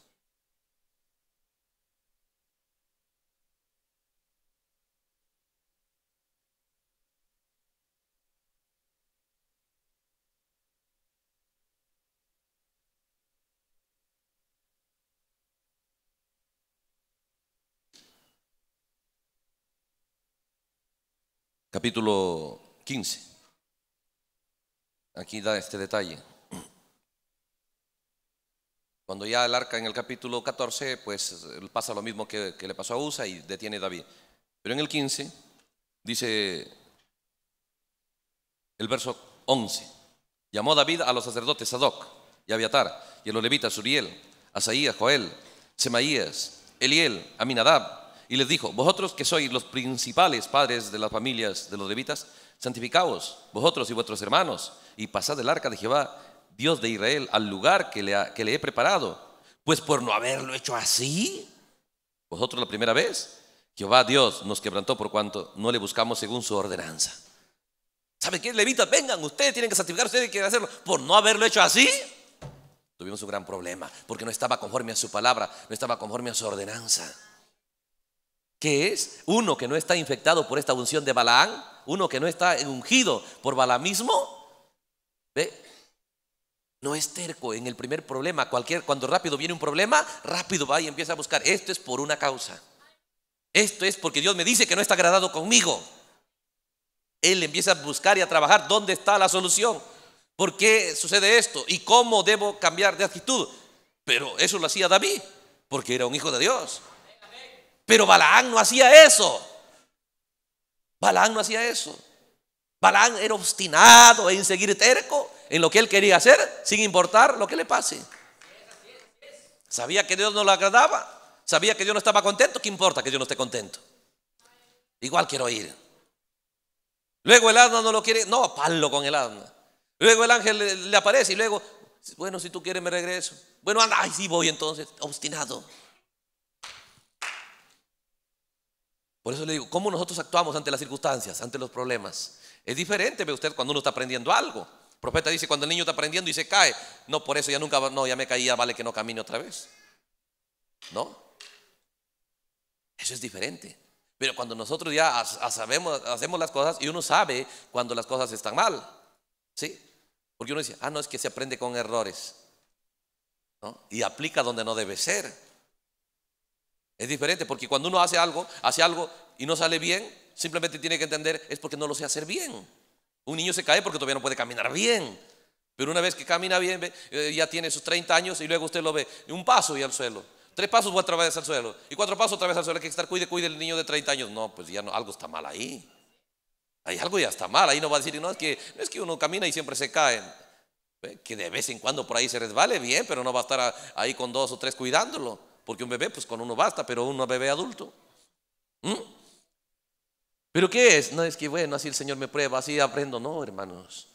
capítulo 15. Aquí da este detalle. Cuando ya el arca en el capítulo 14, pues pasa lo mismo que, le pasó a Usa y detiene a David. Pero en el 15 dice el verso 11, llamó David a los sacerdotes Sadoc y Abiatar y a los levitas Uriel, Asaías, Joel, Semaías, Eliel, Aminadab, y les dijo, vosotros que sois los principales padres de las familias de los levitas, santificaos vosotros y vuestros hermanos y pasad el arca de Jehová, Dios de Israel, al lugar que le, he preparado. Pues por no haberlo hecho así, vosotros la primera vez, Jehová Dios nos quebrantó por cuanto no le buscamos según su ordenanza. ¿Sabe qué, levitas? Vengan, ustedes tienen que santificar, ustedes hacerlo. Por no haberlo hecho así, tuvimos un gran problema, porque no estaba conforme a su palabra, no estaba conforme a su ordenanza que es uno que no está infectado por esta unción de Balaán, uno que no está ungido por mismo, ¿ve? No es terco en el primer problema. Cualquier, cuando rápido viene un problema, rápido va y empieza a buscar. Esto es por una causa. Esto es porque Dios me dice que no está agradado conmigo. Él empieza a buscar y a trabajar dónde está la solución. ¿Por qué sucede esto? ¿Y cómo debo cambiar de actitud? Pero eso lo hacía David, porque era un hijo de Dios. Pero Balaán no hacía eso. Balaán no hacía eso. Balaán era obstinado en seguir terco en lo que él quería hacer, sin importar lo que le pase. Sabía que Dios no lo agradaba, sabía que Dios no estaba contento, ¿qué importa que Dios no esté contento? Igual quiero ir. Luego el asno no lo quiere, no, palo con el asno. Luego el ángel le, aparece y luego, bueno, si tú quieres me regreso. Bueno, anda, ay, sí voy entonces, obstinado. Por eso le digo, ¿cómo nosotros actuamos ante las circunstancias, ante los problemas? Es diferente, ve usted, cuando uno está aprendiendo algo. El profeta dice, cuando el niño está aprendiendo y se cae, no, por eso ya nunca, no, ya me caía, vale que no camine otra vez. ¿No? Eso es diferente. Pero cuando nosotros ya sabemos, hacemos las cosas y uno sabe cuando las cosas están mal. ¿Sí? Porque uno dice, ah, no, es que se aprende con errores. ¿no? Y aplica donde no debe ser. Es diferente, porque cuando uno hace algo, hace algo y no sale bien, simplemente tiene que entender es porque no lo sé hacer bien. Un niño se cae porque todavía no puede caminar bien. Pero una vez que camina bien, eh, ya tiene sus 30 años y luego usted lo ve, un paso y al suelo. Tres pasos a vez al suelo. Y cuatro pasos otra vez al suelo. Hay que estar, cuide, cuide el niño de 30 años. No, pues ya no, algo está mal ahí. Hay algo ya está mal. Ahí no va a decir, no, es que, no es que uno camina y siempre se cae. Que de vez en cuando por ahí se resbale bien, pero no va a estar ahí con dos o tres cuidándolo porque un bebé, pues con uno basta, pero uno bebé adulto. ¿Mm? ¿Pero qué es? No es que, bueno, así el Señor me prueba, así aprendo. No, hermanos.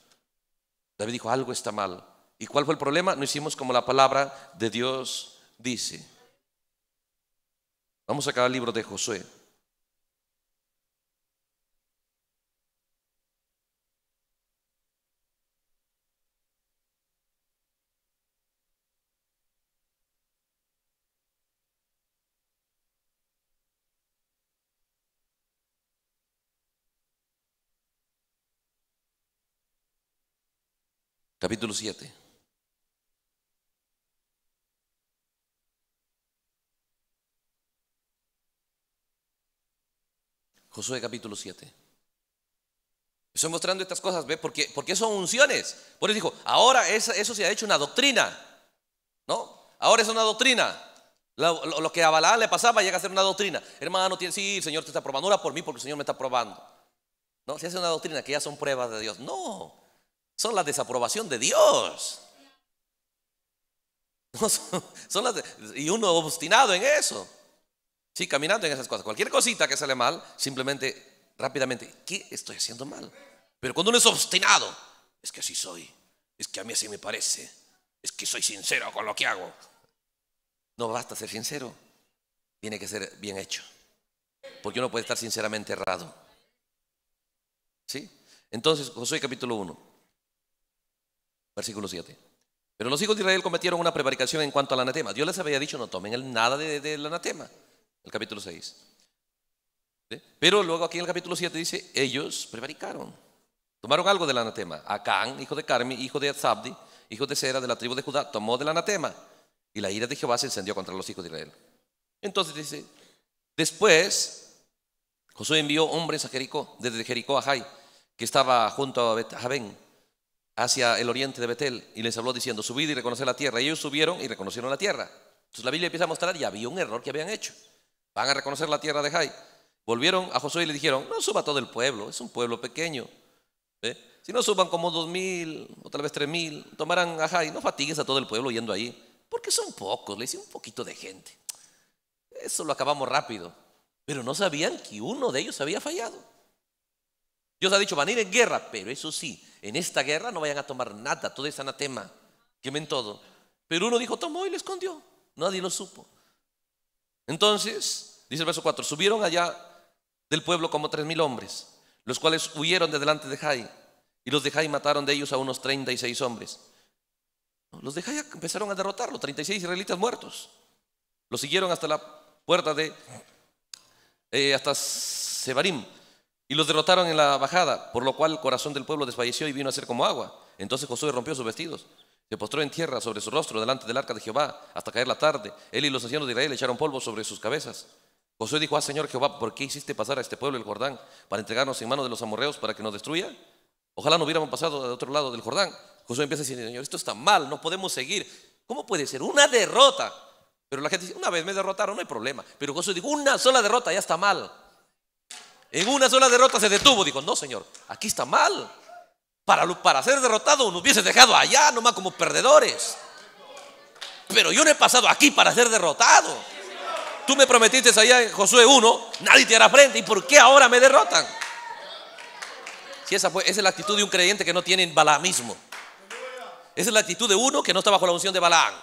David dijo, algo está mal. ¿Y cuál fue el problema? No hicimos como la palabra de Dios dice. Vamos a sacar el libro de Josué. capítulo 7. Josué capítulo 7. Estoy mostrando estas cosas, ¿ve? Porque, porque son unciones. Por eso dijo, ahora eso, se ha hecho una doctrina. ¿No? Ahora es una doctrina. Lo, que a Balaam le pasaba llega a ser una doctrina. Hermano, tiene, sí, el Señor te está probando. ahora por mí porque el Señor me está probando. No, se hace una doctrina que ya son pruebas de Dios. No, son la desaprobación de Dios. son, y uno obstinado en eso. Sí, caminando en esas cosas. Cualquier cosita que sale mal, simplemente, rápidamente, ¿qué estoy haciendo mal? Pero cuando uno es obstinado, es que así soy, es que a mí así me parece, es que soy sincero con lo que hago. No basta ser sincero, tiene que ser bien hecho. Porque uno puede estar sinceramente errado. ¿Sí? Entonces, Josué capítulo 1. Versículo 7. Pero los hijos de Israel cometieron una prevaricación en cuanto al anatema. Dios les había dicho, no tomen nada del anatema. El capítulo 6. Pero luego aquí en el capítulo 7 dice, ellos prevaricaron. Tomaron algo del anatema. Acán, hijo de Carmi, hijo de Azabdi, hijo de Sera, de la tribu de Judá, tomó del anatema. Y la ira de Jehová se encendió contra los hijos de Israel. Entonces dice, después Josué envió hombres a Jericó, desde Jericó a Jai, que estaba junto a hacia el oriente de Betel y les habló diciendo, subid y reconocer la tierra. Y ellos subieron y reconocieron la tierra. Entonces la Biblia empieza a mostrar, ya había un error que habían hecho. Van a reconocer la tierra de Jai. Volvieron a Josué y le dijeron, no suba todo el pueblo, es un pueblo pequeño. ¿eh? Si no suban como dos mil o tal vez tres mil, tomarán a Jai, no fatigues a todo el pueblo yendo ahí, porque son pocos, le dice un poquito de gente. Eso lo acabamos rápido. Pero no sabían que uno de ellos había fallado. Dios ha dicho, van a ir en guerra, pero eso sí, en esta guerra no vayan a tomar nada, todo es anatema, quemen todo. Pero uno dijo, tomó y le escondió, nadie lo supo. Entonces, dice el verso 4, subieron allá del pueblo como tres mil hombres, los cuales huyeron de delante de Jai, y los de Jai mataron de ellos a unos 36 hombres. Los de Jai empezaron a derrotarlo, 36 israelitas muertos. Los siguieron hasta la puerta de, eh, hasta Sebarim, y los derrotaron en la bajada, por lo cual el corazón del pueblo desfalleció y vino a ser como agua. Entonces Josué rompió sus vestidos, se postró en tierra sobre su rostro delante del arca de Jehová hasta caer la tarde. Él y los ancianos de Israel echaron polvo sobre sus cabezas. Josué dijo, ah Señor Jehová, ¿por qué hiciste pasar a este pueblo el Jordán para entregarnos en manos de los amorreos para que nos destruya? Ojalá no hubiéramos pasado de otro lado del Jordán. Josué empieza a decir, Señor, esto está mal, no podemos seguir. ¿Cómo puede ser? Una derrota. Pero la gente dice, una vez me derrotaron, no hay problema. Pero Josué dijo, una sola derrota, ya está mal. En una sola derrota se detuvo. Dijo, no, Señor, aquí está mal. Para, para ser derrotado nos hubiese dejado allá, nomás como perdedores. Pero yo no he pasado aquí para ser derrotado. Tú me prometiste allá en Josué 1, nadie te hará frente. ¿Y por qué ahora me derrotan? Si esa, fue, esa es la actitud de un creyente que no tiene balaamismo. Esa es la actitud de uno que no está bajo la unción de Balaam.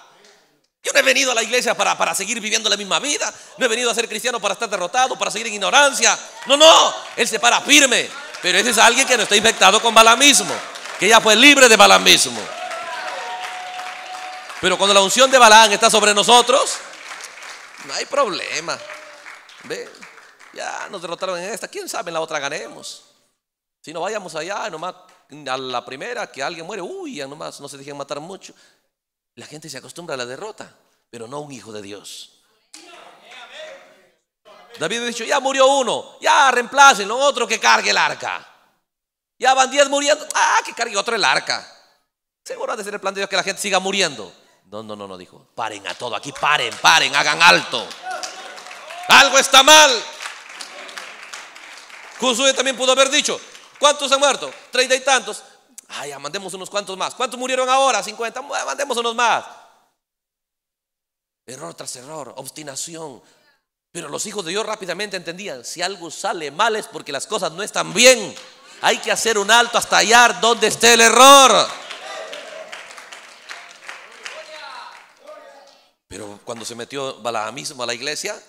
Yo no he venido a la iglesia para, seguir viviendo la misma vida. No he venido a ser cristiano para estar derrotado, para seguir en ignorancia. No, no. Él se para firme. Pero ese es alguien que no está infectado con balamismo. Que ya fue libre de balamismo. Pero cuando la unción de Balán está sobre nosotros, no hay problema. ¿Ve? Ya nos derrotaron en esta. ¿Quién sabe en la otra ganemos? Si no vayamos allá, nomás a la primera que alguien muere, uy, ya nomás no se dejen matar mucho. La gente se acostumbra a la derrota, pero no un hijo de Dios. David ha dicho, ya murió uno, ya reemplacenlo, otro que cargue el arca. Ya van diez muriendo, ah, que cargue otro el arca. Seguro ha de ser el plan de Dios que la gente siga muriendo. No, no, no, no, dijo, paren a todo, aquí paren, paren, hagan alto. Algo está mal. Josué también pudo haber dicho, ¿cuántos han muerto? Treinta y tantos. Ay, mandemos unos cuantos más. ¿Cuántos murieron ahora? 50. Mandemos unos más. Error tras error, obstinación. Pero los hijos de Dios rápidamente entendían, si algo sale mal es porque las cosas no están bien. Hay que hacer un alto hasta hallar donde esté el error. Pero cuando se metió Balaam mismo a la iglesia,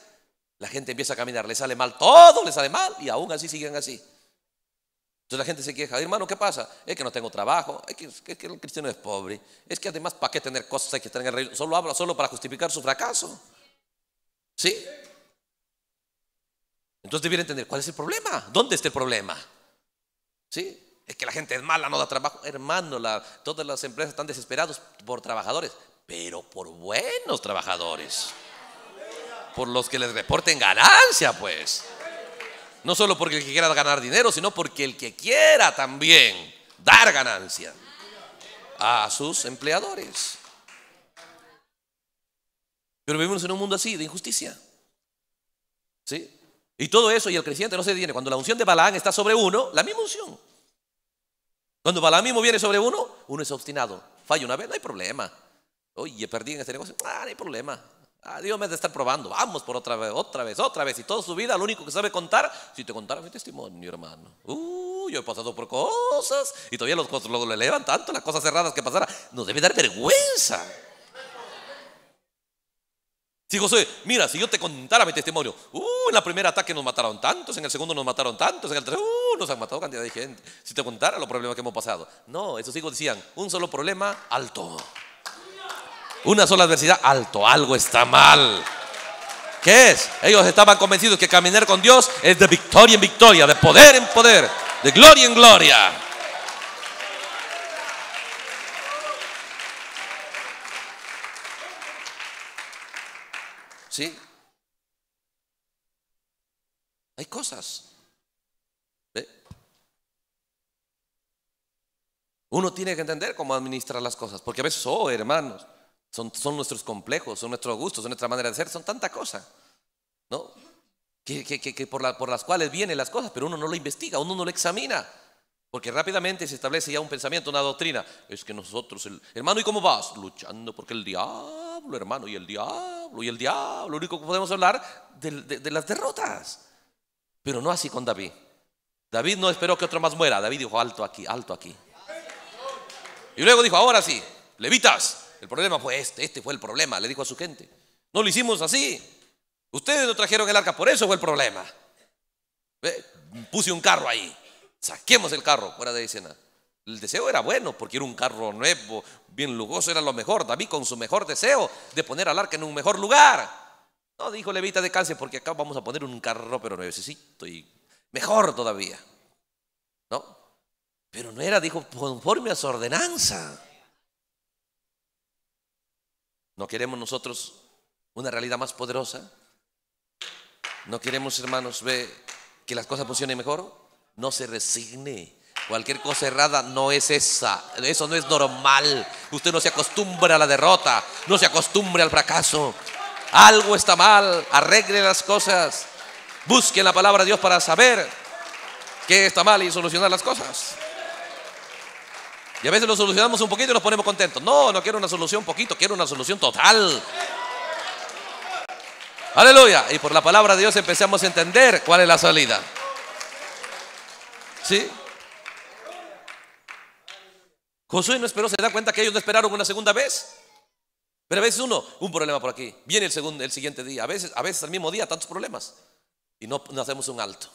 la gente empieza a caminar, le sale mal, todo le sale mal y aún así siguen así. Entonces la gente se queja, hermano, ¿qué pasa? Es que no tengo trabajo, es que, el cristiano es pobre, es que además, ¿para qué tener cosas? Hay que en el reino. Solo habla solo para justificar su fracaso. ¿Sí? Entonces debiera entender cuál es el problema, dónde está el problema. ¿Sí? Es que la gente es mala, no da trabajo. Hermano, todas las empresas están desesperadas por trabajadores, pero por buenos trabajadores. Por los que les reporten ganancia, pues. No solo porque el que quiera ganar dinero, sino porque el que quiera también dar ganancia a sus empleadores. Pero vivimos en un mundo así, de injusticia. ¿Sí? Y todo eso y el creciente no se viene. Cuando la unción de Balaam está sobre uno, la misma unción. Cuando Balaam mismo viene sobre uno, uno es obstinado. Falla una vez, no hay problema. Oye, perdí en este negocio, ah, no hay problema. Ah, Dios me de estar probando. Vamos por otra vez, otra vez, otra vez. Y toda su vida, lo único que sabe contar, si te contara mi testimonio, hermano. Uh, yo he pasado por cosas y todavía los, los, lo elevan tanto las cosas cerradas que pasara. Nos debe dar vergüenza. Si José, mira, si yo te contara mi testimonio, uh, en la primera ataque nos mataron tantos, en el segundo nos mataron tantos, en el tercero uh, nos han matado cantidad de gente. Si te contara los problemas que hemos pasado. No, esos hijos decían, un solo problema, alto. Una sola adversidad, alto, algo está mal. ¿Qué es? Ellos estaban convencidos que caminar con Dios es de victoria en victoria, de poder en poder, de gloria en gloria. ¿Sí? Hay cosas. Uno tiene que entender cómo administrar las cosas, porque a veces, oh, hermanos, son, nuestros complejos, son nuestros gustos, son nuestra manera de ser, son tanta cosa, ¿no? Que, por, por las cuales vienen las cosas, pero uno no lo investiga, uno no lo examina. Porque rápidamente se establece ya un pensamiento, una doctrina. Es que nosotros, el, hermano, ¿y cómo vas? Luchando porque el diablo, hermano, y el diablo, y el diablo. Lo único que podemos hablar de, de, las derrotas. Pero no así con David. David no esperó que otro más muera. David dijo, alto aquí, alto aquí. Y luego dijo, ahora sí, levitas, el problema fue este, este fue el problema, le dijo a su gente. No lo hicimos así. Ustedes no trajeron el arca, por eso fue el problema. Puse un carro ahí. Saquemos el carro fuera de escena. El deseo era bueno porque era un carro nuevo, bien lujoso, era lo mejor. David con su mejor deseo de poner al arca en un mejor lugar. No dijo levita de cáncer porque acá vamos a poner un carro pero nuevecito y mejor todavía. ¿No? Pero no era, dijo, conforme a su ordenanza. ¿No queremos nosotros una realidad más poderosa? ¿No queremos, hermanos, ver que las cosas funcionen mejor? No se resigne. Cualquier cosa errada no es esa. Eso no es normal. Usted no se acostumbra a la derrota. No se acostumbre al fracaso. Algo está mal. Arregle las cosas. Busque la palabra de Dios para saber qué está mal y solucionar las cosas. Y a veces lo solucionamos un poquito y nos ponemos contentos. No, no quiero una solución poquito, quiero una solución total. Aleluya. Y por la palabra de Dios empezamos a entender cuál es la salida. ¿Sí? Josué no esperó, se da cuenta que ellos no esperaron una segunda vez. Pero a veces uno, un problema por aquí, viene el, segundo, el siguiente día, a veces, a veces al mismo día tantos problemas. Y no, no hacemos un alto.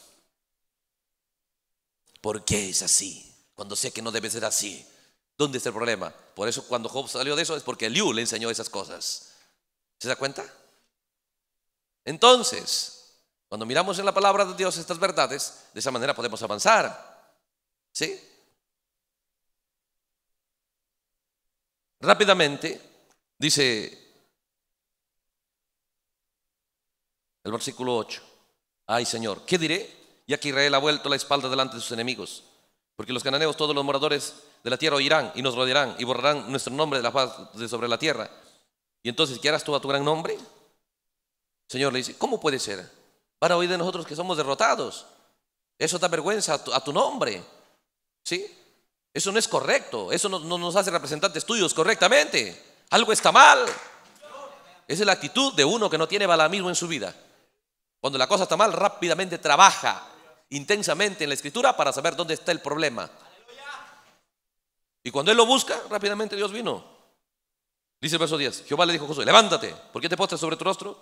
¿Por qué es así? Cuando sé que no debe ser así. ¿Dónde está el problema? Por eso cuando Job salió de eso es porque Liu le enseñó esas cosas. ¿Se da cuenta? Entonces, cuando miramos en la palabra de Dios estas verdades, de esa manera podemos avanzar. ¿Sí? Rápidamente, dice el versículo 8. Ay Señor, ¿qué diré? Ya que Israel ha vuelto la espalda delante de sus enemigos. Porque los cananeos, todos los moradores de la tierra oirán y nos rodearán y borrarán nuestro nombre de la paz de sobre la tierra. Y entonces, ¿qué harás tú a tu gran nombre? Señor le dice, ¿cómo puede ser? Van a oír de nosotros que somos derrotados. Eso da vergüenza a tu, nombre. ¿Sí? Eso no es correcto. Eso no, nos hace representantes tuyos correctamente. Algo está mal. Esa es la actitud de uno que no tiene balamismo en su vida. Cuando la cosa está mal, rápidamente trabaja intensamente en la escritura para saber dónde está el problema. Y cuando él lo busca, rápidamente Dios vino. Dice el verso 10, Jehová le dijo a Josué, levántate, ¿por qué te postras sobre tu rostro?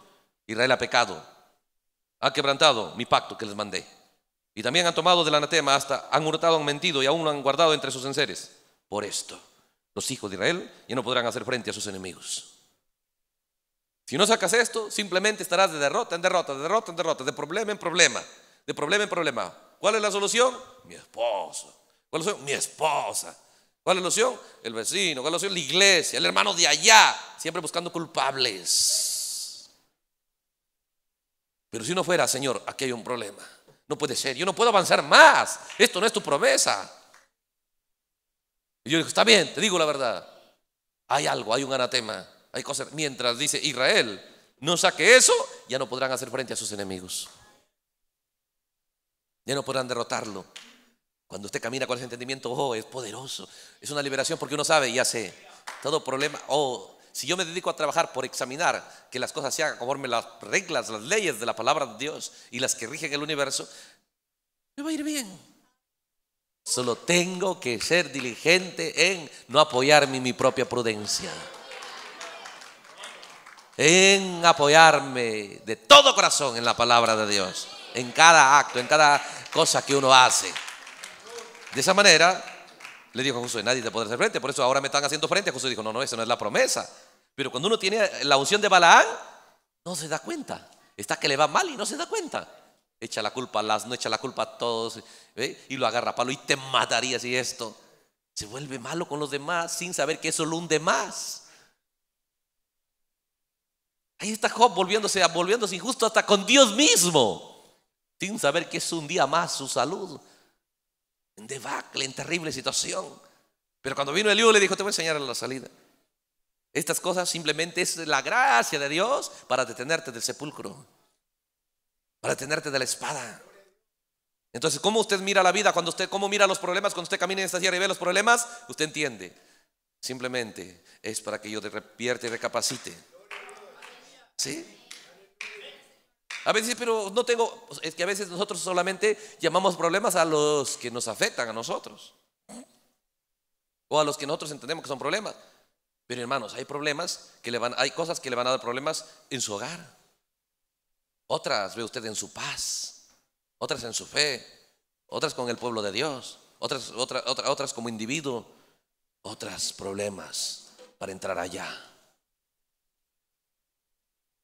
Israel ha pecado, ha quebrantado mi pacto que les mandé. Y también han tomado del anatema hasta, han hurtado, han mentido y aún lo han guardado entre sus enseres. Por esto, los hijos de Israel ya no podrán hacer frente a sus enemigos. Si no sacas esto, simplemente estarás de derrota en derrota, de derrota en derrota, de problema en problema de problema en problema. ¿Cuál es la solución? Mi esposo. ¿Cuál es la solución? Mi esposa. ¿Cuál es la solución? El vecino. ¿Cuál es la solución? La iglesia, el hermano de allá. Siempre buscando culpables. Pero si no fuera, Señor, aquí hay un problema. No puede ser. Yo no puedo avanzar más. Esto no es tu promesa. Y yo digo, está bien, te digo la verdad. Hay algo, hay un anatema. Hay cosas. Mientras dice Israel, no saque eso, ya no podrán hacer frente a sus enemigos. Ya no podrán derrotarlo. Cuando usted camina con ese entendimiento, oh, es poderoso. Es una liberación porque uno sabe, ya sé, todo problema, oh, si yo me dedico a trabajar por examinar que las cosas se hagan conforme las reglas, las leyes de la palabra de Dios y las que rigen el universo, me va a ir bien. Solo tengo que ser diligente en no apoyarme en mi propia prudencia. En apoyarme de todo corazón en la palabra de Dios en cada acto, en cada cosa que uno hace. De esa manera, le dijo a Josué, nadie te podrá hacer frente, por eso ahora me están haciendo frente. Josué dijo, no, no, esa no es la promesa. Pero cuando uno tiene la unción de Balaán, no se da cuenta. Está que le va mal y no se da cuenta. Echa la culpa a las, no echa la culpa a todos. Y lo agarra palo y te mataría si esto. Se vuelve malo con los demás sin saber que es solo un más. Ahí está Job volviéndose, volviéndose injusto hasta con Dios mismo sin saber que es un día más su salud, en debacle, en terrible situación. Pero cuando vino Eliú le dijo, te voy a enseñar la salida. Estas cosas simplemente es la gracia de Dios para detenerte del sepulcro, para detenerte de la espada. Entonces, ¿cómo usted mira la vida? Cuando usted, ¿Cómo mira los problemas? Cuando usted camina en esta tierra y ve los problemas, usted entiende. Simplemente es para que yo te repierta y recapacite. ¿Sí? A veces, pero no tengo, es que a veces nosotros solamente llamamos problemas a los que nos afectan a nosotros. O a los que nosotros entendemos que son problemas. Pero hermanos, hay problemas que le van, hay cosas que le van a dar problemas en su hogar. Otras ve usted en su paz, otras en su fe, otras con el pueblo de Dios, otras, otras como individuo, otras problemas para entrar allá.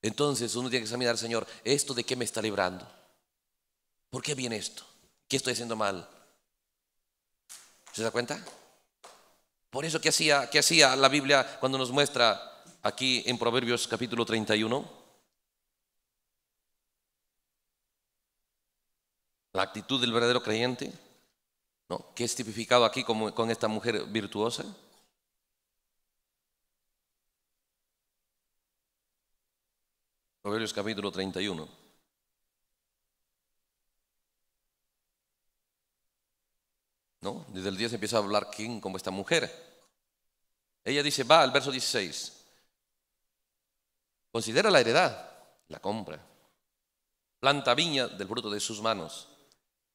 Entonces uno tiene que examinar, Señor, ¿esto de qué me está librando? ¿Por qué viene esto? ¿Qué estoy haciendo mal? ¿Se da cuenta? Por eso qué hacía, que hacía la Biblia cuando nos muestra aquí en Proverbios capítulo 31. La actitud del verdadero creyente, ¿no? que es tipificado aquí como, con esta mujer virtuosa. Proverbios capítulo 31. ¿No? Desde el 10 empieza a hablar quién como esta mujer. Ella dice, va al verso 16. Considera la heredad, la compra. Planta viña del fruto de sus manos.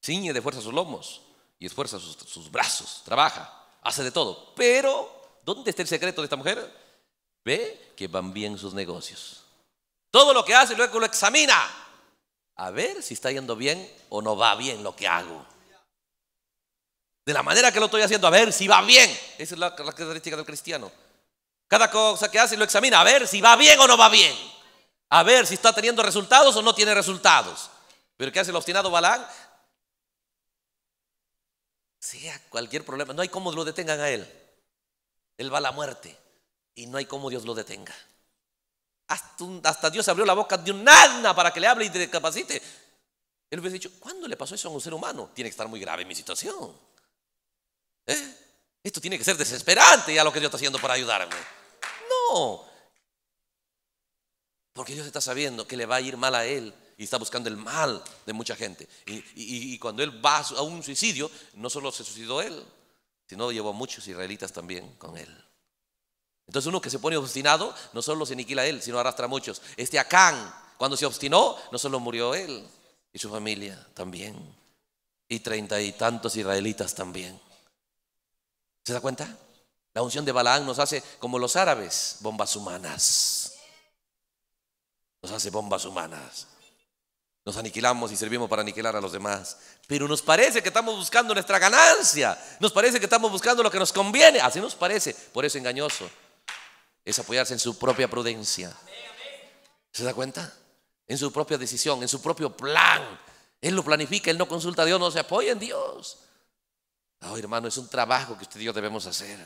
Ciñe de fuerza sus lomos y esfuerza sus brazos. Trabaja, hace de todo. Pero, ¿dónde está el secreto de esta mujer? Ve que van bien sus negocios. Todo lo que hace luego lo examina. A ver si está yendo bien o no va bien lo que hago. De la manera que lo estoy haciendo, a ver si va bien. Esa es la, característica del cristiano. Cada cosa que hace lo examina, a ver si va bien o no va bien. A ver si está teniendo resultados o no tiene resultados. Pero ¿qué hace el obstinado Balán? Sea cualquier problema, no hay cómo lo detengan a él. Él va a la muerte y no hay cómo Dios lo detenga. Hasta, hasta Dios abrió la boca de un para que le hable y te capacite. Él hubiese dicho, ¿cuándo le pasó eso a un ser humano? Tiene que estar muy grave mi situación. ¿Eh? Esto tiene que ser desesperante ya lo que Dios está haciendo para ayudarme. No. Porque Dios está sabiendo que le va a ir mal a él y está buscando el mal de mucha gente. Y, y cuando él va a un suicidio, no solo se suicidó él, sino llevó a muchos israelitas también con él. Entonces uno que se pone obstinado no solo se aniquila él, sino arrastra a muchos. Este Acán, cuando se obstinó, no solo murió él, y su familia también, y treinta y tantos israelitas también. ¿Se da cuenta? La unción de Balaán nos hace como los árabes, bombas humanas. Nos hace bombas humanas. Nos aniquilamos y servimos para aniquilar a los demás. Pero nos parece que estamos buscando nuestra ganancia. Nos parece que estamos buscando lo que nos conviene. Así nos parece. Por eso engañoso es apoyarse en su propia prudencia. ¿Se da cuenta? En su propia decisión, en su propio plan. Él lo planifica, él no consulta a Dios, no se apoya en Dios. Oh hermano, es un trabajo que usted y yo debemos hacer.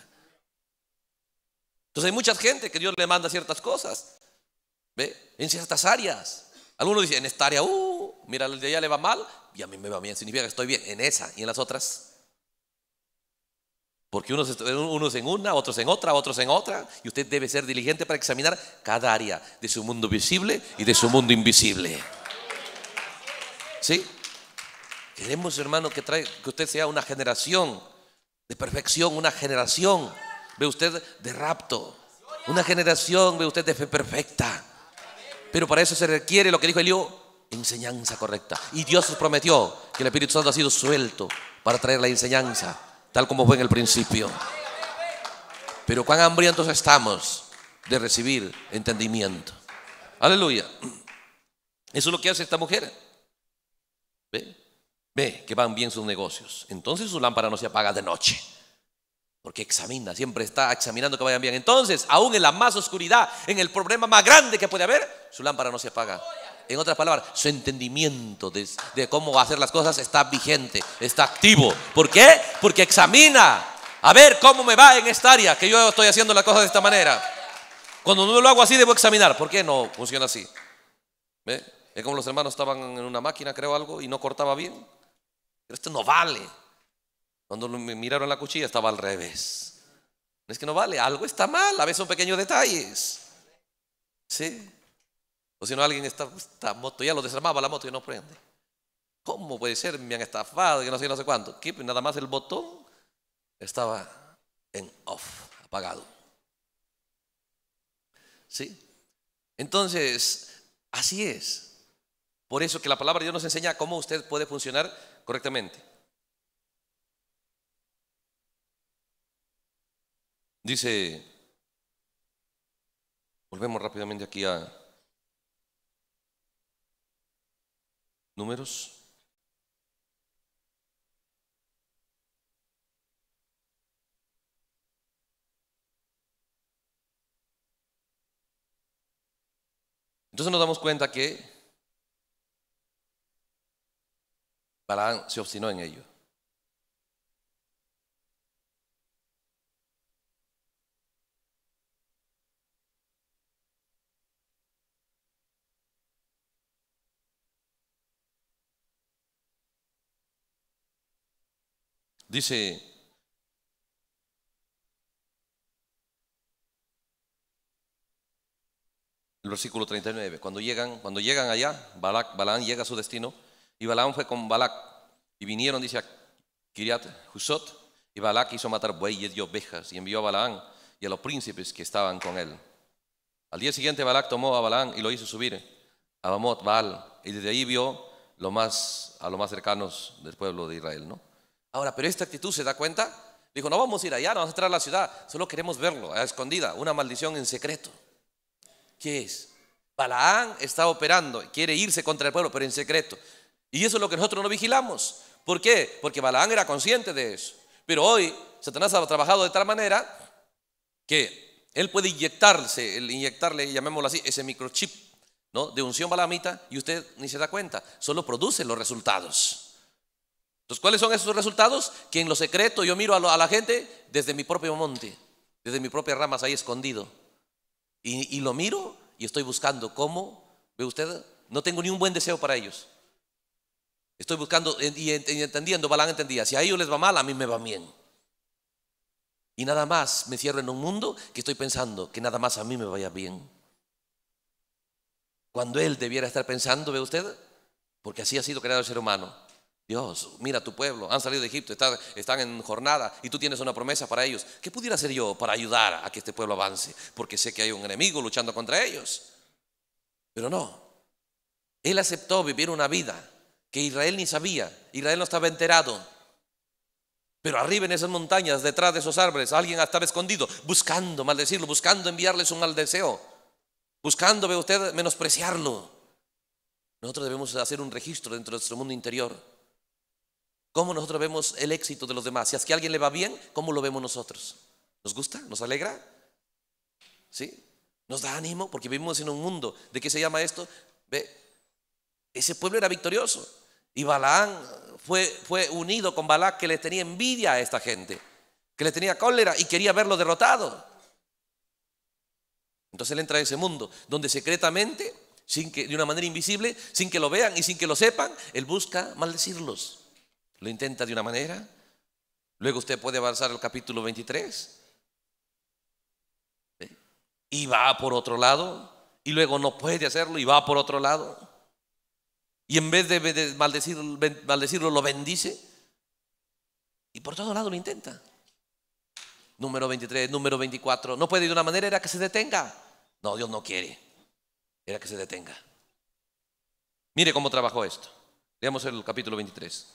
Entonces hay mucha gente que Dios le manda ciertas cosas, ¿ve? En ciertas áreas. Algunos dicen, en esta área, uh, mira, el de allá le va mal y a mí me va bien. Significa que estoy bien en esa y en las otras. Porque unos, en una, otros en otra, otros en otra. Y usted debe ser diligente para examinar cada área de su mundo visible y de su mundo invisible. ¿Sí? Queremos, hermano, que, trae, que usted sea una generación de perfección, una generación, ve usted, de rapto. Una generación, ve usted, de fe perfecta. Pero para eso se requiere lo que dijo Elío, enseñanza correcta. Y Dios nos prometió que el Espíritu Santo ha sido suelto para traer la enseñanza tal como fue en el principio. Pero cuán hambrientos estamos de recibir entendimiento. Aleluya. Eso es lo que hace esta mujer. ¿Ve? Ve que van bien sus negocios. Entonces su lámpara no se apaga de noche. Porque examina, siempre está examinando que vayan bien. Entonces, aún en la más oscuridad, en el problema más grande que puede haber, su lámpara no se apaga en otras palabras, su entendimiento de, cómo hacer las cosas está vigente, está activo. ¿Por qué? Porque examina. A ver cómo me va en esta área, que yo estoy haciendo las cosas de esta manera. Cuando no lo hago así, debo examinar. ¿Por qué no funciona así? ¿Ve? Es como los hermanos estaban en una máquina, creo algo, y no cortaba bien. Pero esto no vale. Cuando me miraron la cuchilla, estaba al revés. Es que no vale, algo está mal, a veces son pequeños detalles. ¿Sí? si no, alguien está, esta moto ya lo desarmaba la moto y no prende. ¿Cómo puede ser? Me han estafado, que no sé, no sé cuánto. Nada más el botón estaba en off, apagado. ¿Sí? Entonces, así es. Por eso que la palabra de Dios nos enseña cómo usted puede funcionar correctamente. Dice, volvemos rápidamente aquí a Números. Entonces nos damos cuenta que Balaam se obstinó en ello. Dice, el versículo 39, cuando llegan, cuando llegan allá, Balak, llega a su destino, y Balaán fue con Balak, y vinieron, dice, a Kiriat Husot, y Balak hizo matar bueyes y ovejas, y envió a Balaán y a los príncipes que estaban con él. Al día siguiente Balak tomó a Balaán y lo hizo subir a Bamot Baal, y desde ahí vio lo más, a los más cercanos del pueblo de Israel, ¿no? Ahora, pero esta actitud se da cuenta. Dijo, no vamos a ir allá, no vamos a entrar a la ciudad, solo queremos verlo a escondida, una maldición en secreto. ¿Qué es? Balaán está operando, quiere irse contra el pueblo, pero en secreto. Y eso es lo que nosotros no vigilamos. ¿Por qué? Porque Balaán era consciente de eso. Pero hoy Satanás ha trabajado de tal manera que él puede inyectarse, el inyectarle, llamémoslo así, ese microchip ¿no? de unción balamita y usted ni se da cuenta, solo produce los resultados. Entonces, ¿cuáles son esos resultados? Que en lo secreto yo miro a, la gente desde mi propio monte, desde mis propias ramas ahí escondido. Y, y, lo miro y estoy buscando cómo, ve usted, no tengo ni un buen deseo para ellos. Estoy buscando y, entendiendo, Balán entendía, si a ellos les va mal, a mí me va bien. Y nada más me cierro en un mundo que estoy pensando que nada más a mí me vaya bien. Cuando él debiera estar pensando, ve usted, porque así ha sido creado el ser humano Dios, mira tu pueblo, han salido de Egipto, están, en jornada y tú tienes una promesa para ellos. ¿Qué pudiera hacer yo para ayudar a que este pueblo avance? Porque sé que hay un enemigo luchando contra ellos. Pero no, él aceptó vivir una vida que Israel ni sabía, Israel no estaba enterado. Pero arriba en esas montañas, detrás de esos árboles, alguien estaba escondido, buscando maldecirlo, buscando enviarles un mal deseo, buscando, usted, menospreciarlo. Nosotros debemos hacer un registro dentro de nuestro mundo interior ¿Cómo nosotros vemos el éxito de los demás? Si es que a alguien le va bien, ¿cómo lo vemos nosotros? ¿Nos gusta? ¿Nos alegra? ¿Sí? ¿Nos da ánimo? Porque vivimos en un mundo. ¿De qué se llama esto? Ve, ese pueblo era victorioso. Y Balaán fue, unido con Balak que le tenía envidia a esta gente, que le tenía cólera y quería verlo derrotado. Entonces él entra a ese mundo donde secretamente, sin que, de una manera invisible, sin que lo vean y sin que lo sepan, él busca maldecirlos lo intenta de una manera, luego usted puede avanzar al capítulo 23 y va por otro lado, y luego no puede hacerlo y va por otro lado. Y en vez de maldecirlo, lo bendice. Y por todo lado lo intenta. Número 23, número 24. No puede de una manera, era que se detenga. No, Dios no quiere. Era que se detenga. Mire cómo trabajó esto. Veamos el capítulo 23.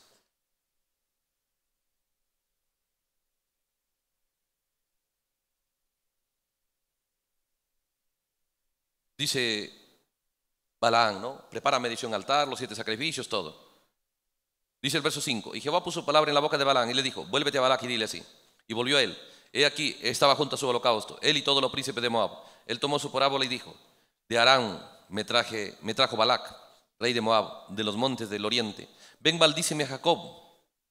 Dice Balaam, ¿no? prepara medición altar, los siete sacrificios, todo. Dice el verso 5, y Jehová puso palabra en la boca de Balaam y le dijo, vuélvete a Balaam y dile así. Y volvió a él. He aquí, estaba junto a su holocausto, él y todos los príncipes de Moab. Él tomó su parábola y dijo, de Arán me, traje, me trajo Balac, rey de Moab, de los montes del oriente. Ven, maldíceme a Jacob,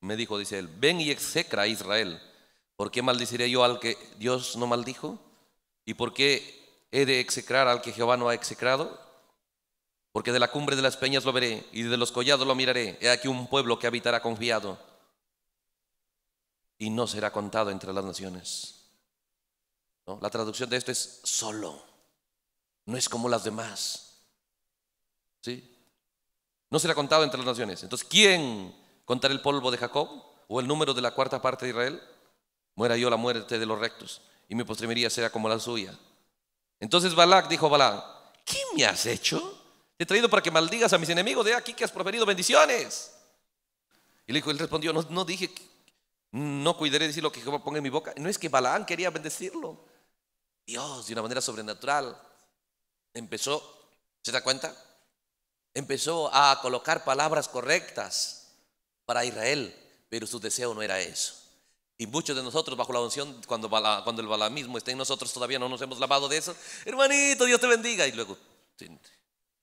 me dijo, dice él, ven y execra a Israel. ¿Por qué maldiciré yo al que Dios no maldijo? ¿Y por qué ¿He de execrar al que Jehová no ha execrado? Porque de la cumbre de las peñas lo veré y de los collados lo miraré. He aquí un pueblo que habitará confiado y no será contado entre las naciones. La traducción de esto es solo, no es como las demás. No será contado entre las naciones. Entonces, ¿quién contará el polvo de Jacob o el número de la cuarta parte de Israel? Muera yo la muerte de los rectos y mi postremería será como la suya. Entonces Balak dijo, Balak, ¿qué me has hecho? Te he traído para que maldigas a mis enemigos, de aquí que has proferido bendiciones. Y le dijo, él respondió, no, dije, no cuidaré de decir lo que Jehová ponga en mi boca. No es que Balaam quería bendecirlo. Dios, de una manera sobrenatural, empezó, ¿se da cuenta? Empezó a colocar palabras correctas para Israel, pero su deseo no era eso. Y muchos de nosotros bajo la unción, cuando, cuando el balamismo está en nosotros, todavía no nos hemos lavado de eso. Hermanito, Dios te bendiga. Y luego,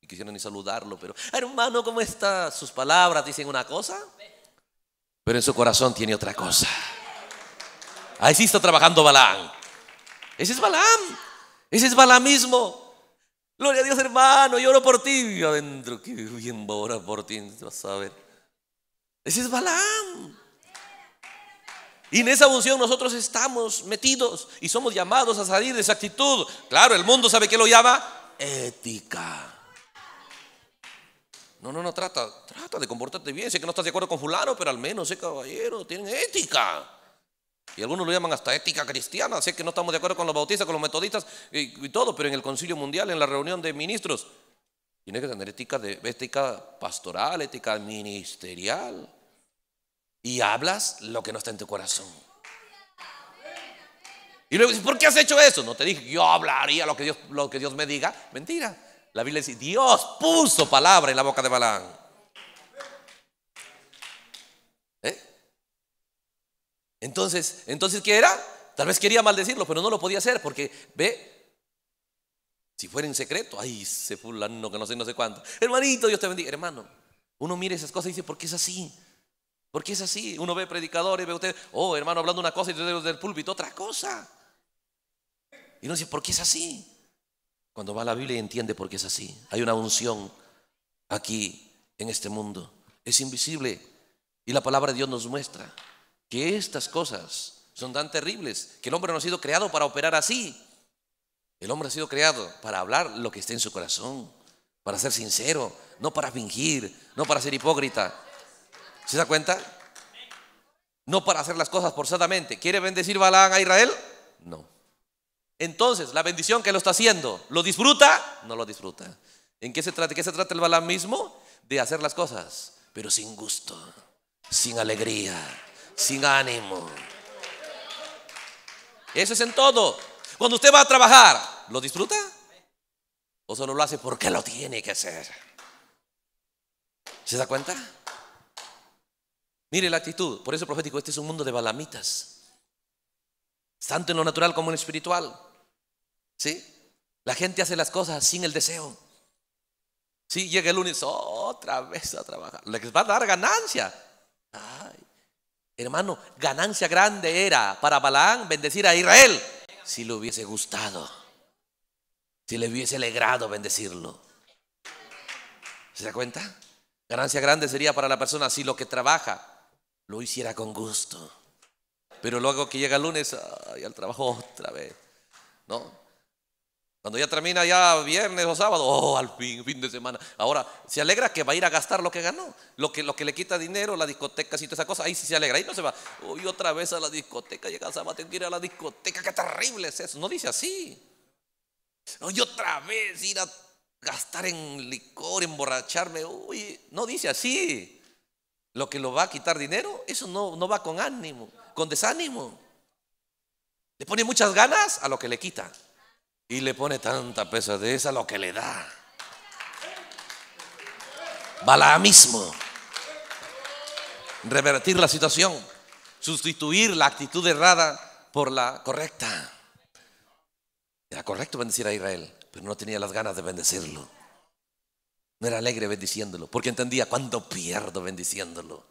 y quisieron ni saludarlo, pero, hermano, ¿cómo está? Sus palabras dicen una cosa, pero en su corazón tiene otra cosa. Ahí sí está trabajando Balam. Ese es Balam. Ese es Balamismo. Gloria a Dios, hermano, lloro por ti. Y adentro, que bien por ti, vas a ver. Ese es Balam. Y en esa unción nosotros estamos metidos y somos llamados a salir de esa actitud. Claro, el mundo sabe que lo llama ética. No, no, no, trata, trata de comportarte bien. Sé que no estás de acuerdo con fulano, pero al menos, sé caballero, tienen ética. Y algunos lo llaman hasta ética cristiana. Sé que no estamos de acuerdo con los bautistas, con los metodistas y, y todo, pero en el concilio mundial, en la reunión de ministros, tiene que tener ética, de, ética pastoral, ética ministerial y hablas lo que no está en tu corazón. Y luego dices, ¿por qué has hecho eso? No te dije, yo hablaría lo que Dios, lo que Dios me diga. Mentira. La Biblia dice, Dios puso palabra en la boca de Balán. ¿Eh? Entonces, entonces, ¿qué era? Tal vez quería maldecirlo, pero no lo podía hacer porque, ve, si fuera en secreto, ay, se fulano que no sé, no sé cuánto. Hermanito, Dios te bendiga. Hermano, uno mira esas cosas y dice, ¿por qué es así? qué es así, uno ve predicadores, ve usted, oh hermano, hablando una cosa y desde el púlpito otra cosa. Y uno dice, ¿por qué es así? Cuando va a la Biblia y entiende por qué es así. Hay una unción aquí en este mundo. Es invisible. Y la palabra de Dios nos muestra que estas cosas son tan terribles, que el hombre no ha sido creado para operar así. El hombre ha sido creado para hablar lo que está en su corazón, para ser sincero, no para fingir, no para ser hipócrita. ¿Se da cuenta? No para hacer las cosas forzadamente. ¿Quiere bendecir Balaam a Israel? No. Entonces, la bendición que lo está haciendo, ¿lo disfruta? No lo disfruta. ¿En qué se trata? ¿Qué se trata el Balaam mismo? De hacer las cosas, pero sin gusto, sin alegría, sin ánimo. Eso es en todo. Cuando usted va a trabajar, ¿lo disfruta? ¿O solo lo hace porque lo tiene que hacer? ¿Se da cuenta? Mire la actitud, por eso profético, este es un mundo de balamitas, tanto en lo natural como en lo espiritual. ¿Sí? La gente hace las cosas sin el deseo. Sí, llega el lunes otra vez a trabajar. Les va a dar ganancia. hermano, ganancia grande era para Balaam bendecir a Israel. Si le hubiese gustado, si le hubiese alegrado bendecirlo. ¿Se da cuenta? Ganancia grande sería para la persona si lo que trabaja lo hiciera con gusto. Pero luego que llega el lunes, ay, al trabajo otra vez. ¿No? Cuando ya termina ya viernes o sábado, oh, al fin, fin de semana. Ahora, se alegra que va a ir a gastar lo que ganó, lo que, lo que le quita dinero, la discoteca y toda esa cosa. Ahí sí se alegra, ahí no se va. Uy, otra vez a la discoteca, llega el sábado, tengo que ir a la discoteca, qué terrible es eso. No dice así. Uy, otra vez ir a gastar en licor, emborracharme. Uy, no dice así. Lo que lo va a quitar dinero, eso no, va con ánimo, con desánimo. Le pone muchas ganas a lo que le quita. Y le pone tanta pesadez a lo que le da. mismo, Revertir la situación. Sustituir la actitud errada por la correcta. Era correcto bendecir a Israel, pero no tenía las ganas de bendecirlo. No era alegre bendiciéndolo, porque entendía cuando pierdo bendiciéndolo.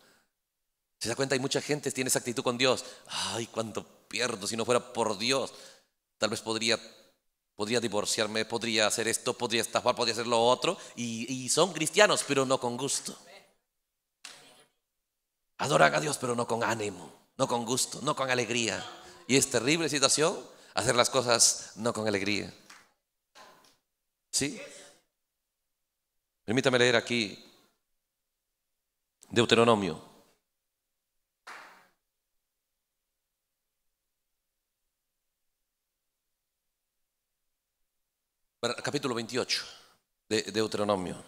¿Se da cuenta? Hay mucha gente que tiene esa actitud con Dios. Ay, cuánto pierdo si no fuera por Dios. Tal vez podría, podría divorciarme, podría hacer esto, podría estafar, podría hacer lo otro. Y, son cristianos, pero no con gusto. Adoran a Dios, pero no con ánimo, no con gusto, no con alegría. Y es terrible situación hacer las cosas no con alegría. ¿Sí? Permítame leer aquí Deuteronomio. Capítulo 28 de Deuteronomio.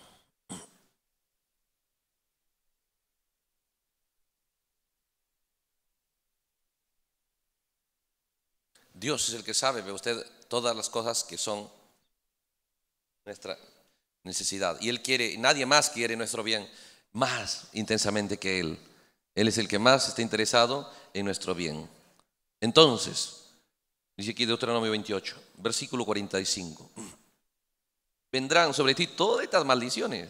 Dios es el que sabe, ve usted, todas las cosas que son nuestra necesidad. Y Él quiere, nadie más quiere nuestro bien más intensamente que Él. Él es el que más está interesado en nuestro bien. Entonces, dice aquí Deuteronomio 28, versículo 45. Vendrán sobre ti todas estas maldiciones.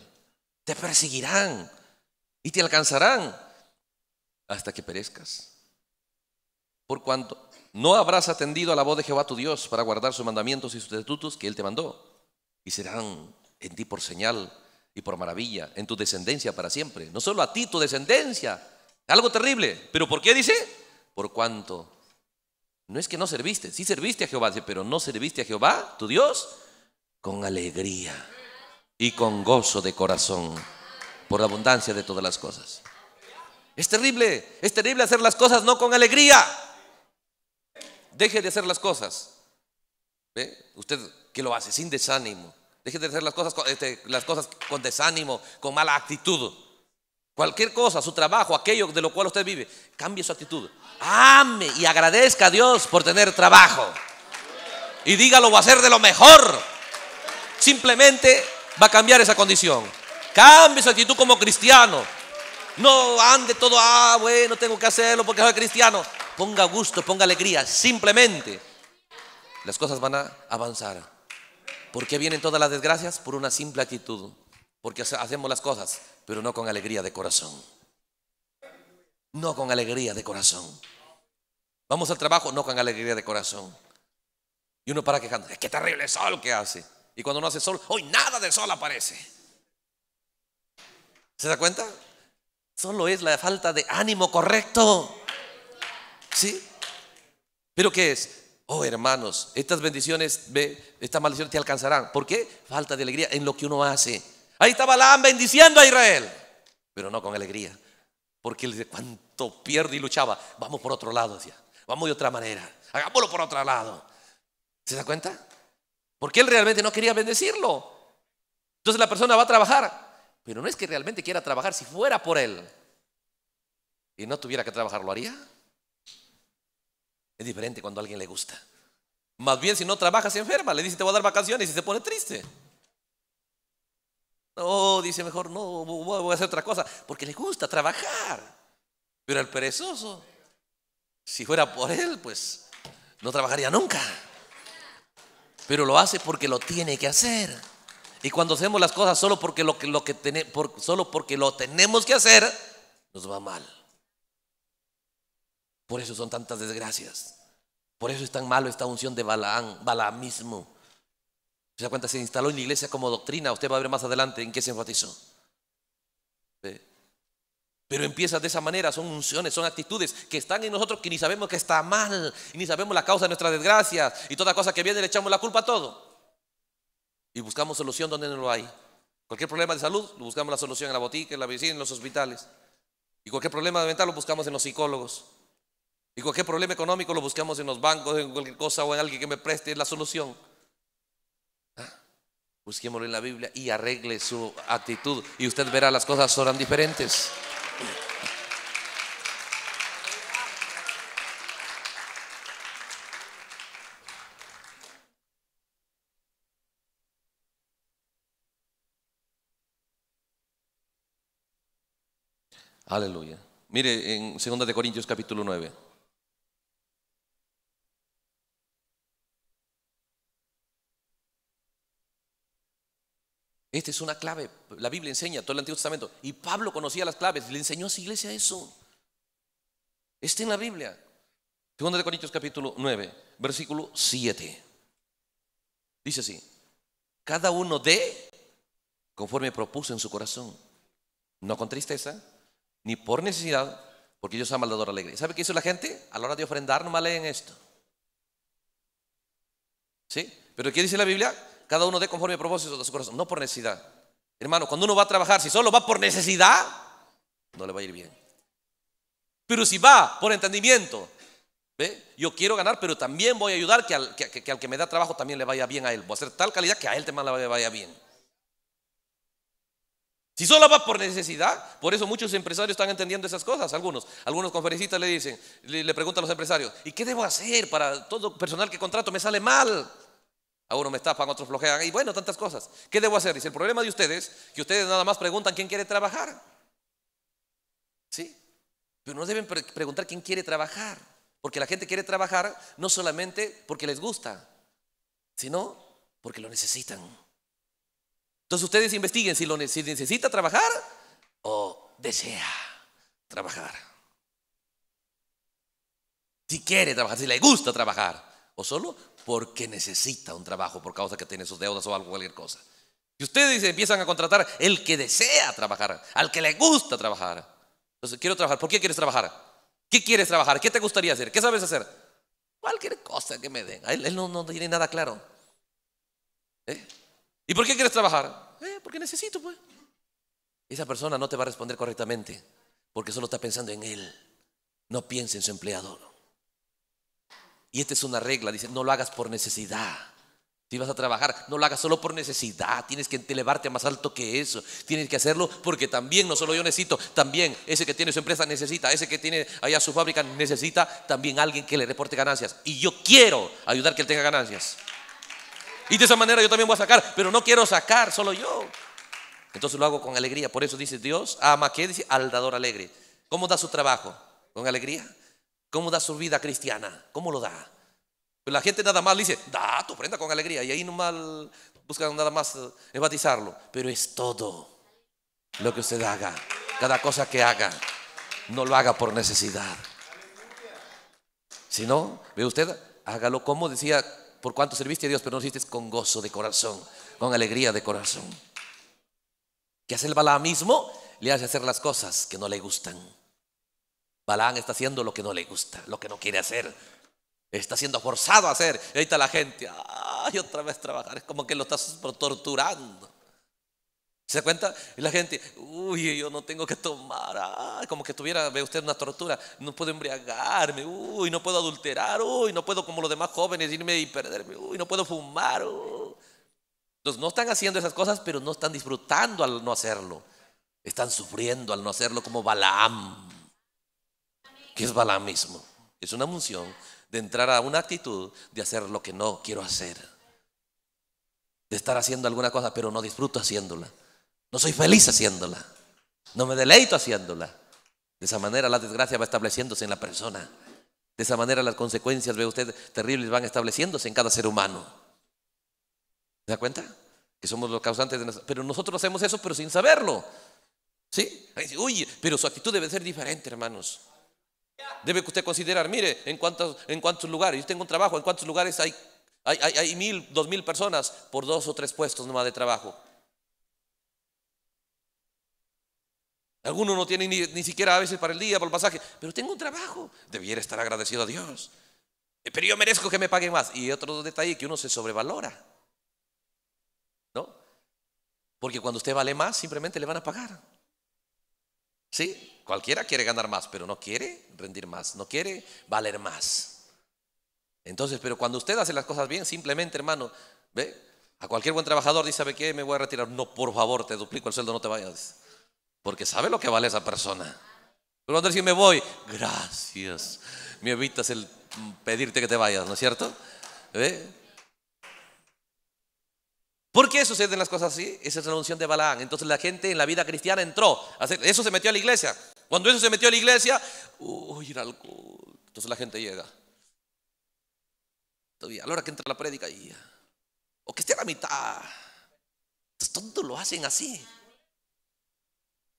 Te perseguirán y te alcanzarán hasta que perezcas. Por cuanto no habrás atendido a la voz de Jehová tu Dios para guardar sus mandamientos y sus estatutos que Él te mandó. Y serán en ti por señal y por maravilla, en tu descendencia para siempre. No solo a ti, tu descendencia. Algo terrible. ¿Pero por qué dice? Por cuanto. No es que no serviste, sí serviste a Jehová, pero no serviste a Jehová, tu Dios, con alegría y con gozo de corazón, por la abundancia de todas las cosas. Es terrible, es terrible hacer las cosas no con alegría. Deje de hacer las cosas. Usted que lo hace sin desánimo, Deje de hacer las cosas, este, las cosas con desánimo, con mala actitud. Cualquier cosa, su trabajo, aquello de lo cual usted vive, cambie su actitud. Ame y agradezca a Dios por tener trabajo. Y dígalo, va a ser de lo mejor. Simplemente va a cambiar esa condición. Cambie su actitud como cristiano. No ande todo, ah, bueno, tengo que hacerlo porque soy cristiano. Ponga gusto, ponga alegría. Simplemente las cosas van a avanzar. ¿Por qué vienen todas las desgracias? Por una simple actitud. Porque hacemos las cosas, pero no con alegría de corazón. No con alegría de corazón. Vamos al trabajo, no con alegría de corazón. Y uno para quejando, es que terrible el sol que hace. Y cuando no hace sol, hoy nada de sol aparece. ¿Se da cuenta? Solo es la falta de ánimo correcto. ¿Sí? ¿Pero qué es? Oh, hermanos, estas bendiciones, estas maldiciones te alcanzarán. ¿Por qué? Falta de alegría en lo que uno hace. Ahí estaba Balaam bendiciendo a Israel, pero no con alegría. Porque él de cuánto pierde y luchaba, vamos por otro lado, decía. Vamos de otra manera. Hagámoslo por otro lado. ¿Se da cuenta? Porque él realmente no quería bendecirlo. Entonces la persona va a trabajar, pero no es que realmente quiera trabajar. Si fuera por él y no tuviera que trabajar, ¿lo haría? Es diferente cuando a alguien le gusta. Más bien si no trabaja se enferma, le dice te voy a dar vacaciones y se pone triste. No, dice mejor no, voy a hacer otra cosa, porque le gusta trabajar. Pero el perezoso, si fuera por él, pues no trabajaría nunca. Pero lo hace porque lo tiene que hacer. Y cuando hacemos las cosas solo porque lo, que, solo porque lo tenemos que hacer, nos va mal. Por eso son tantas desgracias. Por eso es tan malo esta unción de Balaam, Balaamismo. ¿Se da cuenta? Se instaló en la iglesia como doctrina. Usted va a ver más adelante en qué se enfatizó. Pero empieza de esa manera, son unciones, son actitudes que están en nosotros que ni sabemos que está mal, ni sabemos la causa de nuestras desgracias y toda cosa que viene le echamos la culpa a todo. Y buscamos solución donde no lo hay. Cualquier problema de salud, lo buscamos la solución en la botica, en la medicina, en los hospitales. Y cualquier problema de mental lo buscamos en los psicólogos. Y cualquier problema económico lo buscamos en los bancos, en cualquier cosa o en alguien que me preste la solución. ¿Ah? Busquémoslo en la Biblia y arregle su actitud y usted verá las cosas serán diferentes. Aleluya. Mire en 2 Corintios capítulo 9. Esta es una clave. La Biblia enseña todo el Antiguo Testamento. Y Pablo conocía las claves. Le enseñó a su iglesia eso. Está en la Biblia. de Corintios capítulo 9, versículo 7. Dice así. Cada uno de conforme propuso en su corazón. No con tristeza, ni por necesidad, porque Dios ama al dador alegre. ¿Sabe qué hizo la gente? A la hora de ofrendar, no leen esto. ¿Sí? Pero ¿qué dice la Biblia? cada uno dé conforme a propósito de su corazón, no por necesidad. Hermano, cuando uno va a trabajar, si solo va por necesidad, no le va a ir bien. Pero si va por entendimiento, yo quiero ganar, pero también voy a ayudar que al que, me da trabajo también le vaya bien a él. Voy a hacer tal calidad que a él también le vaya bien. Si solo va por necesidad, por eso muchos empresarios están entendiendo esas cosas. Algunos, algunos conferencistas le dicen, le, le preguntan a los empresarios, ¿y qué debo hacer para todo personal que contrato me sale mal? A uno me estapan, otros flojean, y bueno, tantas cosas. ¿Qué debo hacer? Dice, el problema de ustedes, que ustedes nada más preguntan quién quiere trabajar. ¿Sí? Pero no deben preguntar quién quiere trabajar, porque la gente quiere trabajar no solamente porque les gusta, sino porque lo necesitan. Entonces ustedes investiguen si, lo, si necesita trabajar o desea trabajar. Si quiere trabajar, si le gusta trabajar o solo porque necesita un trabajo por causa que tiene sus deudas o algo, cualquier cosa. Y ustedes empiezan a contratar el que desea trabajar, al que le gusta trabajar. Entonces, quiero trabajar. ¿Por qué quieres trabajar? ¿Qué quieres trabajar? ¿Qué te gustaría hacer? ¿Qué sabes hacer? Cualquier cosa que me den. Él, no, tiene nada claro. ¿Eh? ¿Y por qué quieres trabajar? Eh, porque necesito, pues. Esa persona no te va a responder correctamente porque solo está pensando en él. No piensa en su empleador. Y esta es una regla, dice, no lo hagas por necesidad. Si vas a trabajar, no lo hagas solo por necesidad, tienes que elevarte más alto que eso, tienes que hacerlo porque también, no solo yo necesito, también ese que tiene su empresa necesita, ese que tiene allá su fábrica necesita también alguien que le reporte ganancias. Y yo quiero ayudar que él tenga ganancias. Y de esa manera yo también voy a sacar, pero no quiero sacar solo yo. Entonces lo hago con alegría, por eso dice Dios, ama que dice al dador alegre. ¿Cómo da su trabajo? ¿Con alegría? ¿Cómo da su vida cristiana? ¿Cómo lo da? Pues la gente nada más dice, da tu prenda con alegría. Y ahí nomás buscan nada más eh, enfatizarlo. Pero es todo lo que usted haga. Cada cosa que haga. No lo haga por necesidad. Si no, ve usted, hágalo como decía, por cuanto serviste a Dios, pero no hiciste con gozo de corazón, con alegría de corazón. Que hace el balá mismo le hace hacer las cosas que no le gustan. Balaam está haciendo lo que no le gusta, lo que no quiere hacer. Está siendo forzado a hacer. Y ahí está la gente. Ay, otra vez trabajar. Es como que lo estás torturando. ¿Se da cuenta? Y la gente, uy, yo no tengo que tomar, ah, como que tuviera, ve usted, una tortura, no puedo embriagarme, uy, no puedo adulterar, uy, no puedo como los demás jóvenes irme y perderme, uy, no puedo fumar. Entonces no están haciendo esas cosas, pero no están disfrutando al no hacerlo. Están sufriendo al no hacerlo como Balaam que es mismo, Es una munción de entrar a una actitud de hacer lo que no quiero hacer. De estar haciendo alguna cosa, pero no disfruto haciéndola. No soy feliz haciéndola. No me deleito haciéndola. De esa manera la desgracia va estableciéndose en la persona. De esa manera las consecuencias, ve usted, terribles van estableciéndose en cada ser humano. ¿Se da cuenta? Que somos los causantes de nuestra... Pero nosotros hacemos eso, pero sin saberlo. ¿Sí? Uy, pero su actitud debe ser diferente, hermanos. Debe usted considerar, mire, en cuántos, en cuántos lugares, yo tengo un trabajo, en cuántos lugares hay, hay, mil, dos mil personas por dos o tres puestos nomás de trabajo. Algunos no tienen ni, siquiera a veces para el día, para el pasaje, pero tengo un trabajo, debiera estar agradecido a Dios. Eh, pero yo merezco que me paguen más. Y otro detalle que uno se sobrevalora. ¿No? Porque cuando usted vale más, simplemente le van a pagar. ¿Sí? Cualquiera quiere ganar más, pero no quiere rendir más, no quiere valer más. Entonces, pero cuando usted hace las cosas bien, simplemente, hermano, ve, a cualquier buen trabajador dice, ¿sabe qué? Me voy a retirar. No, por favor, te duplico el sueldo, no te vayas. Porque sabe lo que vale esa persona. Pero le si me voy, gracias. Me evitas el mm, pedirte que te vayas, ¿no es cierto? ve ¿Por qué suceden las cosas así? Esa es la unción de Balaam. Entonces la gente en la vida cristiana entró. Eso se metió a la iglesia. Cuando eso se metió a la iglesia, uy, era algo. Entonces la gente llega. Todavía, a la hora que entra la prédica, o que esté a la mitad. Entonces todos lo hacen así.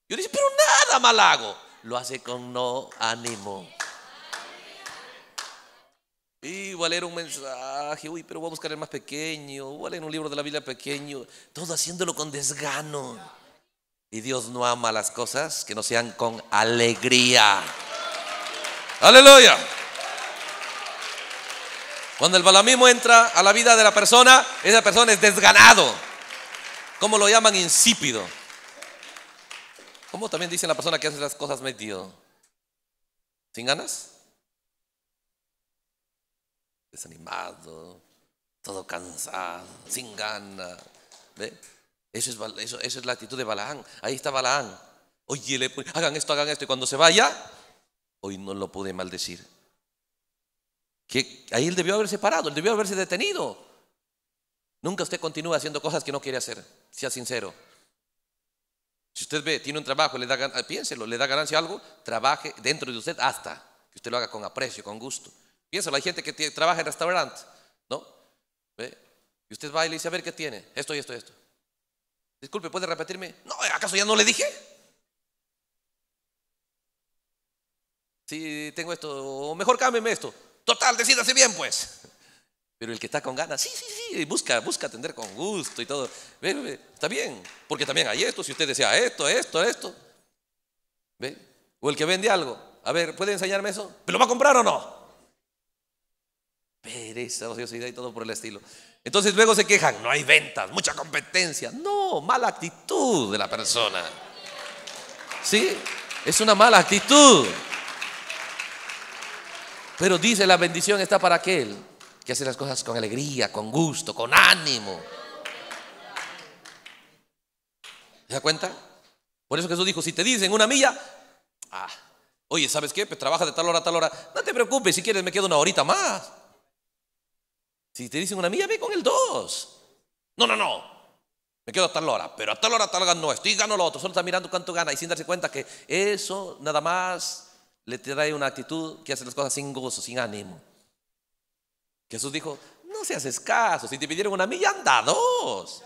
Yo digo pero nada mal hago. Lo hace con no ánimo. Y voy a leer un mensaje, uy, pero voy a buscar el más pequeño, voy a leer un libro de la Biblia pequeño, todo haciéndolo con desgano. Y Dios no ama las cosas que no sean con alegría. Aleluya. Cuando el balamismo entra a la vida de la persona, esa persona es desganado. ¿Cómo lo llaman? Insípido. ¿Cómo también dicen la persona que hace las cosas metido? ¿Sin ganas? Desanimado, todo cansado, sin ganas. ¿Ve? es, esa es la actitud de Balaán. Ahí está Balaán. Oye, le, hagan esto, hagan esto. Y cuando se vaya, hoy no lo pude maldecir. Que ahí él debió haberse parado, él debió haberse detenido. Nunca usted continúa haciendo cosas que no quiere hacer. Sea sincero. Si usted ve, tiene un trabajo, le da, ah, piénselo, le da ganancia algo, trabaje dentro de usted hasta que usted lo haga con aprecio, con gusto. Piénselo, hay gente que trabaja en restaurantes, ¿no? ¿Ve? Y usted va y le dice, a ver qué tiene, esto y esto y esto. Disculpe, ¿puede repetirme? No, ¿acaso ya no le dije? Sí, tengo esto, o mejor cámbiame esto. Total, decídase bien, pues. Pero el que está con ganas, sí, sí, sí, busca, busca atender con gusto y todo. Ve, está bien, porque también hay esto, si usted desea esto, esto, esto. ¿Ve? O el que vende algo, a ver, ¿puede enseñarme eso? ¿Me lo va a comprar o no? y todo por el estilo. Entonces luego se quejan, no hay ventas, mucha competencia. No, mala actitud de la persona. ¿Sí? Es una mala actitud. Pero dice, la bendición está para aquel que hace las cosas con alegría, con gusto, con ánimo. ¿Se da cuenta? Por eso Jesús dijo, si te dicen una milla, ah, oye, ¿sabes qué? Pues trabaja de tal hora a tal hora. No te preocupes, si quieres me quedo una horita más. Si te dicen una milla, ve con el dos No, no, no. Me quedo hasta la hora. Pero hasta la hora, tal la esto. no estoy, gano lo otro. Solo está mirando cuánto gana y sin darse cuenta que eso nada más le trae una actitud que hace las cosas sin gozo, sin ánimo. Jesús dijo, no seas escaso. Si te pidieron una milla, anda dos.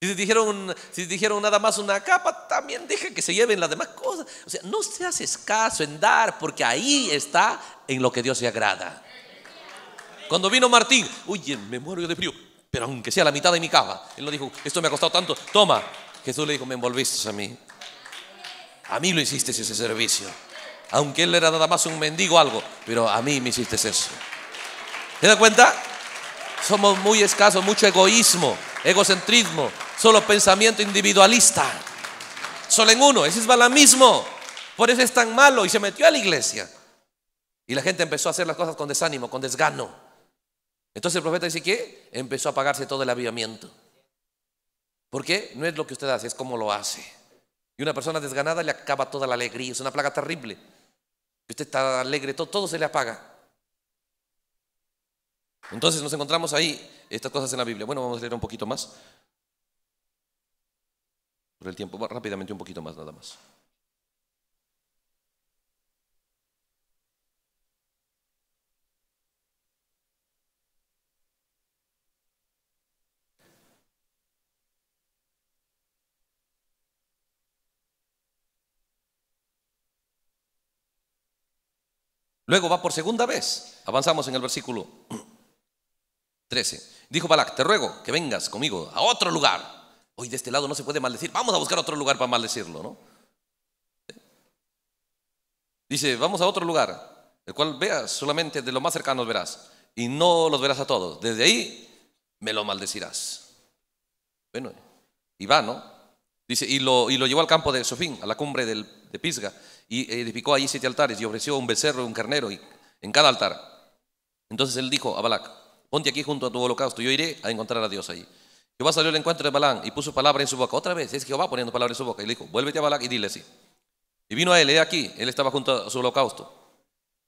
Si te dijeron, si dijeron nada más una capa, también deja que se lleven las demás cosas. O sea, no seas escaso en dar, porque ahí está en lo que Dios se agrada. Cuando vino Martín, oye, me muero yo de frío, pero aunque sea la mitad de mi cava. Él no dijo, esto me ha costado tanto, toma. Jesús le dijo, me envolviste a mí. A mí lo hiciste ese servicio. Aunque él era nada más un mendigo o algo, pero a mí me hiciste eso. ¿Te das cuenta? Somos muy escasos, mucho egoísmo, egocentrismo, solo pensamiento individualista. Solo en uno, ese es balamismo. Por eso es tan malo y se metió a la iglesia. Y la gente empezó a hacer las cosas con desánimo, con desgano. Entonces el profeta dice que empezó a apagarse todo el avivamiento. Porque no es lo que usted hace, es como lo hace. Y una persona desganada le acaba toda la alegría, es una plaga terrible. Usted está alegre, todo se le apaga. Entonces nos encontramos ahí estas cosas en la Biblia. Bueno, vamos a leer un poquito más. Por el tiempo, rápidamente un poquito más nada más. Luego va por segunda vez. Avanzamos en el versículo 13. Dijo Balak, te ruego que vengas conmigo a otro lugar. Hoy de este lado no se puede maldecir. Vamos a buscar otro lugar para maldecirlo, ¿no? Dice, vamos a otro lugar, el cual veas, solamente de lo más cercanos verás. Y no los verás a todos. Desde ahí me lo maldecirás. Bueno, y va, ¿no? Dice, y lo, llevó al campo de Sofín, a la cumbre de Pisga y edificó allí siete altares y ofreció un becerro y un carnero en cada altar. Entonces él dijo a Balac, ponte aquí junto a tu holocausto, yo iré a encontrar a Dios allí. Jehová salió al encuentro de Balán y puso palabra en su boca. Otra vez, es Jehová poniendo palabra en su boca. Y le dijo, vuélvete a Balac y dile así. Y vino a él, he aquí, él estaba junto a su holocausto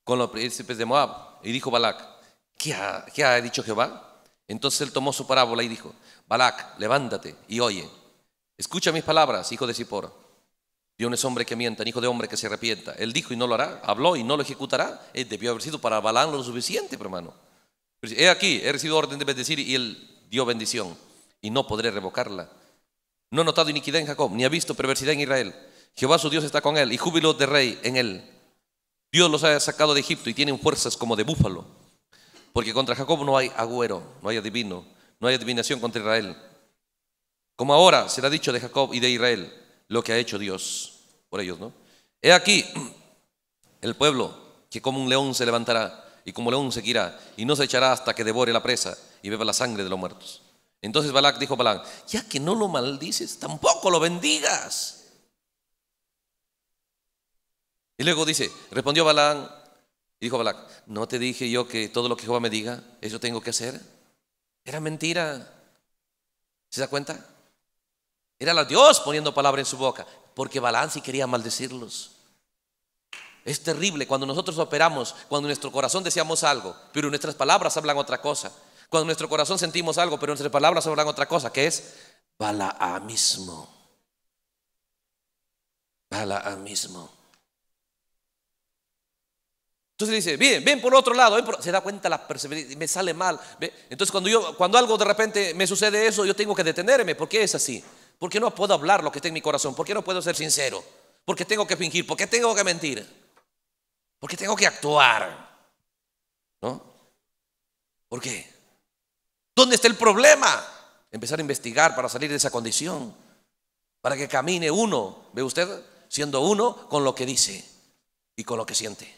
con los príncipes de Moab. Y dijo Balac, ¿qué ha, dicho Jehová? Entonces él tomó su parábola y dijo, Balac, levántate y oye. Escucha mis palabras, hijo de Zippor. Dios no es hombre que mienta, ni hijo de hombre que se arrepienta. Él dijo y no lo hará, habló y no lo ejecutará. Él debió haber sido para Balán lo suficiente, hermano. He aquí, he recibido orden de bendecir y él dio bendición y no podré revocarla. No he notado iniquidad en Jacob, ni ha visto perversidad en Israel. Jehová su Dios está con él y júbilo de rey en él. Dios los ha sacado de Egipto y tienen fuerzas como de búfalo. Porque contra Jacob no hay agüero, no hay adivino, no hay adivinación contra Israel. Como ahora será dicho de Jacob y de Israel, lo que ha hecho Dios por ellos, ¿no? He aquí el pueblo que como un león se levantará y como león seguirá y no se echará hasta que devore la presa y beba la sangre de los muertos. Entonces Balac dijo a ya que no lo maldices, tampoco lo bendigas. Y luego dice, respondió Balán y dijo Balac, ¿no te dije yo que todo lo que Jehová me diga, eso tengo que hacer? Era mentira. ¿Se da cuenta? Era la Dios poniendo palabra en su boca, porque balance quería maldecirlos. Es terrible cuando nosotros operamos, cuando nuestro corazón deseamos algo, pero nuestras palabras hablan otra cosa. Cuando nuestro corazón sentimos algo, pero nuestras palabras hablan otra cosa, que es Balaamismo. mismo Entonces dice, bien, ven por otro lado, se da cuenta la perseverancia, me sale mal. Entonces cuando yo, cuando algo de repente me sucede eso, yo tengo que detenerme, porque es así. ¿Por qué no puedo hablar lo que está en mi corazón. ¿Por qué no puedo ser sincero. ¿Por qué tengo que fingir. ¿Por qué tengo que mentir. ¿Por qué tengo que actuar. ¿No? ¿Por qué? ¿Dónde está el problema? Empezar a investigar para salir de esa condición. Para que camine uno, ve usted, siendo uno con lo que dice y con lo que siente.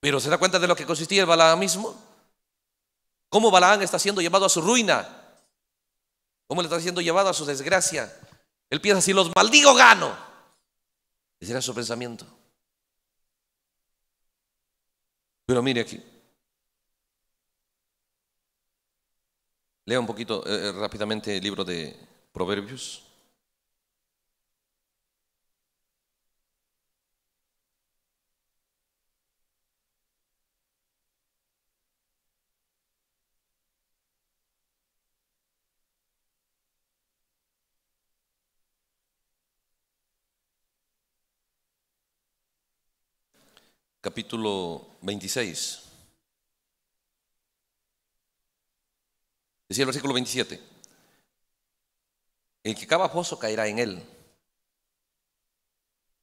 Pero ¿se da cuenta de lo que consistía el mismo? ¿Cómo Balaán está siendo llevado a su ruina? ¿Cómo le está siendo llevado a su desgracia? Él piensa, si los maldigo, gano. Ese era su pensamiento. Pero mire aquí. Lea un poquito eh, eh, rápidamente el libro de Proverbios. capítulo 26. Decía el versículo 27, el que cava pozo caerá en él.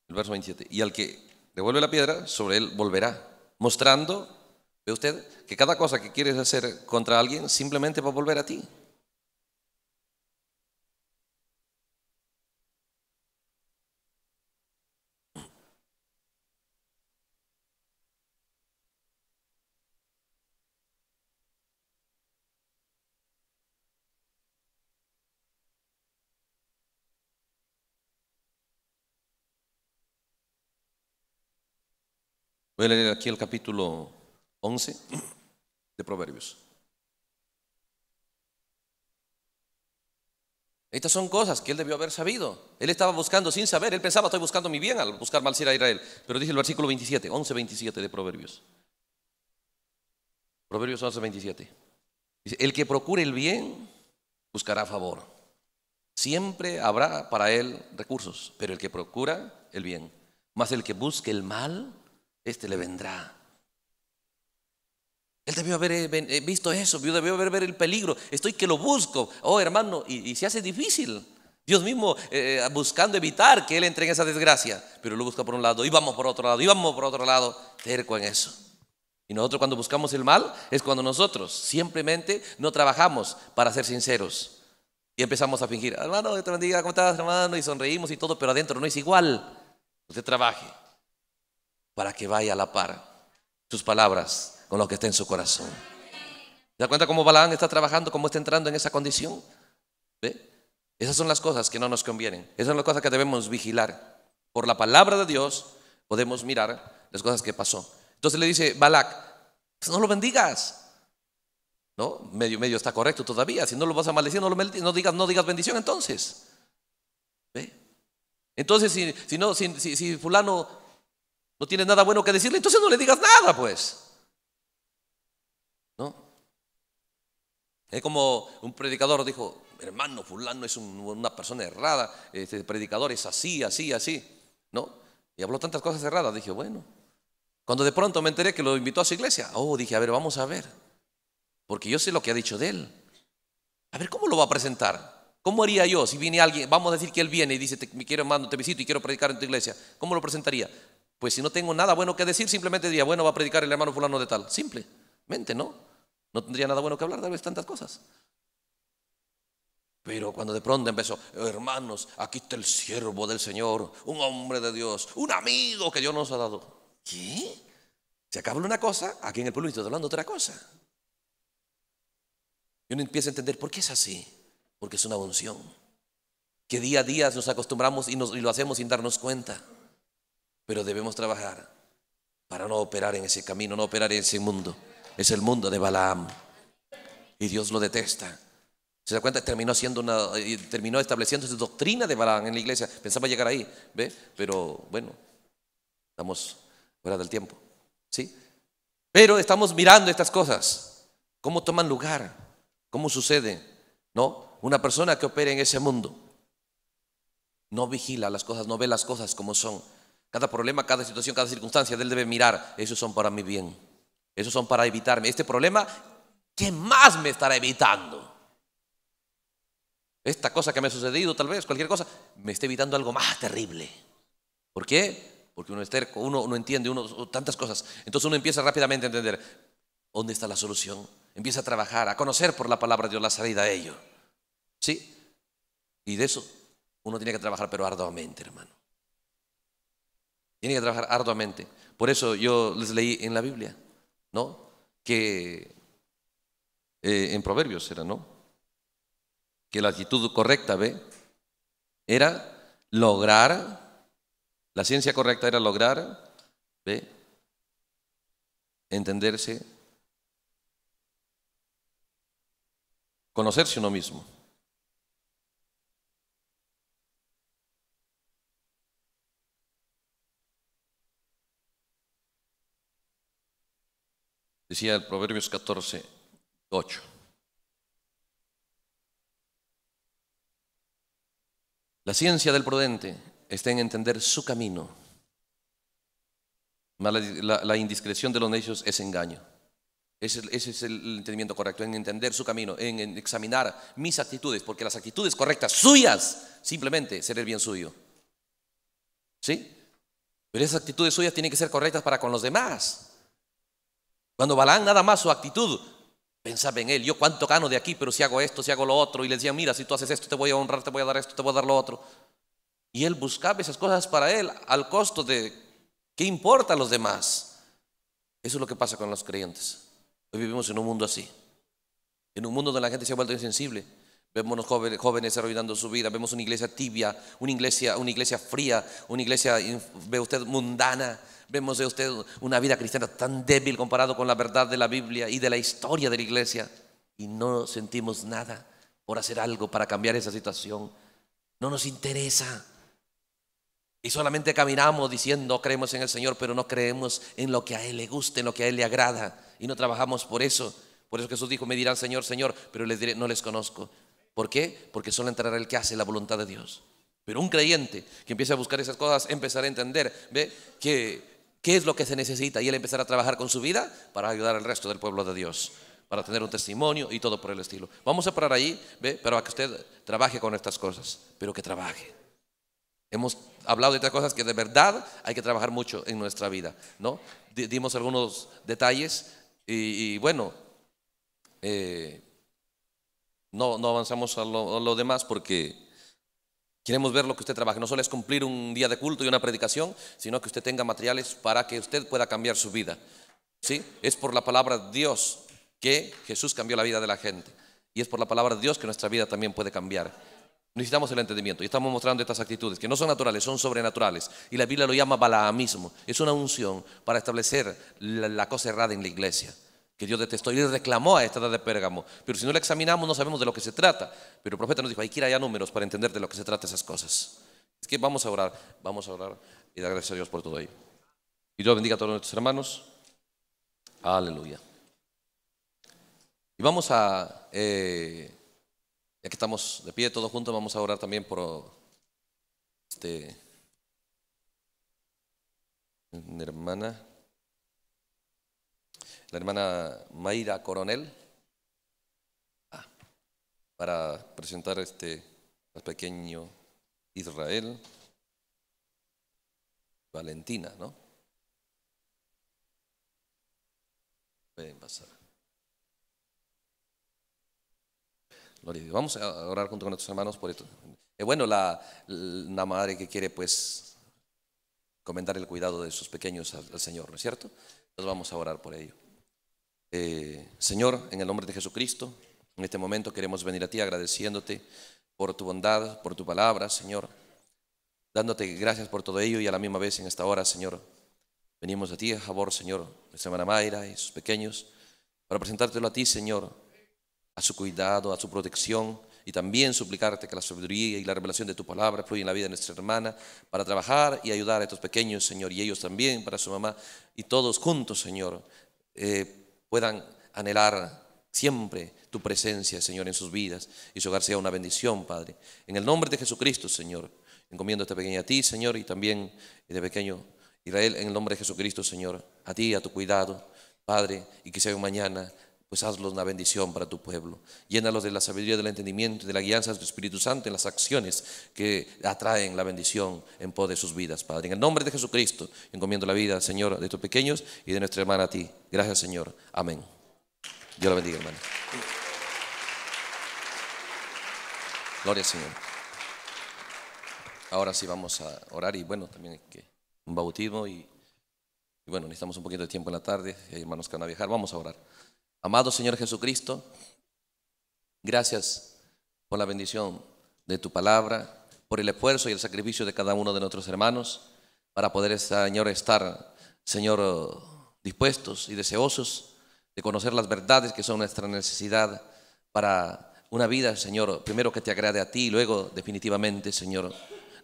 El verso 27, y al que devuelve la piedra, sobre él volverá, mostrando, ve usted, que cada cosa que quieres hacer contra alguien simplemente va a volver a ti. Voy a leer aquí el capítulo 11 de Proverbios. Estas son cosas que él debió haber sabido. Él estaba buscando sin saber. Él pensaba, estoy buscando mi bien al buscar mal a Israel. Pero dice el versículo 27, 11, 27 de Proverbios. Proverbios 11, 27. Dice, el que procure el bien buscará favor. Siempre habrá para él recursos, pero el que procura el bien. más el que busque el mal este le vendrá. Él debió haber eh, eh, visto eso, debió haber ver el peligro. Estoy que lo busco. Oh, hermano, y, se hace difícil. Dios mismo eh, buscando evitar que él entre en esa desgracia, pero lo busca por un lado, y vamos por otro lado, y vamos por otro lado, terco en eso. Y nosotros cuando buscamos el mal es cuando nosotros simplemente no trabajamos para ser sinceros. Y empezamos a fingir, hermano, te bendiga, ¿cómo estás, hermano? Y sonreímos y todo, pero adentro no es igual. Usted trabaje para que vaya a la par sus palabras con lo que está en su corazón. ¿Se da cuenta cómo Balaán está trabajando, cómo está entrando en esa condición? ¿Ve? Esas son las cosas que no nos convienen. Esas son las cosas que debemos vigilar. Por la palabra de Dios podemos mirar las cosas que pasó. Entonces le dice Balac, pues no lo bendigas. ¿No? Medio, medio está correcto todavía. Si no lo vas a maldecir, no, lo digas, no digas bendición entonces. ¿Ve? Entonces, si, no, si fulano no tienes nada bueno que decirle, entonces no le digas nada, pues. ¿No? Es como un predicador dijo, hermano, fulano es una persona errada, este predicador es así, así, así, ¿no? Y habló tantas cosas erradas, dije, bueno. Cuando de pronto me enteré que lo invitó a su iglesia, oh, dije, a ver, vamos a ver, porque yo sé lo que ha dicho de él. A ver, ¿cómo lo va a presentar? ¿Cómo haría yo si viene alguien, vamos a decir que él viene y dice, te, me quiero hermano, te visito y quiero predicar en tu iglesia? ¿Cómo lo presentaría? Pues si no tengo nada bueno que decir, simplemente diría, bueno, va a predicar el hermano fulano de tal. Simplemente, ¿no? No tendría nada bueno que hablar, tal vez tantas cosas. Pero cuando de pronto empezó, hermanos, aquí está el siervo del Señor, un hombre de Dios, un amigo que Dios nos ha dado. ¿Qué? Se acaba una cosa, aquí en el pueblo estoy hablando otra cosa. Y uno empieza a entender por qué es así, porque es una unción. Que día a día nos acostumbramos y, nos, y lo hacemos sin darnos cuenta. Pero debemos trabajar para no operar en ese camino, no operar en ese mundo. Es el mundo de Balaam. Y Dios lo detesta. ¿Se da cuenta? Terminó, siendo una, eh, terminó estableciendo Esa doctrina de Balaam en la iglesia. Pensaba llegar ahí, Pero bueno, estamos fuera del tiempo. ¿Sí? Pero estamos mirando estas cosas. ¿Cómo toman lugar? ¿Cómo sucede? ¿No? Una persona que opera en ese mundo no vigila las cosas, no ve las cosas como son. Cada problema, cada situación, cada circunstancia, Él debe mirar, esos son para mi bien, esos son para evitarme. Este problema, ¿qué más me estará evitando? Esta cosa que me ha sucedido, tal vez, cualquier cosa, me está evitando algo más terrible. ¿Por qué? Porque uno uno no entiende, tantas cosas. Entonces uno empieza rápidamente a entender dónde está la solución. Empieza a trabajar, a conocer por la palabra de Dios la salida de ello. ¿Sí? Y de eso uno tiene que trabajar, pero arduamente, hermano. Tiene que trabajar arduamente. Por eso yo les leí en la Biblia, ¿no? Que eh, en Proverbios era, ¿no? Que la actitud correcta, ¿ve? Era lograr, la ciencia correcta era lograr, ¿ve? Entenderse, conocerse uno mismo. Decía el Proverbios 14, 8. La ciencia del prudente está en entender su camino. La, indiscreción de los necios es engaño. Ese, es el entendimiento correcto, en entender su camino, en, examinar mis actitudes, porque las actitudes correctas suyas simplemente ser el bien suyo. ¿Sí? Pero esas actitudes suyas tienen que ser correctas para con los demás. Cuando Balán nada más su actitud, pensaba en él, yo cuánto gano de aquí, pero si hago esto, si hago lo otro, y le decía, mira, si tú haces esto, te voy a honrar, te voy a dar esto, te voy a dar lo otro. Y él buscaba esas cosas para él al costo de, ¿qué importa a los demás? Eso es lo que pasa con los creyentes. Hoy vivimos en un mundo así, en un mundo donde la gente se ha vuelto insensible Vemos jóvenes, jóvenes arruinando su vida, vemos una iglesia tibia, una iglesia, una iglesia fría, una iglesia, ve usted, mundana. Vemos de usted una vida cristiana tan débil comparado con la verdad de la Biblia y de la historia de la iglesia. Y no sentimos nada por hacer algo para cambiar esa situación. No nos interesa. Y solamente caminamos diciendo, creemos en el Señor, pero no creemos en lo que a Él le gusta, en lo que a Él le agrada. Y no trabajamos por eso. Por eso Jesús dijo, me dirán, Señor, Señor, pero les diré, no les conozco. ¿Por qué? Porque solo entrará el que hace la voluntad de Dios. Pero un creyente que empiece a buscar esas cosas, empezará a entender, ¿ve? Que, ¿Qué es lo que se necesita? Y él empezará a trabajar con su vida para ayudar al resto del pueblo de Dios, para tener un testimonio y todo por el estilo. Vamos a parar ahí, ¿ve? pero a que usted trabaje con estas cosas, pero que trabaje. Hemos hablado de otras cosas que de verdad hay que trabajar mucho en nuestra vida, ¿no? Dimos algunos detalles y, bueno, eh, no, avanzamos a lo, demás porque queremos ver lo que usted trabaja. No solo es cumplir un día de culto y una predicación, sino que usted tenga materiales para que usted pueda cambiar su vida. ¿Sí? Es por la palabra de Dios que Jesús cambió la vida de la gente. Y es por la palabra de Dios que nuestra vida también puede cambiar. Necesitamos el entendimiento y estamos mostrando estas actitudes que no son naturales, son sobrenaturales. Y la Biblia lo llama balaamismo. Es una unción para establecer la cosa errada en la iglesia que Dios detestó y reclamó a esta edad de Pérgamo. Pero si no la examinamos no sabemos de lo que se trata. Pero el profeta nos dijo, hay que ir allá números para entender de lo que se trata esas cosas. Es que vamos a orar, vamos a orar y dar gracias a Dios por todo ello. Y Dios bendiga a todos nuestros hermanos. Aleluya. Y vamos a, eh, ya que estamos de pie todos juntos, vamos a orar también por este, mi hermana la hermana Mayra Coronel ah, para presentar este pequeño Israel, Valentina, ¿no? Pueden pasar. Vamos a orar junto con nuestros hermanos por esto. Eh, bueno, la, madre que quiere pues comentar el cuidado de sus pequeños al, al Señor, ¿no es cierto? Entonces vamos a orar por ello. Eh, Señor, en el nombre de Jesucristo, en este momento queremos venir a ti agradeciéndote por tu bondad, por tu palabra, Señor, dándote gracias por todo ello y a la misma vez en esta hora, Señor, venimos a ti, a favor, Señor, de Semana Mayra y sus pequeños, para presentártelo a ti, Señor, a su cuidado, a su protección y también suplicarte que la sabiduría y la revelación de tu palabra fluya en la vida de nuestra hermana para trabajar y ayudar a estos pequeños, Señor, y ellos también para su mamá y todos juntos, Señor. Eh, puedan anhelar siempre tu presencia, Señor, en sus vidas y su hogar sea una bendición, Padre. En el nombre de Jesucristo, Señor, encomiendo este pequeña a ti, Señor, y también de pequeño Israel, en el nombre de Jesucristo, Señor, a ti, a tu cuidado, Padre, y que sea mañana pues hazlos una bendición para tu pueblo. Llénalos de la sabiduría, del entendimiento, de la guianza de tu Espíritu Santo en las acciones que atraen la bendición en pos de sus vidas, Padre. En el nombre de Jesucristo, encomiendo la vida, Señor, de tus pequeños y de nuestra hermana a ti. Gracias, Señor. Amén. Dios la bendiga, hermano. Gloria al Señor. Ahora sí vamos a orar y bueno, también hay que un bautismo y, y bueno, necesitamos un poquito de tiempo en la tarde, hay hermanos que van a viajar, vamos a orar. Amado Señor Jesucristo, gracias por la bendición de tu palabra, por el esfuerzo y el sacrificio de cada uno de nuestros hermanos para poder, Señor, estar, Señor, dispuestos y deseosos de conocer las verdades que son nuestra necesidad para una vida, Señor, primero que te agrade a ti y luego definitivamente, Señor,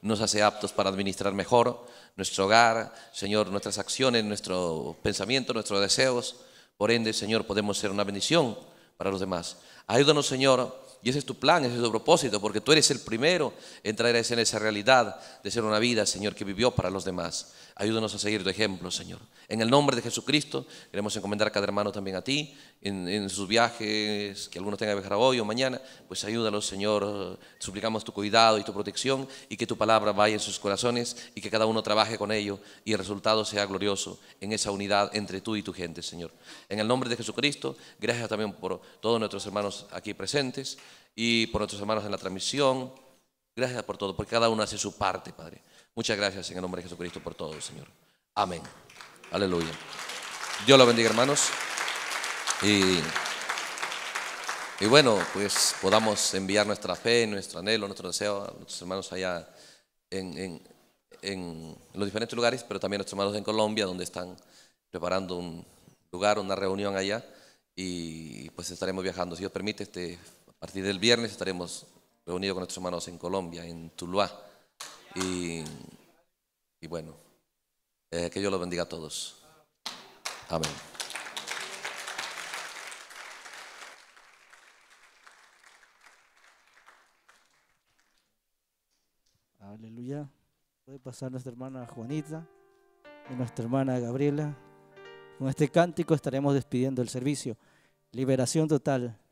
nos hace aptos para administrar mejor nuestro hogar, Señor, nuestras acciones, nuestro pensamiento, nuestros deseos por ende, Señor, podemos ser una bendición para los demás. Ayúdanos, Señor, y ese es tu plan, ese es tu propósito, porque tú eres el primero en traer en esa realidad de ser una vida, Señor, que vivió para los demás. Ayúdanos a seguir tu ejemplo, Señor. En el nombre de Jesucristo, queremos encomendar a cada hermano también a ti, en, sus viajes, que algunos tengan que viajar hoy o mañana, pues ayúdalos, Señor. Suplicamos tu cuidado y tu protección y que tu palabra vaya en sus corazones y que cada uno trabaje con ello y el resultado sea glorioso en esa unidad entre tú y tu gente, Señor. En el nombre de Jesucristo, gracias también por todos nuestros hermanos aquí presentes y por nuestros hermanos en la transmisión. Gracias por todo, porque cada uno hace su parte, Padre. Muchas gracias en el nombre de Jesucristo por todo, Señor. Amén. Aleluya. Dios lo bendiga, hermanos. Y, bueno, pues podamos enviar nuestra fe, nuestro anhelo, nuestro deseo a nuestros hermanos allá en, en los diferentes lugares, pero también a nuestros hermanos en Colombia, donde están preparando un lugar, una reunión allá. Y pues estaremos viajando, si Dios permite, este a partir del viernes estaremos reunidos con nuestros hermanos en Colombia, en Tuluá. Y, bueno, eh, que Dios los bendiga a todos. Amén. Aleluya. Puede pasar nuestra hermana Juanita y nuestra hermana Gabriela. Con este cántico estaremos despidiendo el servicio. Liberación total.